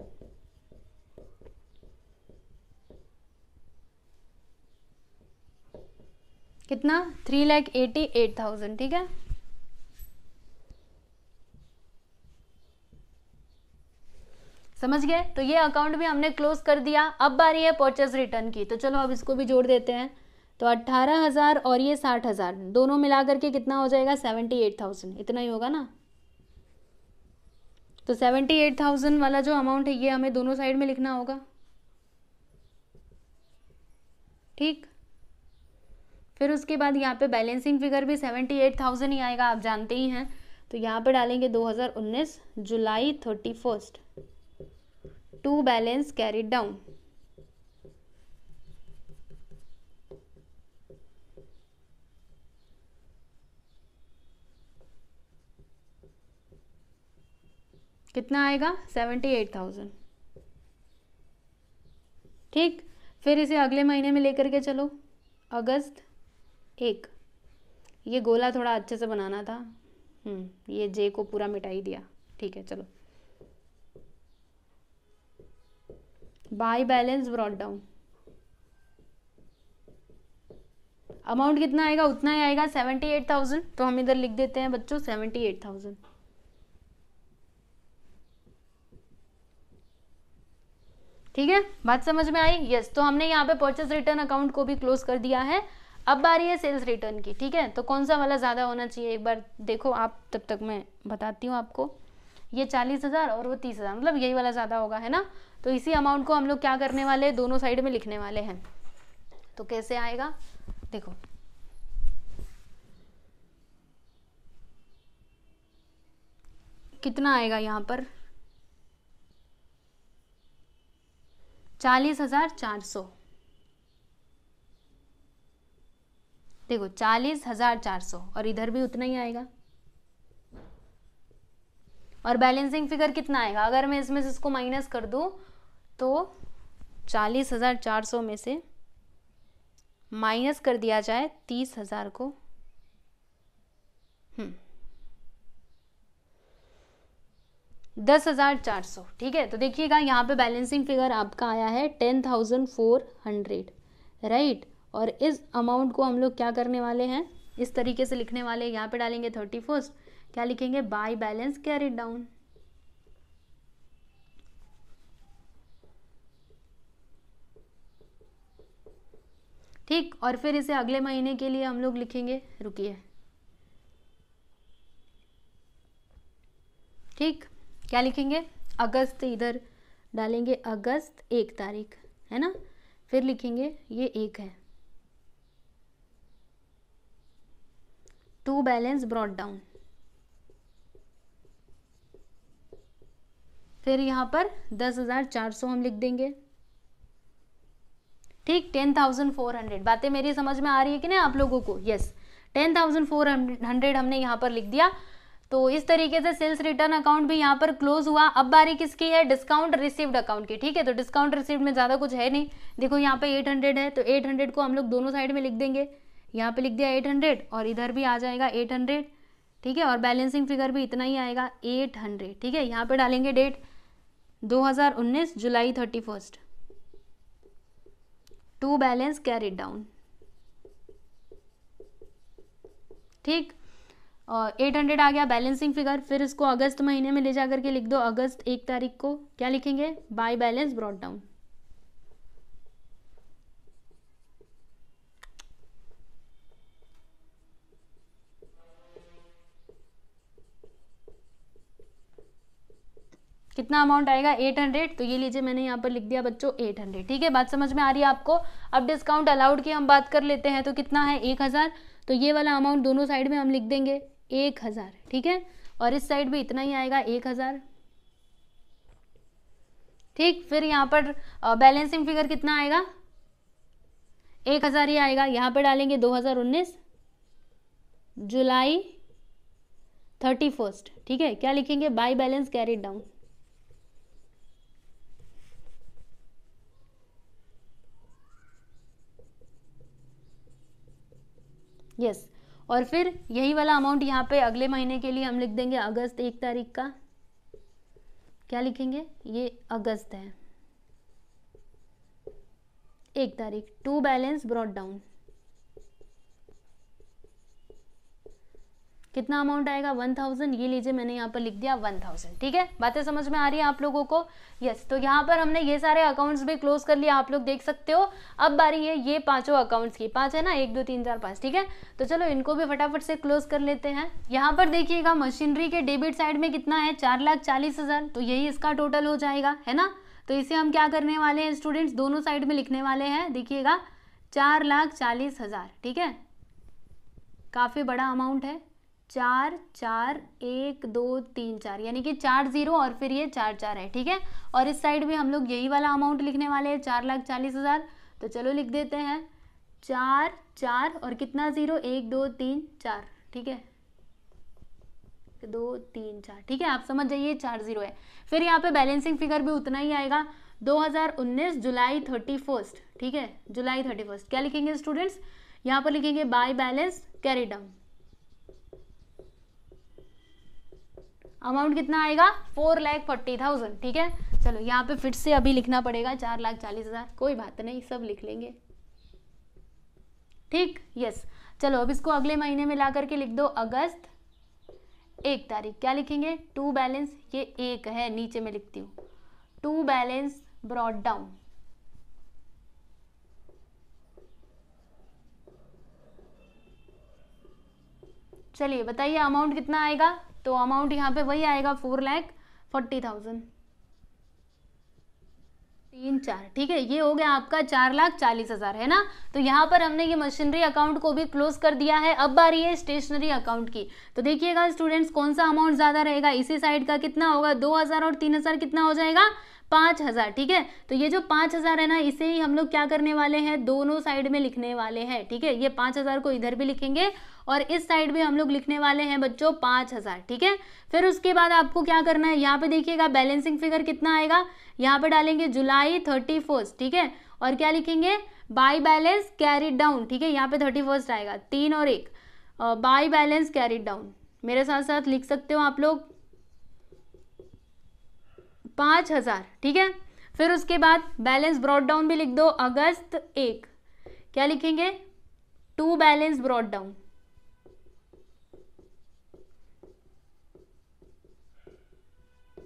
कितना three lakh eighty eight thousand ठीक है समझ गए तो ये अकाउंट भी हमने क्लोज कर दिया अब बारी है परचेज रिटर्न की तो चलो अब इसको भी जोड़ देते हैं तो अट्ठारह हज़ार और ये साठ हज़ार दोनों मिला करके कितना हो जाएगा सेवेंटी एट थाउजेंड इतना ही होगा ना तो सेवेंटी एट थाउजेंड वाला जो अमाउंट है ये हमें दोनों साइड में लिखना होगा ठीक फिर उसके बाद यहाँ पे बैलेंसिंग फिगर भी सेवेंटी एट थाउजेंड ही आएगा आप जानते ही हैं तो यहाँ पे डालेंगे दो हज़ार उन्नीस July thirty first to balance carry down कितना आएगा सेवेंटी एट थाउजेंड ठीक फिर इसे अगले महीने में लेकर के चलो अगस्त एक ये गोला थोड़ा अच्छे से बनाना था हम्म, ये जे को पूरा मिटाई दिया ठीक है चलो by balance brought down amount कितना आएगा उतना ही आएगा सेवेंटी एट थाउजेंड तो हम इधर लिख देते हैं बच्चों सेवेंटी एट थाउजेंड ठीक है बात समझ में आई यस तो हमने यहाँ पे परचेस रिटर्न अकाउंट को भी क्लोज कर दिया है अब आ रही है सेल्स रिटर्न की ठीक है तो कौन सा वाला ज़्यादा होना चाहिए एक बार देखो आप तब तक मैं बताती हूँ आपको ये चालीस हज़ार और वो तीस हज़ार मतलब यही वाला ज़्यादा होगा है ना तो इसी अमाउंट को हम लोग क्या करने वाले हैं दोनों साइड में लिखने वाले हैं तो कैसे आएगा देखो कितना आएगा यहाँ पर चालीस हज़ार चार सौ देखो चालीस हजार चार सौ और इधर भी उतना ही आएगा और बैलेंसिंग फिगर कितना आएगा अगर मैं इसमें से इसको माइनस कर दू तो चालीस हज़ार चार सौ में से माइनस कर दिया जाए तीस हज़ार को हम्म। दस हज़ार चार सौ ठीक है तो देखिएगा यहाँ पे बैलेंसिंग फिगर आपका आया है ten thousand four hundred right और इस अमाउंट को हम लोग क्या करने वाले हैं इस तरीके से लिखने वाले यहाँ पे डालेंगे थर्टी फर्स्ट क्या लिखेंगे बाय बैलेंस कैरी डाउन ठीक और फिर इसे अगले महीने के लिए हम लोग लिखेंगे रुकिए ठीक क्या लिखेंगे अगस्त इधर डालेंगे अगस्त एक तारीख है ना फिर लिखेंगे ये एक है to balance brought down फिर यहां पर दस हजार चार सौ हम लिख देंगे ठीक टेन थाउजेंड फोर हंड्रेड बातें मेरी समझ में आ रही है कि नहीं आप लोगों को yes ten thousand four hundred हमने यहां पर लिख दिया तो इस तरीके से सेल्स रिटर्न अकाउंट भी यहाँ पर क्लोज हुआ अब बारी किसकी है डिस्काउंट रिसीव्ड अकाउंट की ठीक है तो डिस्काउंट रिसीव्ड में ज़्यादा कुछ है नहीं देखो यहाँ पे 800 है तो 800 को हम लोग दोनों साइड में लिख देंगे यहाँ पे लिख दिया एट हंड्रेड और इधर भी आ जाएगा एट हंड्रेड ठीक है और बैलेंसिंग फिगर भी इतना ही आएगा एट हंड्रेड ठीक है यहाँ पे डालेंगे date 2019 July thirty first to balance carried down ठीक और एट हंड्रेड आ गया बैलेंसिंग फिगर फिर इसको अगस्त महीने में ले जा करके लिख दो अगस्त एक तारीख को क्या लिखेंगे बाय बैलेंस ब्रॉड डाउन कितना अमाउंट आएगा 800 तो ये लीजिए मैंने यहाँ पर लिख दिया बच्चों 800 ठीक है बात समझ में आ रही है आपको अब डिस्काउंट अलाउड की हम बात कर लेते हैं तो कितना है 1000 तो ये वाला अमाउंट दोनों साइड में हम लिख देंगे 1000 ठीक है और इस साइड भी इतना ही आएगा 1000 ठीक फिर यहाँ पर बैलेंसिंग फिगर कितना आएगा एक हज़ार ही आएगा यहाँ पर डालेंगे दो हज़ार उन्नीस जुलाई थर्टी फर्स्ट ठीक है क्या लिखेंगे by balance carried down yes और फिर यही वाला अमाउंट यहाँ पे अगले महीने के लिए हम लिख देंगे अगस्त एक तारीख का क्या लिखेंगे ये अगस्त है एक तारीख टू बैलेंस ब्रॉड डाउन कितना अमाउंट आएगा वन थाउजेंड ये लीजिए मैंने यहाँ पर लिख दिया वन थाउजेंड ठीक है बातें समझ में आ रही है आप लोगों को यस तो यहाँ पर हमने ये सारे अकाउंट्स भी क्लोज कर लिए आप लोग देख सकते हो अब बारी है ये पांचों अकाउंट्स की पांच है ना एक दो तीन चार पाँच ठीक है तो चलो इनको भी फटाफट से क्लोज कर लेते हैं यहाँ पर देखिएगा मशीनरी के डेबिट साइड में कितना है चार लाख चालीस हज़ार तो यही इसका टोटल हो जाएगा है ना तो इसे हम क्या करने वाले हैं स्टूडेंट्स दोनों साइड में लिखने वाले हैं देखिएगा चार लाख चालीस हज़ार ठीक है काफ़ी बड़ा अमाउंट है चार चार एक दो तीन चार यानी कि चार जीरो और फिर ये चार चार है ठीक है और इस साइड भी हम लोग यही वाला अमाउंट लिखने वाले हैं चार लाख चालीस हज़ार तो चलो लिख देते हैं चार चार और कितना ज़ीरो एक दो तीन चार ठीक है दो तीन चार ठीक है आप समझ जाइए चार ज़ीरो है फिर यहाँ पे बैलेंसिंग फिगर भी उतना ही आएगा 2019 जुलाई थर्टी फर्स्ट ठीक है जुलाई थर्टी फर्स्ट क्या लिखेंगे स्टूडेंट्स यहाँ पर लिखेंगे by balance carry down amount कितना आएगा फोर लैख फोर्टी थाउजेंड ठीक है चलो यहाँ पे फिर से अभी लिखना पड़ेगा चार लाख चालीस हज़ार कोई बात नहीं सब लिख लेंगे ठीक यस चलो अब इसको अगले महीने में ला करके लिख दो अगस्त एक तारीख क्या लिखेंगे टू बैलेंस ये एक है नीचे में लिखती हूँ टू बैलेंस ब्रॉड डाउन चलिए बताइए अमाउंट कितना आएगा तो अमाउंट यहाँ पे वही आएगा फोर लैख फोर्टी थाउजेंड तीन चार ठीक है ये हो गया आपका चार लाख चालीस हज़ार है ना तो यहाँ पर हमने ये मशीनरी अकाउंट को भी क्लोज कर दिया है अब आ रही है स्टेशनरी अकाउंट की तो देखिएगा स्टूडेंट्स कौन सा अमाउंट ज़्यादा रहेगा इसी साइड का कितना होगा दो हज़ार और तीन हज़ार कितना हो जाएगा पाँच हज़ार ठीक है तो ये जो पाँच हज़ार है ना इसे ही हम लोग क्या करने वाले हैं दोनों साइड में लिखने वाले हैं ठीक है ये पाँच हज़ार को इधर भी लिखेंगे और इस साइड भी हम लोग लिखने वाले हैं बच्चों पाँच हज़ार ठीक है फिर उसके बाद आपको क्या करना है यहाँ पे देखिएगा बैलेंसिंग फिगर कितना आएगा यहाँ पे डालेंगे जुलाई थर्टी फर्स्ट ठीक है और क्या लिखेंगे बाई बैलेंस कैरी डाउन ठीक है यहाँ पे थर्टी फर्स्ट आएगा तीन और एक बाई बैलेंस कैरी डाउन मेरे साथ साथ लिख सकते हो आप लोग पाँच हज़ार ठीक है फिर उसके बाद बैलेंस ब्रॉड डाउन भी लिख दो अगस्त एक क्या लिखेंगे टू बैलेंस ब्रॉड डाउन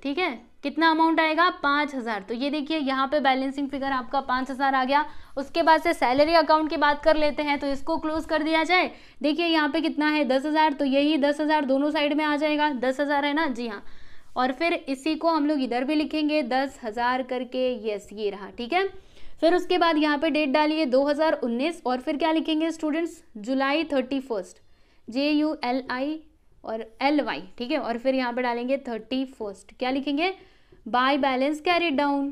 ठीक है कितना अमाउंट आएगा पाँच हज़ार तो ये देखिए यहाँ पे बैलेंसिंग फिगर आपका पाँच हज़ार आ गया उसके बाद से सैलरी अकाउंट की बात कर लेते हैं तो इसको क्लोज कर दिया जाए देखिए यहाँ पे कितना है दस हज़ार तो यही दस हज़ार दोनों साइड में आ जाएगा दस हज़ार है ना जी हाँ और फिर इसी को हम लोग इधर भी लिखेंगे दस हज़ार करके यस ये रहा ठीक है फिर उसके बाद यहाँ पे डेट डालिए 2019 और फिर क्या लिखेंगे students July thirty first J U L I और एल वाई ठीक है और फिर यहाँ पे डालेंगे थर्टी फर्स्ट क्या लिखेंगे बाय बैलेंस कैरी डाउन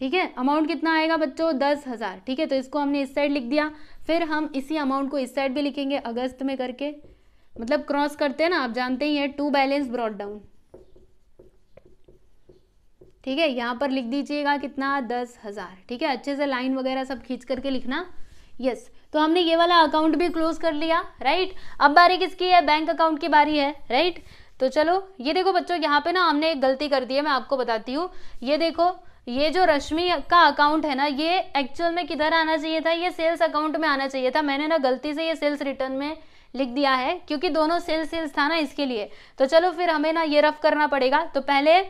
ठीक है अमाउंट कितना आएगा बच्चों दस हज़ार ठीक है तो इसको हमने इस साइड लिख दिया फिर हम इसी अमाउंट को इस साइड भी लिखेंगे अगस्त में करके मतलब क्रॉस करते हैं ना आप जानते ही है टू बैलेंस ब्रॉड डाउन ठीक है यहाँ पर लिख दीजिएगा कितना दस हज़ार ठीक है अच्छे से लाइन वगैरह सब खींच करके लिखना यस तो हमने ये वाला अकाउंट भी क्लोज कर लिया राइट अब बारी किसकी है बैंक अकाउंट की बारी है राइट तो चलो ये देखो बच्चों यहाँ पे ना हमने एक गलती कर दी है मैं आपको बताती हूँ ये देखो ये जो रश्मि का अकाउंट है ना ये एक्चुअल में किधर आना चाहिए था ये सेल्स अकाउंट में आना चाहिए था मैंने ना गलती से ये सेल्स रिटर्न में लिख दिया है क्योंकि दोनों सेल्स सेल्स था ना इसके लिए तो चलो फिर हमें ना ये रफ करना पड़ेगा तो पहले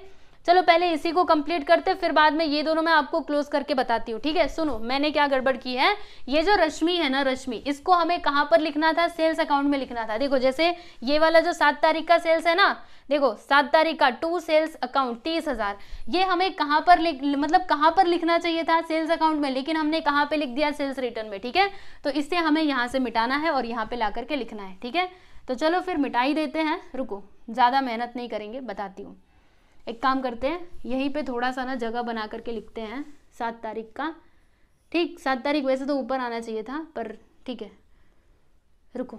चलो पहले इसी को कंप्लीट करते फिर बाद में ये दोनों मैं आपको क्लोज करके बताती हूँ ठीक है सुनो मैंने क्या गड़बड़ की है ये जो रश्मि है ना रश्मि इसको हमें कहाँ पर लिखना था सेल्स अकाउंट में लिखना था देखो जैसे ये वाला जो सात तारीख का सेल्स है ना देखो सात तारीख का टू सेल्स अकाउंट तीस हजार ये हमें कहाँ पर मतलब कहाँ पर लिखना चाहिए था सेल्स अकाउंट में लेकिन हमने कहाँ पे लिख दिया सेल्स रिटर्न में ठीक है तो इससे हमें यहाँ से मिटाना है और यहाँ पे ला करके लिखना है ठीक है तो चलो फिर मिटाई देते हैं रुको ज़्यादा मेहनत नहीं करेंगे बताती हूँ एक काम करते हैं यहीं पे थोड़ा सा ना जगह बना करके लिखते हैं सात तारीख का ठीक सात तारीख वैसे तो ऊपर आना चाहिए था पर ठीक है रुको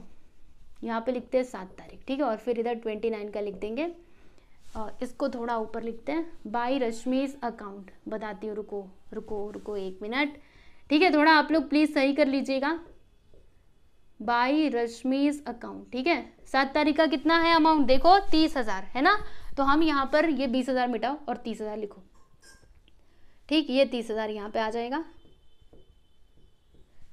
यहाँ पे लिखते हैं सात तारीख ठीक है और फिर इधर ट्वेंटी नाइन का लिख देंगे और इसको थोड़ा ऊपर लिखते हैं बाई रश्मीज अकाउंट बताती हूँ रुको रुको रुको एक मिनट ठीक है थोड़ा आप लोग प्लीज़ सही कर लीजिएगा बाई रश्मीज अकाउंट ठीक है सात तारीख का कितना है अमाउंट देखो तीस हज़ार है ना तो हम यहाँ पर ये बीस हज़ार मिटाओ और तीस हज़ार लिखो ठीक ये तीस हज़ार यहाँ पर आ जाएगा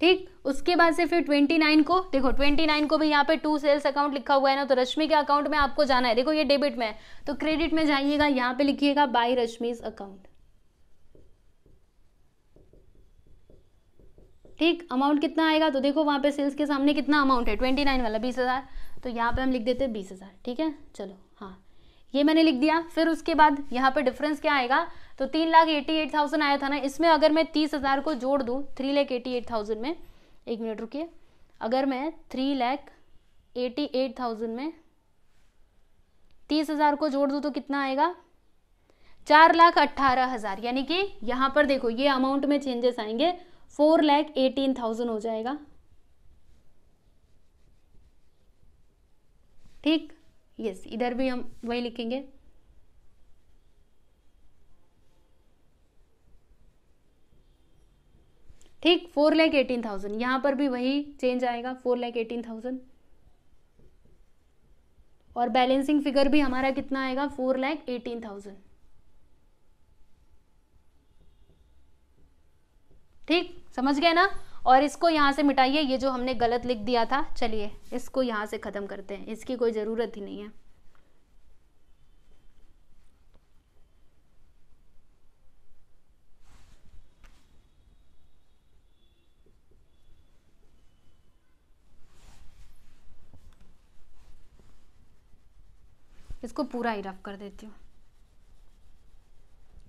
ठीक उसके बाद से फिर ट्वेंटी नाइन को देखो ट्वेंटी नाइन को भी यहाँ पे टू सेल्स अकाउंट लिखा हुआ है ना तो रश्मि के अकाउंट में आपको जाना है देखो ये डेबिट में है तो क्रेडिट में जाइएगा यहाँ पे लिखिएगा बाय रश्मि अकाउंट ठीक अमाउंट कितना आएगा तो देखो वहाँ पे सेल्स के सामने कितना अमाउंट है ट्वेंटी नाइन वाला बीस हज़ार तो यहाँ पे हम लिख देते हैं बीस हज़ार ठीक है चलो ये मैंने लिख दिया फिर उसके बाद यहाँ पे डिफरेंस क्या आएगा तो तीन लाख एटी एट थाउजेंड आया था ना इसमें अगर मैं तीस हज़ार को जोड़ दूँ three lakh eighty eight thousand में एक मिनट रुकिए अगर मैं three lakh eighty eight thousand में तीस हज़ार को जोड़ दूँ तो कितना आएगा चार लाख अट्ठारह हज़ार यानी कि यहाँ पर देखो ये अमाउंट में चेंजेस आएंगे फोर लैख एटीन थाउजेंड हो जाएगा ठीक यस इधर भी हम वही लिखेंगे ठीक फोर लैख एटीन थाउजेंड यहां पर भी वही चेंज आएगा फोर लैख एटीन थाउजेंड और बैलेंसिंग फिगर भी हमारा कितना आएगा फोर लैख एटीन थाउजेंड ठीक समझ गए ना और इसको यहाँ से मिटाइए ये जो हमने गलत लिख दिया था चलिए इसको यहाँ से ख़त्म करते हैं इसकी कोई ज़रूरत ही नहीं है इसको पूरा ही रफ कर देती हूँ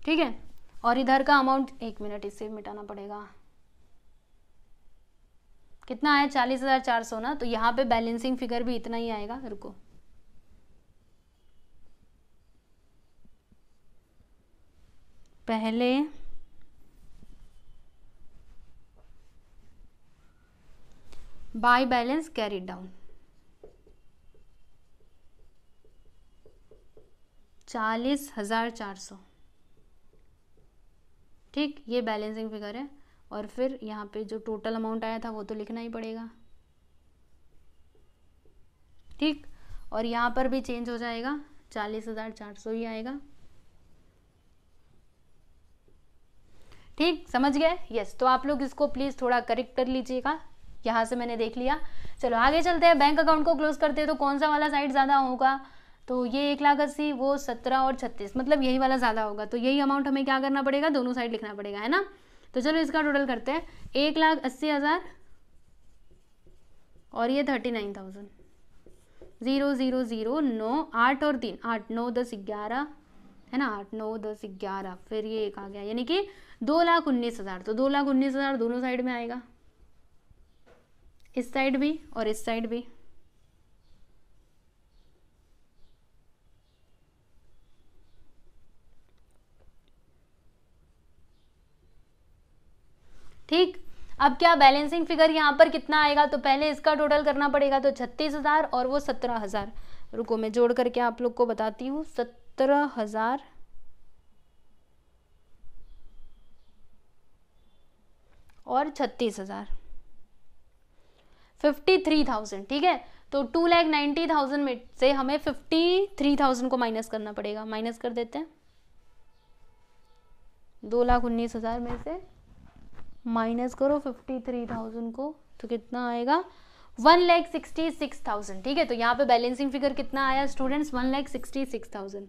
ठीक है और इधर का अमाउंट एक मिनट इसे मिटाना पड़ेगा कितना आया चालीस हज़ार चार सौ ना तो यहाँ पे बैलेंसिंग फिगर भी इतना ही आएगा रुको पहले बाय बैलेंस कैरी डाउन चालीस हज़ार चार सौ ठीक ये बैलेंसिंग फिगर है और फिर यहाँ पे जो टोटल अमाउंट आया था वो तो लिखना ही पड़ेगा ठीक और यहाँ पर भी चेंज हो जाएगा चालीस हज़ार चार सौ ही आएगा ठीक समझ गए यस तो आप लोग इसको प्लीज़ थोड़ा करेक्ट कर लीजिएगा यहाँ से मैंने देख लिया चलो आगे चलते हैं बैंक अकाउंट को क्लोज करते हैं तो कौन सा वाला साइड ज़्यादा होगा तो ये एक लाख अस्सी वो सत्रह और छत्तीस मतलब यही वाला ज़्यादा होगा तो यही अमाउंट हमें क्या करना पड़ेगा दोनों साइड लिखना पड़ेगा है ना तो चलो इसका टोटल करते हैं एक लाख अस्सी हज़ार और ये thirty nine thousand zero zero zero नौ आठ और तीन आठ नौ दस ग्यारह है ना आठ नौ दस ग्यारह फिर ये एक आ गया यानी कि दो लाख उन्नीस हज़ार तो दो लाख उन्नीस हज़ार दोनों साइड में आएगा इस साइड भी और इस साइड भी ठीक अब क्या बैलेंसिंग फिगर यहाँ पर कितना आएगा तो पहले इसका टोटल करना पड़ेगा तो छत्तीस हज़ार और वो सत्रह हज़ार रुको मैं जोड़ करके आप लोग को बताती हूँ सत्रह हज़ार और छत्तीस हज़ार फिफ्टी थ्री थाउजेंड ठीक है तो टू लैख नाइन्टी थाउजेंड में से हमें फिफ्टी थ्री थाउजेंड को माइनस करना पड़ेगा माइनस कर देते हैं दो लाख उन्नीस हज़ार में से माइनस करो फिफ्टी थ्री थाउजेंड को तो कितना आएगा one lakh sixty six thousand ठीक है तो यहाँ पे बैलेंसिंग फिगर कितना आया students one lakh sixty six thousand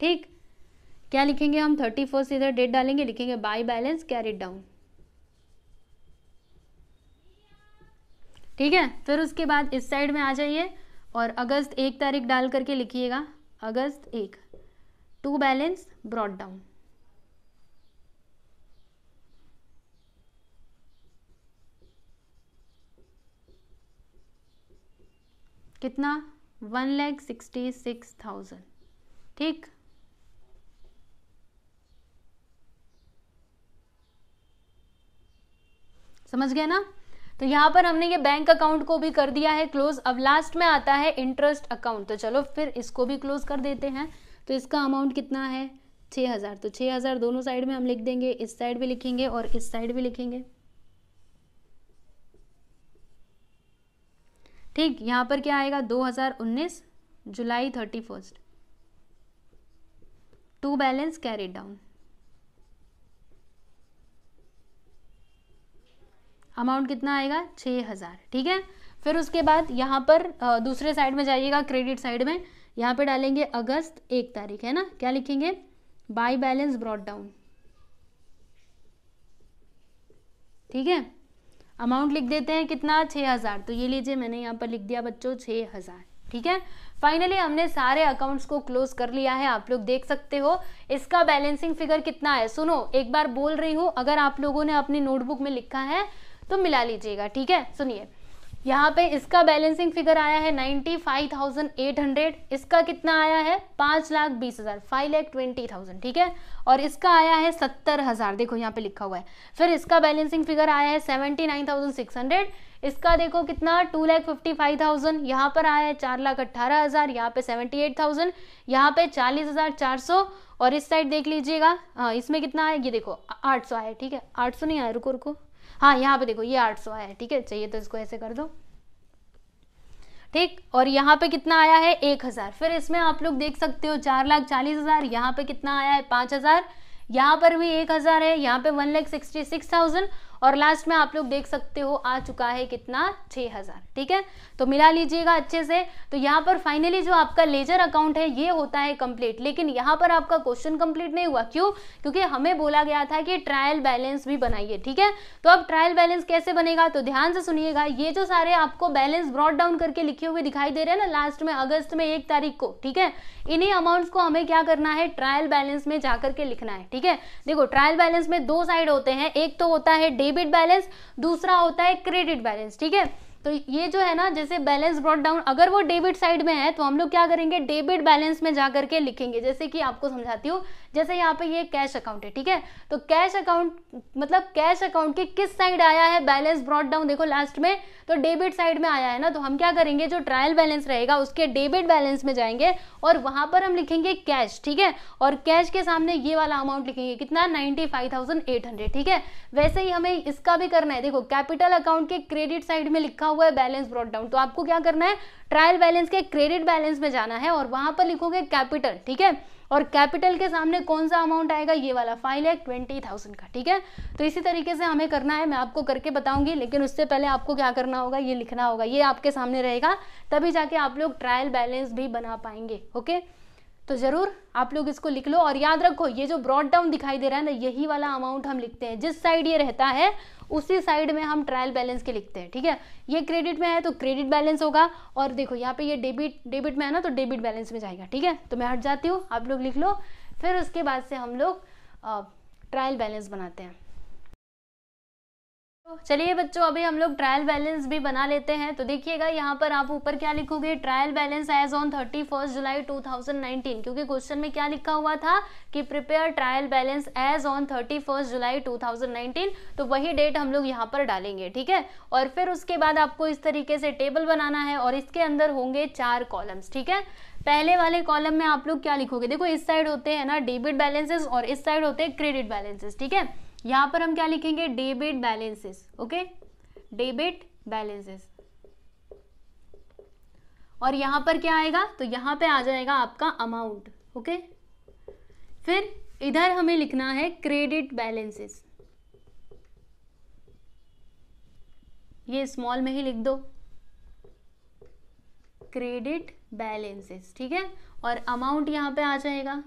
ठीक क्या लिखेंगे हम थर्टी फर्स्ट इधर डेट डालेंगे लिखेंगे बाई बैलेंस कैरिड डाउन ठीक है फिर उसके बाद इस साइड में आ जाइए और अगस्त एक तारीख डाल करके लिखिएगा अगस्त एक टू बैलेंस ब्रॉड डाउन कितना one lakh sixty six thousand ठीक समझ गया ना तो यहां पर हमने ये बैंक अकाउंट को भी कर दिया है क्लोज अब लास्ट में आता है इंटरेस्ट अकाउंट तो चलो फिर इसको भी क्लोज कर देते हैं तो इसका अमाउंट कितना है छ हज़ार तो छः हज़ार दोनों साइड में हम लिख देंगे इस साइड भी लिखेंगे और इस साइड भी लिखेंगे ठीक यहाँ पर क्या आएगा 2019 July thirty first to balance carry down amount कितना आएगा छः हज़ार ठीक है फिर उसके बाद यहाँ पर दूसरे साइड में जाइएगा क्रेडिट साइड में यहाँ पे डालेंगे अगस्त एक तारीख है ना क्या लिखेंगे बाई बैलेंस ब्रॉड डाउन ठीक है अमाउंट लिख देते हैं कितना छः हज़ार तो ये लीजिए मैंने यहाँ पर लिख दिया बच्चों छः हज़ार ठीक है फाइनली हमने सारे अकाउंट्स को क्लोज कर लिया है आप लोग देख सकते हो इसका बैलेंसिंग फिगर कितना है सुनो एक बार बोल रही हूँ अगर आप लोगों ने अपनी नोटबुक में लिखा है तो मिला लीजिएगा ठीक है सुनिए यहाँ पे इसका बैलेंसिंग फिगर आया है ninety five thousand eight hundred इसका कितना आया है पाँच लाख बीस हज़ार फाइव लैख ट्वेंटी थाउजेंड ठीक है और इसका आया है सत्तर हज़ार देखो यहाँ पे लिखा हुआ है फिर इसका बैलेंसिंग फिगर आया है seventy nine thousand six hundred इसका देखो कितना two lakh fifty five thousand यहाँ पर आया है चार लाख अट्ठारह हज़ार यहाँ पे सेवेंटी एट थाउजेंड यहाँ पे चालीस हज़ार चार सौ और इस साइड देख लीजिएगा हाँ इसमें कितना आया ये देखो आठ सौ आया ठीक है आठ सौ नहीं आया रुको रुको हाँ यहाँ पे देखो ये 800 है ठीक है चाहिए तो इसको ऐसे कर दो ठीक और यहाँ पे कितना आया है एक हज़ार फिर इसमें आप लोग देख सकते हो चार लाख चालीस हज़ार यहाँ पे कितना आया है पांच हज़ार यहाँ पर भी एक हज़ार है यहाँ पे one lakh sixty six thousand और लास्ट में आप लोग देख सकते हो आ चुका है कितना छह हज़ार ठीक है तो मिला लीजिएगा अच्छे से तो यहाँ पर फाइनली जो आपका लेजर अकाउंट है ये होता है कंप्लीट लेकिन यहाँ पर आपका क्वेश्चन कंप्लीट नहीं हुआ क्यों क्योंकि हमें बोला गया था कि ट्रायल बैलेंस भी बनाइए ठीक है तो अब ट्रायल बैलेंस कैसे बनेगा तो ध्यान से सुनिएगा ये जो सारे आपको बैलेंस ब्रॉड डाउन करके लिखे हुए दिखाई दे रहे हैं ना लास्ट में अगस्त में एक तारीख को ठीक है इन्हीं अमाउंट्स को हमें क्या करना है ट्रायल बैलेंस में जाकर के लिखना है ठीक है देखो ट्रायल बैलेंस में दो साइड होते हैं एक तो होता है डे डेबिट बैलेंस दूसरा होता है क्रेडिट बैलेंस ठीक है तो ये जो है ना जैसे बैलेंस ब्रॉड डाउन अगर वो डेबिट साइड में है तो हम लोग क्या करेंगे डेबिट बैलेंस में जा करके लिखेंगे जैसे कि आपको समझाती हूँ जैसे यहाँ पे ये कैश अकाउंट है ठीक है तो कैश अकाउंट मतलब कैश अकाउंट के किस साइड आया है बैलेंस ब्रॉड डाउन देखो लास्ट में तो डेबिट साइड में आया है ना तो हम क्या करेंगे जो ट्रायल बैलेंस रहेगा उसके डेबिट बैलेंस में जाएंगे और वहां पर हम लिखेंगे कैश ठीक है और कैश के सामने ये वाला अमाउंट लिखेंगे कितना ninety five thousand eight hundred ठीक है वैसे ही हमें इसका भी करना है देखो कैपिटल अकाउंट के क्रेडिट साइड में लिखा हुआ है बैलेंस ब्रॉड डाउन तो आपको क्या करना है ट्रायल बैलेंस के क्रेडिट बैलेंस में जाना है और वहां पर लिखोगे कैपिटल ठीक है और कैपिटल के सामने कौन सा अमाउंट आएगा ये वाला फाइव लैख ट्वेंटी थाउजेंड का ठीक है तो इसी तरीके से हमें करना है मैं आपको करके बताऊंगी लेकिन उससे पहले आपको क्या करना होगा ये लिखना होगा ये आपके सामने रहेगा तभी जाके आप लोग ट्रायल बैलेंस भी बना पाएंगे ओके तो ज़रूर आप लोग इसको लिख लो और याद रखो ये जो ब्रॉड डाउन दिखाई दे रहा है ना यही वाला अमाउंट हम लिखते हैं जिस साइड ये रहता है उसी साइड में हम ट्रायल बैलेंस के लिखते हैं ठीक है ये क्रेडिट में है तो क्रेडिट बैलेंस होगा और देखो यहाँ पे ये डेबिट डेबिट में है ना तो डेबिट बैलेंस में जाएगा ठीक है तो मैं हट जाती हूँ आप लोग लिख लो फिर उसके बाद से हम लोग ट्रायल बैलेंस बनाते हैं चलिए बच्चों अभी हम लोग ट्रायल बैलेंस भी बना लेते हैं तो देखिएगा यहाँ पर आप ऊपर क्या लिखोगे trial balance as on thirty first July 2019 क्योंकि क्वेश्चन में क्या लिखा हुआ था कि prepare trial balance as on thirty first July 2019 तो वही डेट हम लोग यहाँ पर डालेंगे ठीक है और फिर उसके बाद आपको इस तरीके से टेबल बनाना है और इसके अंदर होंगे चार कॉलम्स ठीक है पहले वाले कॉलम में आप लोग क्या लिखोगे देखो इस साइड होते हैं ना डेबिट बैलेंसेस और इस साइड होते हैं क्रेडिट बैलेंसेस ठीक है यहां पर हम क्या लिखेंगे debit balances okay debit balances और यहां पर क्या आएगा तो यहां पे आ जाएगा आपका अमाउंट ओके फिर इधर हमें लिखना है क्रेडिट बैलेंसेस ये स्मॉल में ही लिख दो क्रेडिट बैलेंसेस ठीक है और अमाउंट यहां पे आ जाएगा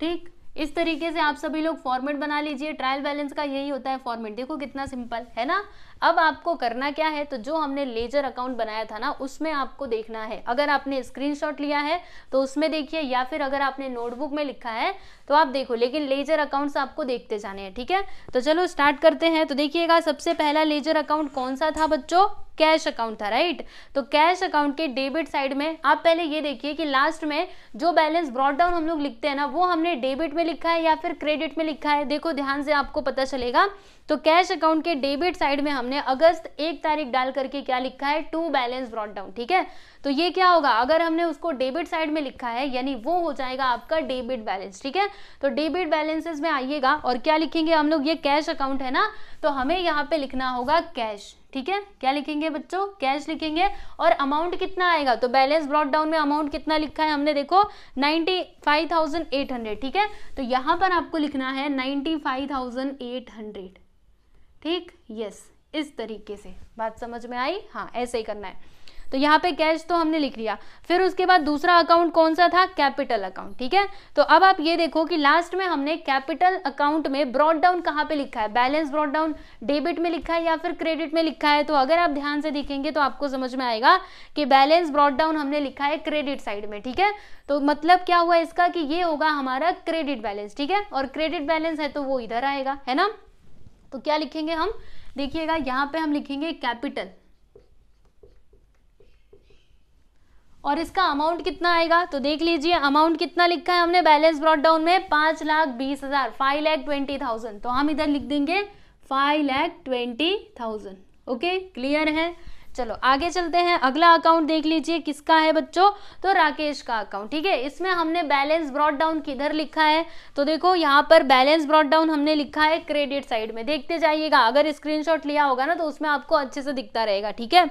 ठीक इस तरीके से आप सभी लोग फॉर्मेट बना लीजिए ट्रायल बैलेंस का यही होता है फॉर्मेट देखो कितना सिंपल है ना अब आपको करना क्या है तो जो हमने लेजर अकाउंट बनाया था ना उसमें आपको देखना है अगर आपने स्क्रीनशॉट लिया है तो उसमें देखिए या फिर अगर आपने नोटबुक में लिखा है तो आप देखो लेकिन लेजर अकाउंट्स आपको देखते जाने हैं ठीक है तो चलो स्टार्ट करते हैं तो देखिएगा सबसे पहला लेजर अकाउंट कौन सा था बच्चों कैश अकाउंट था राइट तो कैश अकाउंट के डेबिट साइड में आप पहले ये देखिए कि लास्ट में जो बैलेंस ब्रॉड डाउन हम लोग लिखते हैं ना वो हमने डेबिट में लिखा है या फिर क्रेडिट में लिखा है देखो ध्यान से आपको पता चलेगा तो कैश अकाउंट के डेबिट साइड में हमने अगस्त एक तारीख डाल करके क्या लिखा है टू बैलेंस ब्रॉड डाउन ठीक है तो ये क्या होगा अगर हमने उसको डेबिट साइड में लिखा है यानी वो हो जाएगा आपका डेबिट बैलेंस ठीक है तो डेबिट बैलेंसेस में आइएगा और क्या लिखेंगे हम लोग ये कैश अकाउंट है ना तो हमें यहाँ पे लिखना होगा कैश ठीक है क्या लिखेंगे बच्चों कैश लिखेंगे और अमाउंट कितना आएगा तो बैलेंस ब्रॉड डाउन में अमाउंट कितना लिखा है हमने देखो 95,800 ठीक है तो यहां पर आपको लिखना है 95,800 ठीक यस इस तरीके से बात समझ में आई हाँ ऐसे ही करना है तो यहाँ पे कैश तो हमने लिख लिया फिर उसके बाद दूसरा अकाउंट कौन सा था कैपिटल अकाउंट ठीक है तो अब आप ये देखो कि लास्ट में हमने कैपिटल अकाउंट में ब्रॉड डाउन कहाँ पे लिखा है बैलेंस ब्रॉड डाउन डेबिट में लिखा है या फिर क्रेडिट में लिखा है तो अगर आप ध्यान से देखेंगे तो आपको समझ में आएगा कि बैलेंस ब्रॉड डाउन हमने लिखा है क्रेडिट साइड में ठीक है तो मतलब क्या हुआ इसका कि ये होगा हमारा क्रेडिट बैलेंस ठीक है और क्रेडिट बैलेंस है तो वो इधर आएगा है ना तो क्या लिखेंगे हम देखिएगा यहां पे हम लिखेंगे कैपिटल और इसका अमाउंट कितना आएगा तो देख लीजिए अमाउंट कितना लिखा है हमने बैलेंस ब्रॉड डाउन में पांच लाख बीस हज़ार फाइव लैख ट्वेंटी थाउजेंड तो हम इधर लिख देंगे five lakh twenty thousand okay clear है चलो आगे चलते हैं अगला अकाउंट देख लीजिए किसका है बच्चों तो राकेश का अकाउंट ठीक है इसमें हमने बैलेंस ब्रॉड डाउन किधर लिखा है तो देखो यहाँ पर बैलेंस ब्रॉड डाउन हमने लिखा है क्रेडिट साइड में देखते जाइएगा अगर स्क्रीनशॉट लिया होगा ना तो उसमें आपको अच्छे से दिखता रहेगा ठीक है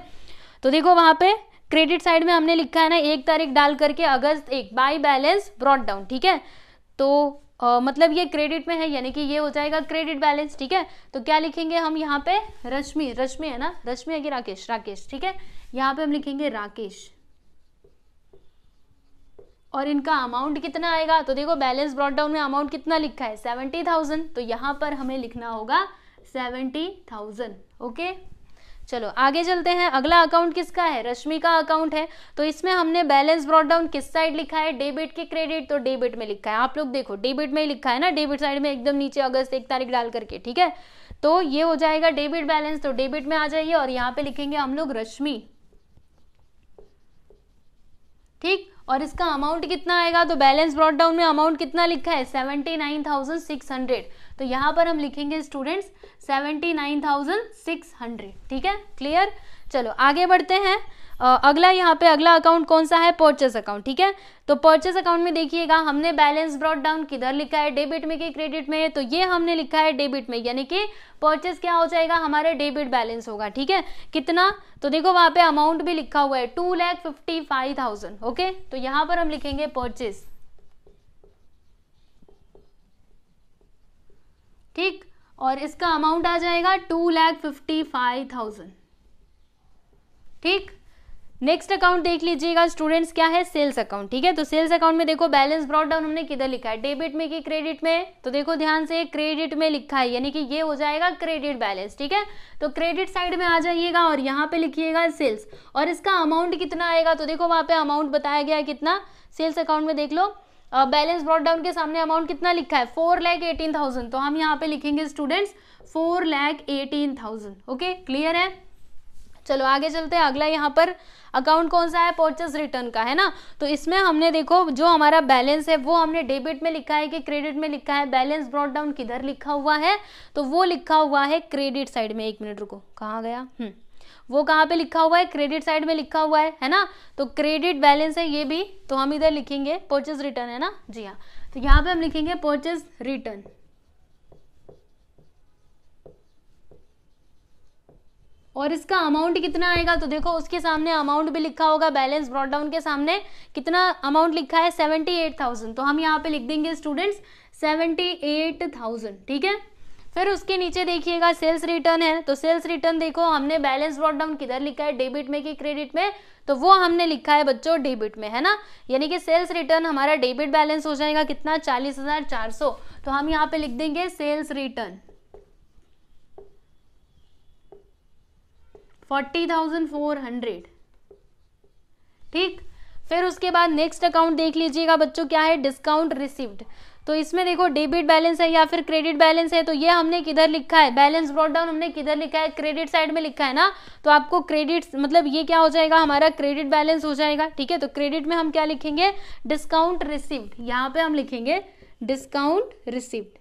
तो देखो वहां पे क्रेडिट साइड में हमने लिखा है ना एक तारीख डाल करके अगस्त एक बाई बैलेंस ब्रॉड डाउन ठीक है तो आ, मतलब ये क्रेडिट में है यानी कि ये हो जाएगा क्रेडिट बैलेंस ठीक है तो क्या लिखेंगे हम यहाँ पे रश्मि रश्मि है ना रश्मि है कि राकेश राकेश ठीक है यहाँ पे हम लिखेंगे राकेश और इनका अमाउंट कितना आएगा तो देखो बैलेंस ब्रॉड डाउन में अमाउंट कितना लिखा है सेवेंटी थाउजेंड तो यहाँ पर हमें लिखना होगा सेवेंटी थाउजेंड ओके चलो आगे चलते हैं अगला अकाउंट किसका है रश्मि का अकाउंट है तो इसमें हमने बैलेंस ब्रॉड डाउन किस साइड लिखा है डेबिट के क्रेडिट तो डेबिट में लिखा है आप लोग देखो डेबिट में लिखा है ना डेबिट साइड में एकदम नीचे अगस्त एक तारीख डाल करके ठीक है तो ये हो जाएगा डेबिट बैलेंस तो डेबिट में आ जाइए और यहाँ पे लिखेंगे हम लोग रश्मि ठीक और इसका अमाउंट कितना आएगा तो बैलेंस ब्रॉड डाउन में अमाउंट कितना लिखा है seventy nine thousand six hundred तो यहाँ पर हम लिखेंगे students seventy nine thousand six hundred ठीक है क्लियर चलो आगे बढ़ते हैं अगला यहाँ पे अगला अकाउंट कौन सा है परचेस अकाउंट ठीक है तो परचेस अकाउंट में देखिएगा हमने बैलेंस ब्रॉड डाउन किधर लिखा है डेबिट में कि क्रेडिट में तो ये हमने लिखा है डेबिट में यानी कि परचेस क्या हो जाएगा हमारे डेबिट बैलेंस होगा ठीक है कितना तो देखो वहां पे अमाउंट भी लिखा हुआ है two lakh fifty five thousand okay तो यहाँ पर हम लिखेंगे परचेस ठीक और इसका अमाउंट आ जाएगा two lakh fifty five thousand ठीक नेक्स्ट अकाउंट देख लीजिएगा स्टूडेंट्स क्या है सेल्स अकाउंट ठीक है तो सेल्स अकाउंट में देखो बैलेंस ब्रॉड डाउन हमने किधर लिखा है डेबिट में कि क्रेडिट में तो देखो ध्यान से क्रेडिट में लिखा है यानी कि ये हो जाएगा क्रेडिट बैलेंस ठीक है तो क्रेडिट साइड में आ जाइएगा और यहाँ पे लिखिएगा सेल्स और इसका अमाउंट कितना आएगा तो देखो वहां पर अमाउंट बताया गया कितना सेल्स अकाउंट में देख लो बैलेंस ब्रॉड डाउन के सामने अमाउंट कितना लिखा है फोर लैख एटीन थाउजेंड तो हम यहाँ पे लिखेंगे students four lakh eighteen thousand okay clear है चलो आगे चलते हैं अगला यहाँ पर अकाउंट कौन सा है परचेस रिटर्न का है ना तो इसमें हमने देखो जो हमारा बैलेंस है वो हमने डेबिट में लिखा है कि क्रेडिट में लिखा है बैलेंस ब्रॉड डाउन किधर लिखा हुआ है तो वो लिखा हुआ है क्रेडिट साइड में एक मिनट रुको कहाँ गया हम्म वो कहाँ पे लिखा हुआ है क्रेडिट साइड में लिखा हुआ है है ना तो क्रेडिट बैलेंस है ये भी तो हम इधर लिखेंगे परचेज रिटर्न है ना जी हाँ तो यहाँ पे हम लिखेंगे परचेज रिटर्न और इसका अमाउंट कितना आएगा तो देखो उसके सामने अमाउंट भी लिखा होगा बैलेंस ब्रॉड डाउन के सामने कितना अमाउंट लिखा है सेवेंटी एट थाउजेंड तो हम यहाँ पे लिख देंगे स्टूडेंट्स सेवेंटी एट थाउजेंड ठीक है फिर उसके नीचे देखिएगा सेल्स रिटर्न है तो सेल्स रिटर्न देखो हमने बैलेंस ब्रॉड डाउन किधर लिखा है डेबिट में कि क्रेडिट में तो वो हमने लिखा है बच्चों डेबिट में है ना यानी कि सेल्स रिटर्न हमारा डेबिट बैलेंस हो जाएगा कितना चालीस हजार चार सौ तो हम यहाँ पे लिख देंगे sales return forty thousand four hundred ठीक फिर उसके बाद नेक्स्ट अकाउंट देख लीजिएगा बच्चों क्या है डिस्काउंट रिसीव्ड तो इसमें देखो डेबिट बैलेंस है या फिर क्रेडिट बैलेंस है तो ये हमने किधर लिखा है बैलेंस ब्रॉड डाउन हमने किधर लिखा है क्रेडिट साइड में लिखा है ना तो आपको क्रेडिट मतलब ये क्या हो जाएगा हमारा क्रेडिट बैलेंस हो जाएगा ठीक है तो क्रेडिट में हम क्या लिखेंगे डिस्काउंट रिसिप्ट यहाँ पे हम लिखेंगे डिस्काउंट रिसिप्ट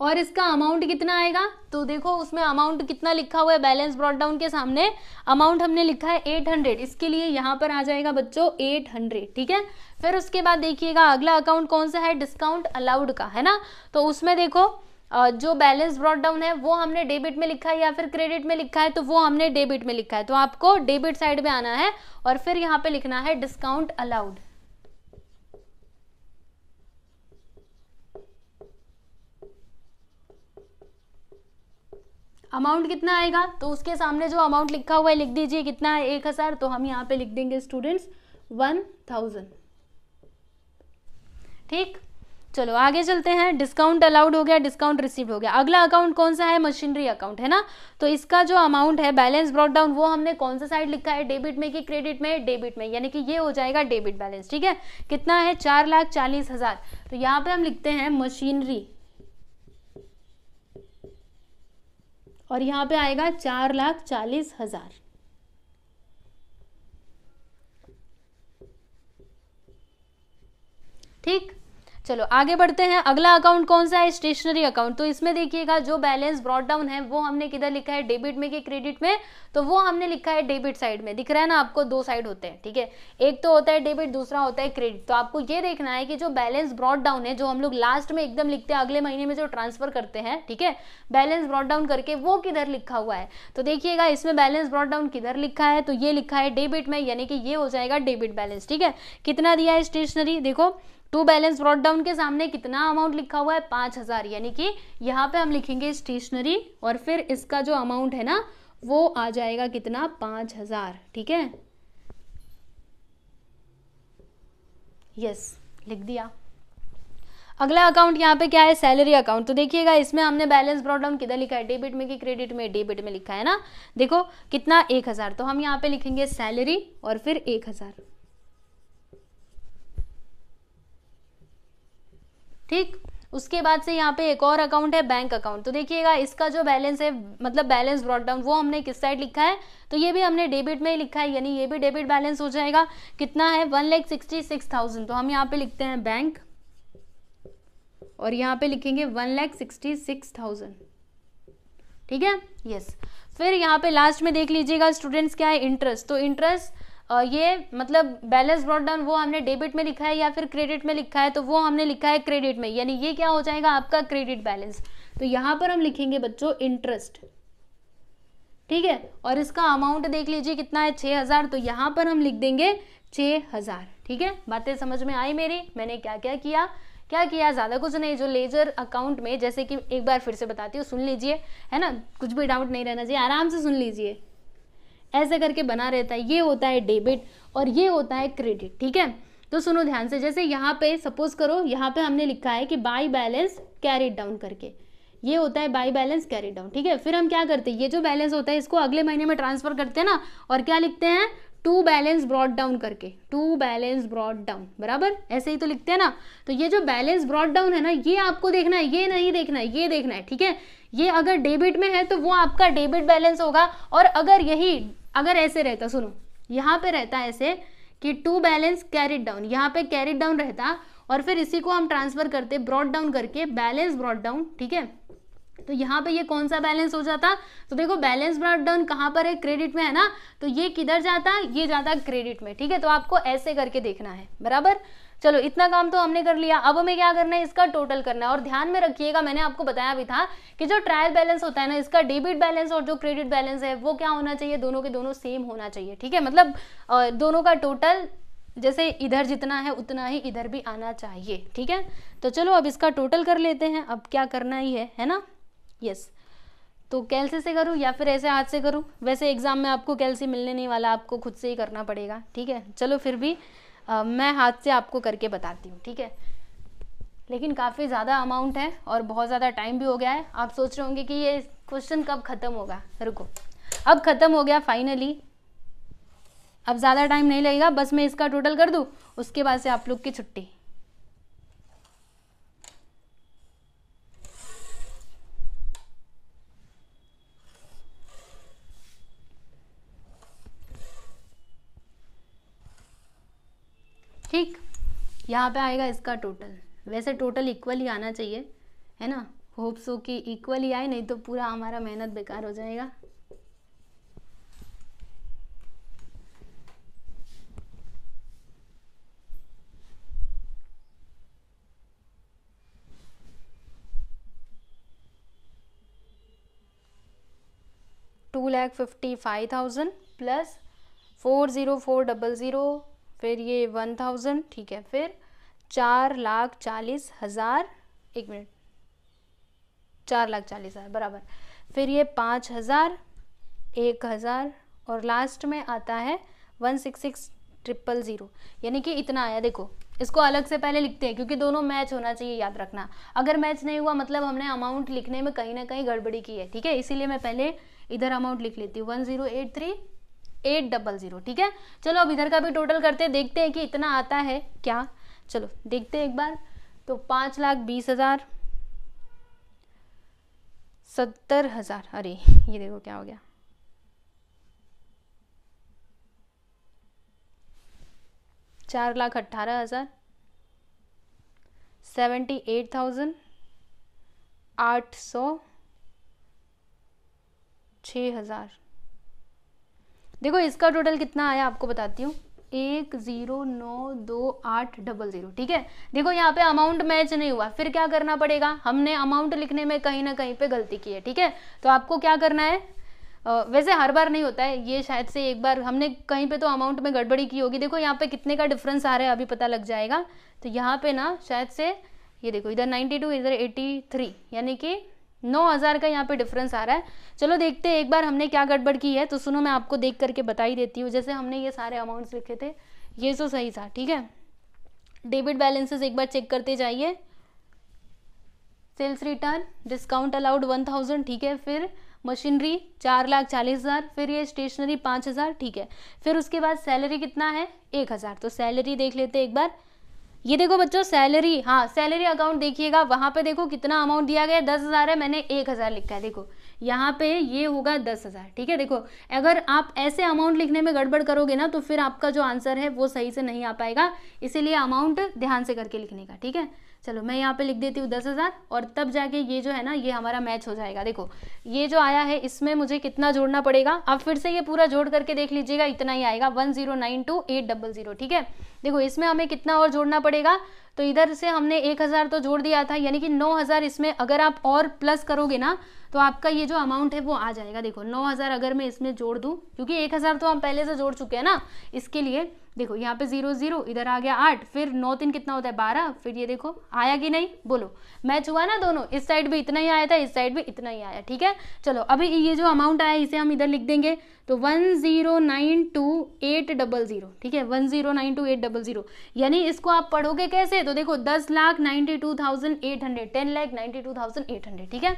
और इसका अमाउंट कितना आएगा तो देखो उसमें अमाउंट कितना लिखा हुआ है बैलेंस ब्रॉड डाउन के सामने अमाउंट हमने लिखा है 800 इसके लिए यहाँ पर आ जाएगा बच्चों 800 ठीक है फिर उसके बाद देखिएगा अगला अकाउंट कौन सा है डिस्काउंट अलाउड का है ना तो उसमें देखो जो बैलेंस ब्रॉड डाउन है वो हमने डेबिट में लिखा है या फिर क्रेडिट में लिखा है तो वो हमने डेबिट में लिखा है तो आपको डेबिट साइड में आना है और फिर यहाँ पे लिखना है डिस्काउंट अलाउड अमाउंट कितना आएगा तो उसके सामने जो अमाउंट लिखा हुआ है लिख दीजिए कितना है एक हज़ार तो हम यहाँ पे लिख देंगे स्टूडेंट्स वन थाउजेंड ठीक चलो आगे चलते हैं डिस्काउंट अलाउड हो गया डिस्काउंट रिसीव हो गया अगला अकाउंट कौन सा है मशीनरी अकाउंट है ना तो इसका जो अमाउंट है बैलेंस ब्रॉड डाउन वो हमने कौन सा साइड लिखा है डेबिट में कि क्रेडिट में डेबिट में यानी कि ये हो जाएगा डेबिट बैलेंस ठीक है कितना है चार लाख चालीस हज़ार तो यहाँ पे हम लिखते हैं मशीनरी और यहाँ पे आएगा चार लाख चालीस हजार ठीक चलो आगे बढ़ते हैं अगला अकाउंट कौन सा है स्टेशनरी अकाउंट तो इसमें देखिएगा जो बैलेंस ब्रॉड डाउन है वो हमने किधर लिखा है डेबिट में कि क्रेडिट में तो वो हमने लिखा है डेबिट साइड में दिख रहा है ना आपको दो साइड होते हैं ठीक है एक तो होता है डेबिट दूसरा होता है क्रेडिट तो आपको ये देखना है कि जो बैलेंस ब्रॉड डाउन है जो हम लोग लास्ट में एकदम लिखते हैं अगले महीने में जो ट्रांसफर करते हैं ठीक है बैलेंस ब्रॉड डाउन करके वो किधर लिखा हुआ है तो देखिएगा इसमें बैलेंस ब्रॉड डाउन किधर लिखा है तो ये लिखा है डेबिट में यानी कि ये हो जाएगा डेबिट बैलेंस ठीक है कितना दिया है स्टेशनरी देखो टू बैलेंस ब्रॉड डाउन के सामने कितना अमाउंट लिखा हुआ है पांच हज़ार यानी कि यहाँ पे हम लिखेंगे स्टेशनरी और फिर इसका जो अमाउंट है ना वो आ जाएगा कितना पांच हज़ार ठीक है यस लिख दिया अगला अकाउंट यहाँ पे क्या है सैलरी अकाउंट तो देखिएगा इसमें हमने बैलेंस ब्रॉड डाउन किधर लिखा है डेबिट में कि क्रेडिट में डेबिट में लिखा है ना देखो कितना एक हज़ार तो हम यहाँ पे लिखेंगे सैलरी और फिर एक हज़ार ठीक उसके बाद से यहाँ पे एक और अकाउंट है बैंक अकाउंट तो देखिएगा इसका जो बैलेंस है मतलब बैलेंस ब्रॉड डाउन वो हमने किस साइड लिखा है तो ये भी हमने डेबिट में ही लिखा है यानी ये भी डेबिट बैलेंस हो जाएगा कितना है one lakh sixty six thousand तो हम यहाँ पे लिखते हैं बैंक और यहाँ पे लिखेंगे one lakh sixty six thousand ठीक है यस फिर यहाँ पे लास्ट में देख लीजिएगा स्टूडेंट्स क्या है इंटरेस्ट तो इंटरेस्ट ये मतलब बैलेंस ब्रॉड डाउन वो हमने डेबिट में लिखा है या फिर क्रेडिट में लिखा है तो वो हमने लिखा है क्रेडिट में यानी ये क्या हो जाएगा आपका क्रेडिट बैलेंस तो यहाँ पर हम लिखेंगे बच्चों इंटरेस्ट ठीक है और इसका अमाउंट देख लीजिए कितना है छह हज़ार तो यहाँ पर हम लिख देंगे छ हज़ार ठीक है बातें समझ में आई मेरी मैंने क्या क्या किया क्या किया ज़्यादा कुछ नहीं जो लेजर अकाउंट में जैसे कि एक बार फिर से बताती हूँ सुन लीजिए है ना कुछ भी डाउट नहीं रहना चाहिए आराम से सुन लीजिए ऐसे करके बना रहता है ये होता है डेबिट और ये होता है क्रेडिट ठीक है तो सुनो ध्यान से जैसे यहाँ पे सपोज करो यहाँ पे हमने लिखा है कि बाई बैलेंस कैरी डाउन करके ये होता है बाई बैलेंस कैरी डाउन ठीक है फिर हम क्या करते हैं ये जो बैलेंस होता है इसको अगले महीने में ट्रांसफर करते हैं ना और क्या लिखते हैं टू बैलेंस ब्रॉड डाउन करके टू बैलेंस ब्रॉड डाउन बराबर ऐसे ही तो लिखते हैं ना तो ये जो बैलेंस ब्रॉड डाउन है ना ये आपको देखना है ये नहीं देखना है ये देखना है ठीक है ये अगर डेबिट में है तो वो आपका डेबिट बैलेंस होगा और अगर यही अगर ऐसे रहता सुनो यहाँ पे रहता ऐसे कि टू बैलेंस कैरिड डाउन यहाँ पे कैरिड डाउन रहता और फिर इसी को हम ट्रांसफर करते ब्रॉड डाउन करके बैलेंस ब्रॉड डाउन ठीक है तो यहाँ पे ये कौन सा बैलेंस हो जाता तो देखो बैलेंस ब्रॉट डाउन कहाँ पर है क्रेडिट में है ना तो ये किधर जाता ये जाता क्रेडिट में ठीक है तो आपको ऐसे करके देखना है बराबर चलो इतना काम तो हमने कर लिया अब हमें क्या करना है इसका टोटल करना है और ध्यान में रखिएगा मैंने आपको बताया भी था कि जो ट्रायल बैलेंस होता है ना इसका डेबिट बैलेंस और जो क्रेडिट बैलेंस है वो क्या होना चाहिए दोनों के दोनों सेम होना चाहिए ठीक है मतलब दोनों का टोटल जैसे इधर जितना है उतना ही इधर भी आना चाहिए ठीक है तो चलो अब इसका टोटल कर लेते हैं अब क्या करना ही है है ना यस तो कैलसी से करूँ या फिर ऐसे हाथ से करूँ वैसे एग्ज़ाम में आपको कैलसी मिलने नहीं वाला आपको खुद से ही करना पड़ेगा ठीक है चलो फिर भी आ, मैं हाथ से आपको करके बताती हूँ ठीक है लेकिन काफ़ी ज़्यादा अमाउंट है और बहुत ज़्यादा टाइम भी हो गया है आप सोच रहे होंगे कि ये क्वेश्चन कब ख़त्म होगा रुको अब ख़त्म हो गया फाइनली अब ज़्यादा टाइम नहीं लगेगा बस मैं इसका टोटल कर दूँ उसके बाद से आप लोग की छुट्टी ठीक यहाँ पे आएगा इसका टोटल वैसे टोटल इक्वल ही आना चाहिए है ना होप सो कि इक्वल ही आए नहीं तो पूरा हमारा मेहनत बेकार हो जाएगा two lakh fifty five thousand plus four zero four double zero फिर ये वन थाउजेंड ठीक है फिर चार लाख चालीस हज़ार एक मिनट चार लाख चालीस हज़ार बराबर फिर ये पाँच हज़ार एक हज़ार और लास्ट में आता है one six six triple zero यानी कि इतना आया देखो इसको अलग से पहले लिखते हैं क्योंकि दोनों मैच होना चाहिए याद रखना अगर मैच नहीं हुआ मतलब हमने अमाउंट लिखने में कहीं ना कहीं गड़बड़ी की है ठीक है इसीलिए मैं पहले इधर अमाउंट लिख लेती हूँ one zero eight three eight double zero ठीक है चलो अब इधर का भी टोटल करते हैं देखते हैं कि इतना आता है क्या चलो देखते हैं एक बार तो पांच लाख बीस हज़ार सत्तर हज़ार अरे ये देखो क्या हो गया चार लाख अट्ठारह हज़ार सेवेंटी एट थाउजेंड आठ सौ छ हज़ार देखो इसका टोटल कितना आया आपको बताती हूँ एक ज़ीरो नौ दो आठ डबल ज़ीरो ठीक है देखो यहाँ पे अमाउंट मैच नहीं हुआ फिर क्या करना पड़ेगा हमने अमाउंट लिखने में कहीं ना कहीं पे गलती की है ठीक है तो आपको क्या करना है वैसे हर बार नहीं होता है ये शायद से एक बार हमने कहीं पे तो अमाउंट में गड़बड़ी की होगी देखो यहाँ पे कितने का डिफरेंस आ रहा है अभी पता लग जाएगा तो यहाँ पे ना शायद से ये देखो इधर नाइन्टी इधर 83 यानी कि नौ हज़ार का यहाँ पे डिफरेंस आ रहा है चलो देखते हैं एक बार हमने क्या गड़बड़ की है तो सुनो मैं आपको देख करके बता ही देती हूँ जैसे हमने ये सारे अमाउंट्स लिखे थे ये तो सही था ठीक है डेबिट बैलेंसेस एक बार चेक करते जाइए sales return discount allowed one thousand ठीक है फिर मशीनरी चार लाख चालीस हज़ार फिर ये स्टेशनरी पाँच हज़ार ठीक है फिर उसके बाद सैलरी कितना है एक हज़ार तो सैलरी देख लेते एक बार ये देखो बच्चों सैलरी हाँ सैलरी अकाउंट देखिएगा वहां पे देखो कितना अमाउंट दिया गया दस हज़ार है मैंने एक हज़ार लिखा है देखो यहाँ पे ये होगा दस हज़ार ठीक है देखो अगर आप ऐसे अमाउंट लिखने में गड़बड़ करोगे ना तो फिर आपका जो आंसर है वो सही से नहीं आ पाएगा इसीलिए अमाउंट ध्यान से करके लिखने का ठीक है चलो मैं यहाँ पे लिख देती हूँ दस हज़ार और तब जाके ये जो है ना ये हमारा मैच हो जाएगा देखो ये जो आया है इसमें मुझे कितना जोड़ना पड़ेगा आप फिर से ये पूरा जोड़ करके देख लीजिएगा इतना ही आएगा one zero nine two eight double zero ठीक है देखो इसमें हमें कितना और जोड़ना पड़ेगा तो इधर से हमने एक हज़ार तो जोड़ दिया था यानी कि नौ हज़ार इसमें अगर आप और प्लस करोगे ना तो आपका ये जो अमाउंट है वो आ जाएगा देखो नौ हज़ार अगर मैं इसमें जोड़ दू क्योंकि एक हज़ार तो हम पहले से जोड़ चुके हैं ना इसके लिए देखो यहाँ पे जीरो जीरो इधर आ गया आठ फिर नौ तीन कितना होता है बारह फिर ये देखो आया कि नहीं बोलो मैच हुआ ना दोनों इस साइड भी इतना ही आया था इस साइड भी इतना ही आया ठीक है चलो अभी ये जो अमाउंट आया इसे हम इधर लिख देंगे तो one zero nine two eight double zero ठीक है one zero nine two eight double zero यानी इसको आप पढ़ोगे कैसे तो देखो दस lakh ninety two thousand eight hundred ten lakh ninety two thousand eight hundred ठीक है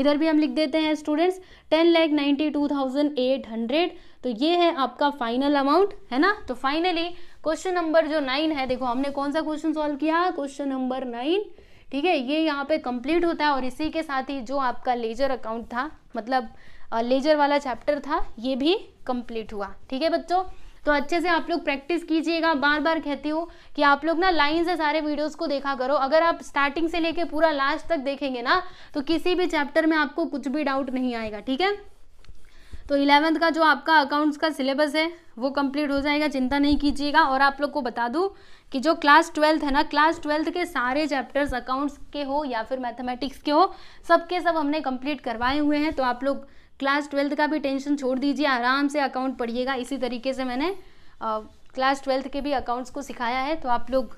इधर भी हम लिख देते हैं students ten lakh ninety two thousand eight hundred तो ये है आपका फाइनल अमाउंट है ना तो फाइनली क्वेश्चन नंबर जो नाइन है देखो हमने कौन सा क्वेश्चन सॉल्व किया क्वेश्चन नंबर नाइन ठीक है ये यहाँ पे कंप्लीट होता है और इसी के साथ ही जो आपका लेजर अकाउंट था मतलब लेजर वाला चैप्टर था ये भी कंप्लीट हुआ ठीक है बच्चों तो अच्छे से आप लोग प्रैक्टिस कीजिएगा बार बार कहती हूँ कि आप लोग ना लाइन से सारे वीडियोस को देखा करो अगर आप स्टार्टिंग से लेके पूरा लास्ट तक देखेंगे ना तो किसी भी चैप्टर में आपको कुछ भी डाउट नहीं आएगा ठीक है तो इलेवेंथ का जो आपका अकाउंट्स का सिलेबस है वो कंप्लीट हो जाएगा चिंता नहीं कीजिएगा और आप लोग को बता दूँ कि जो क्लास ट्वेल्थ है ना क्लास ट्वेल्थ के सारे चैप्टर्स अकाउंट्स के हो या फिर मैथमेटिक्स के हो सबके सब हमने कंप्लीट करवाए हुए हैं तो आप लोग क्लास ट्वेल्थ का भी टेंशन छोड़ दीजिए आराम से अकाउंट पढ़िएगा इसी तरीके से मैंने क्लास ट्वेल्थ के भी अकाउंट्स को सिखाया है तो आप लोग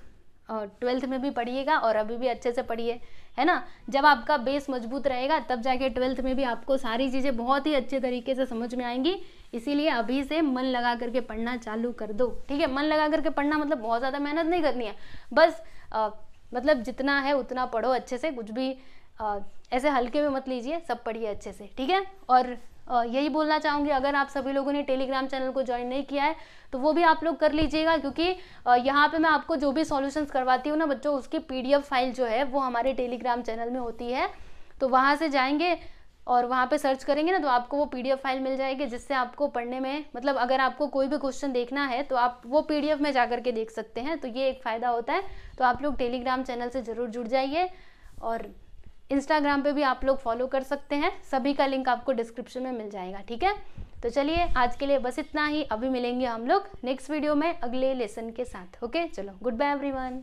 ट्वेल्थ में भी पढ़िएगा और अभी भी अच्छे से पढ़िए है ना जब आपका बेस मजबूत रहेगा तब जाके ट्वेल्थ में भी आपको सारी चीज़ें बहुत ही अच्छे तरीके से समझ में आएंगी इसीलिए अभी से मन लगा करके पढ़ना चालू कर दो ठीक है मन लगा करके पढ़ना मतलब बहुत ज़्यादा मेहनत नहीं करनी है बस आ, मतलब जितना है उतना पढ़ो अच्छे से कुछ भी ऐसे हल्के में मत लीजिए सब पढ़िए अच्छे से ठीक है और यही बोलना चाहूँगी अगर आप सभी लोगों ने टेलीग्राम चैनल को ज्वाइन नहीं किया है तो वो भी आप लोग कर लीजिएगा क्योंकि यहाँ पे मैं आपको जो भी सॉल्यूशंस करवाती हूँ ना बच्चों उसकी पीडीएफ फाइल जो है वो हमारे टेलीग्राम चैनल में होती है तो वहाँ से जाएंगे और वहाँ पे सर्च करेंगे ना तो आपको वो पी फाइल मिल जाएगी जिससे आपको पढ़ने में मतलब अगर आपको कोई भी क्वेश्चन देखना है तो आप वो पी में जा कर के देख सकते हैं तो ये एक फ़ायदा होता है तो आप लोग टेलीग्राम चैनल से ज़रूर जुड़ जाइए और इंस्टाग्राम पे भी आप लोग फॉलो कर सकते हैं सभी का लिंक आपको डिस्क्रिप्शन में मिल जाएगा ठीक है तो चलिए आज के लिए बस इतना ही अभी मिलेंगे हम लोग नेक्स्ट वीडियो में अगले लेसन के साथ ओके चलो गुड बाय एवरीवन